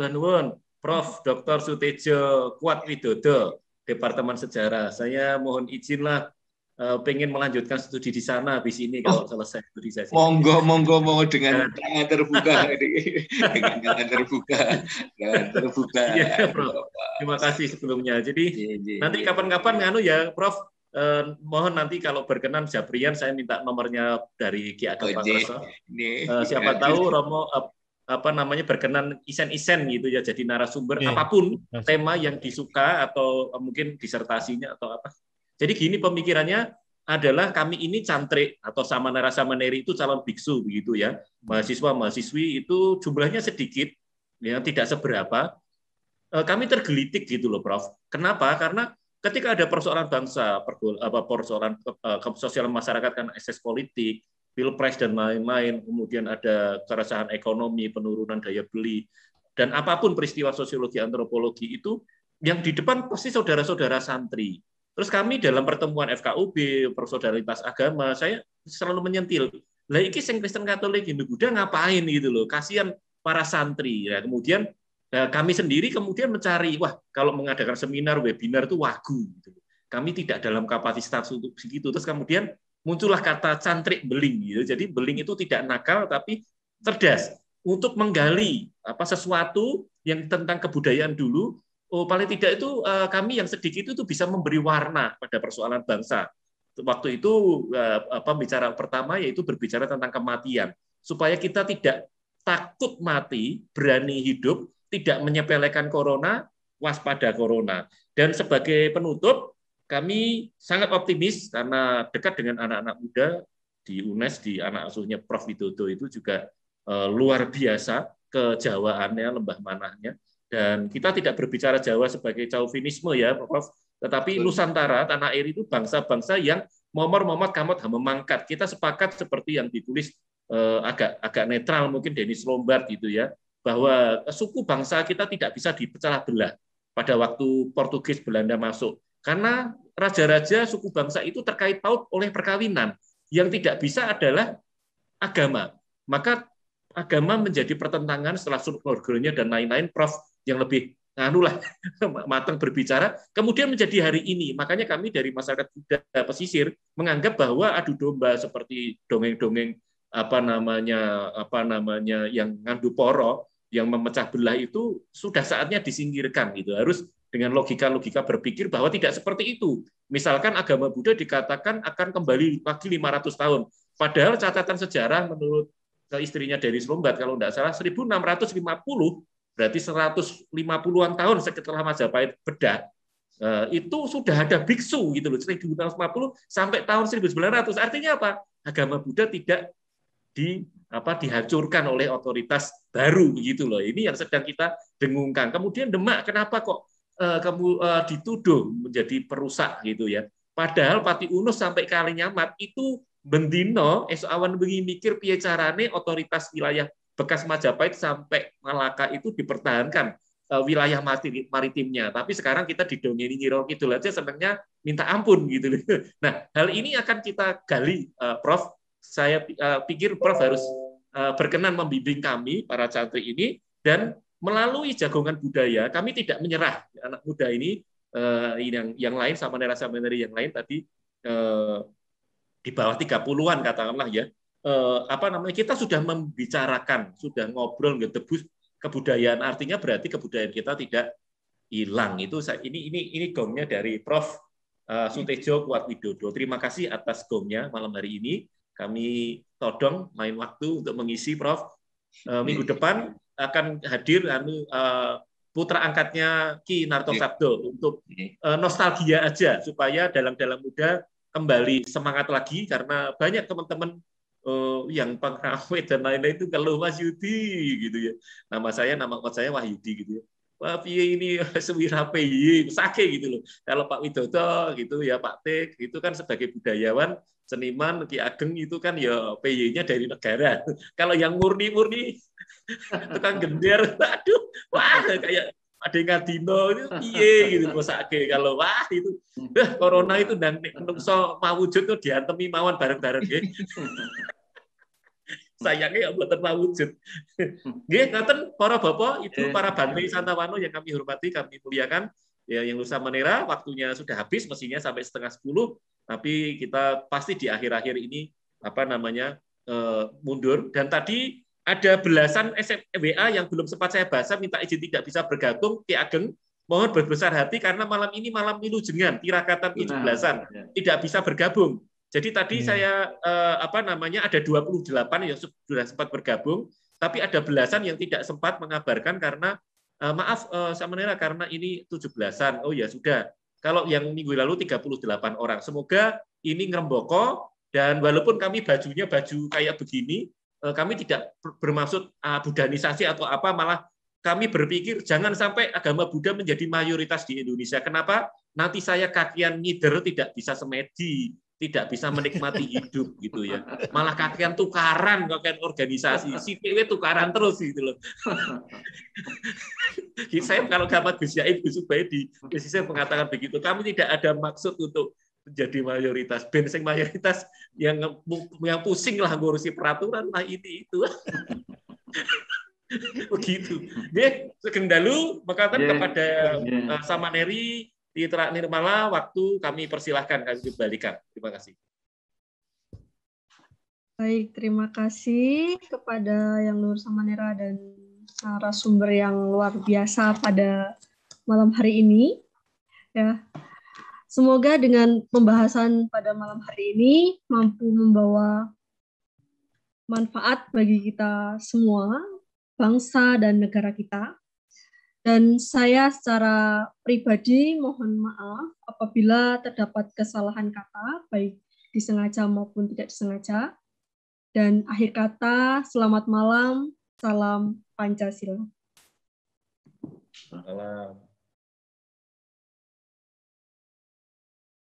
Prof. Dr. Sutejo Kuat Widodo, Departemen Sejarah. Saya mohon izinlah Eh, pengen melanjutkan studi di sana habis ini kalau oh, selesai studi saya. Monggo, monggo, monggo dengan tangan eh. terbuka, dengan tangan terbuka, dengan terbuka. Ya, Terima kasih sebelumnya. Jadi ya, nanti kapan-kapan ya. nganu ya, Prof. Eh, mohon nanti kalau berkenan Jabrian saya minta nomornya dari Ki Ageng oh, eh, siapa tahu Romo apa namanya berkenan isen-isen gitu ya jadi narasumber iya. apapun tema yang disuka atau mungkin disertasinya atau apa jadi gini pemikirannya adalah kami ini santri atau sama narasa meneri itu calon biksu begitu ya. Mahasiswa mahasiswi itu jumlahnya sedikit ya tidak seberapa. Eh, kami tergelitik gitu loh Prof. Kenapa? Karena ketika ada persoalan bangsa, persoalan eh, sosial masyarakat kan akses politik, pilpres dan lain-lain, kemudian ada keresahan ekonomi, penurunan daya beli, dan apapun peristiwa sosiologi antropologi itu yang di depan pasti saudara-saudara santri Terus kami dalam pertemuan FKUB, Persaudaraan Agama, saya selalu menyentil, lah iki sing Kristen Katolik Hindu Buddha ngapain gitu loh, kasihan para santri. ya. kemudian eh, kami sendiri kemudian mencari, wah kalau mengadakan seminar, webinar itu wagu. Gitu. Kami tidak dalam kapasitas untuk segitu. Terus kemudian muncullah kata santri beling gitu. Jadi beling itu tidak nakal tapi cerdas untuk menggali apa sesuatu yang tentang kebudayaan dulu oh paling tidak itu uh, kami yang sedikit itu bisa memberi warna pada persoalan bangsa. Waktu itu uh, bicara pertama yaitu berbicara tentang kematian supaya kita tidak takut mati, berani hidup, tidak menyepelekan corona, waspada corona. Dan sebagai penutup, kami sangat optimis karena dekat dengan anak-anak muda di UNES di anak asuhnya Prof Widodo itu juga eh, luar biasa kejawaannya, lembah manahnya dan kita tidak berbicara Jawa sebagai chauvinisme ya, Prof. Tetapi Nusantara, tanah air itu bangsa-bangsa yang momor momot kamot memangkat. Kita sepakat seperti yang ditulis eh, agak agak netral mungkin Denis Lombard gitu ya, bahwa suku bangsa kita tidak bisa dipecah belah pada waktu Portugis Belanda masuk. Karena raja-raja suku bangsa itu terkait paut oleh perkawinan. Yang tidak bisa adalah agama. Maka agama menjadi pertentangan setelah surga dan lain-lain. Prof yang lebih nganu lah matang berbicara kemudian menjadi hari ini makanya kami dari masyarakat Buddha pesisir menganggap bahwa adu domba seperti dongeng-dongeng apa namanya apa namanya yang ngandu poro yang memecah belah itu sudah saatnya disingkirkan gitu harus dengan logika-logika berpikir bahwa tidak seperti itu. Misalkan agama Buddha dikatakan akan kembali lagi 500 tahun. Padahal catatan sejarah menurut istrinya dari Slombat kalau tidak salah 1650 berarti 150-an tahun setelah Majapahit bedak, eh, itu sudah ada biksu gitu loh 1950 sampai tahun 1900 artinya apa agama Buddha tidak di apa dihancurkan oleh otoritas baru begitu loh ini yang sedang kita dengungkan kemudian Demak kenapa kok eh, kamu eh, dituduh menjadi perusak gitu ya padahal Pati Unus sampai kali nyamat itu bendino esok awan bengi mikir piye carane otoritas wilayah bekas Majapahit sampai Malaka itu dipertahankan eh, wilayah maritimnya. Tapi sekarang kita didomini Nyiro Kidul aja sebenarnya minta ampun gitu. Nah, hal ini akan kita gali, eh, Prof. Saya eh, pikir Prof harus berkenan membimbing kami para santri ini dan melalui jagongan budaya kami tidak menyerah anak muda ini yang yang lain sama nerasa yang lain tadi di bawah 30-an katakanlah ya eh, apa namanya kita sudah membicarakan, sudah ngobrol ngedebus gitu. kebudayaan. Artinya berarti kebudayaan kita tidak hilang. Itu saya, ini ini ini gongnya dari Prof. eh, Sutejo Kuat Widodo. Terima kasih atas gongnya malam hari ini. Kami todong main waktu untuk mengisi Prof. eh, minggu iya. depan akan hadir anu eh, putra angkatnya Ki Narto iya. Sabdo untuk iya. eh, nostalgia aja supaya dalam-dalam muda kembali semangat lagi karena banyak teman-teman uh, yang pengawet dan lain-lain itu kalau Mas Yudi gitu ya. Nama saya nama kuat saya Wahyudi gitu ya. Wah, piye ini Sewira piye sake gitu loh. Kalau Pak Widodo gitu ya, Pak Tik itu kan sebagai budayawan, seniman, Ki Ageng itu kan ya PY-nya dari negara. Kalau yang murni-murni tukang gender, aduh, wah kayak ada ngadino itu piye gitu sakit kalau wah itu dah corona itu dan menungso wujud tuh diantemi mawon bareng-bareng gitu. Sayangnya ya terlalu wujud Gitu ngaten para bapak, itu iya. para bantu Santawano yang kami hormati, kami muliakan. Ya, yang lusa menera waktunya sudah habis mestinya sampai setengah sepuluh tapi kita pasti di akhir-akhir ini apa namanya eh, mundur dan tadi ada belasan SMWA yang belum sempat saya bahas, minta izin tidak bisa bergabung, Ki Ageng, mohon berbesar hati karena malam ini malam milu jengan, tirakatan tujuh belasan, ya. tidak bisa bergabung. Jadi tadi ya. saya eh, apa namanya ada 28 yang sudah sempat bergabung, tapi ada belasan yang tidak sempat mengabarkan karena eh, maaf eh, Samanera karena ini tujuh belasan. Oh ya sudah. Kalau yang minggu lalu 38 orang. Semoga ini ngeremboko dan walaupun kami bajunya baju kayak begini, Eh, kami tidak bermaksud ah, budanisasi atau apa, malah kami berpikir jangan sampai agama Buddha menjadi mayoritas di Indonesia. Kenapa? Nanti saya kakian ngider tidak bisa semedi, tidak bisa menikmati hidup gitu ya. Malah kakian tukaran, kakian organisasi. Si PW tukaran terus gitu loh. saya kalau dapat Gus Yaib, Gus Ubaidi, saya mengatakan begitu. Kami tidak ada maksud untuk jadi mayoritas. Ben sing mayoritas yang yang pusing lah ngurusi peraturan lah ini itu. Begitu. Dia segendalu berkata yeah. kepada yeah. Samaneri di Terak Nirmala waktu kami persilahkan kami kembalikan. Terima kasih. Baik, terima kasih kepada yang Luhur Samanera dan narasumber yang luar biasa pada malam hari ini. Ya, Semoga dengan pembahasan pada malam hari ini mampu membawa manfaat bagi kita semua, bangsa dan negara kita. Dan saya secara pribadi mohon maaf apabila terdapat kesalahan kata, baik disengaja maupun tidak disengaja. Dan akhir kata, selamat malam, salam Pancasila. Selamat malam.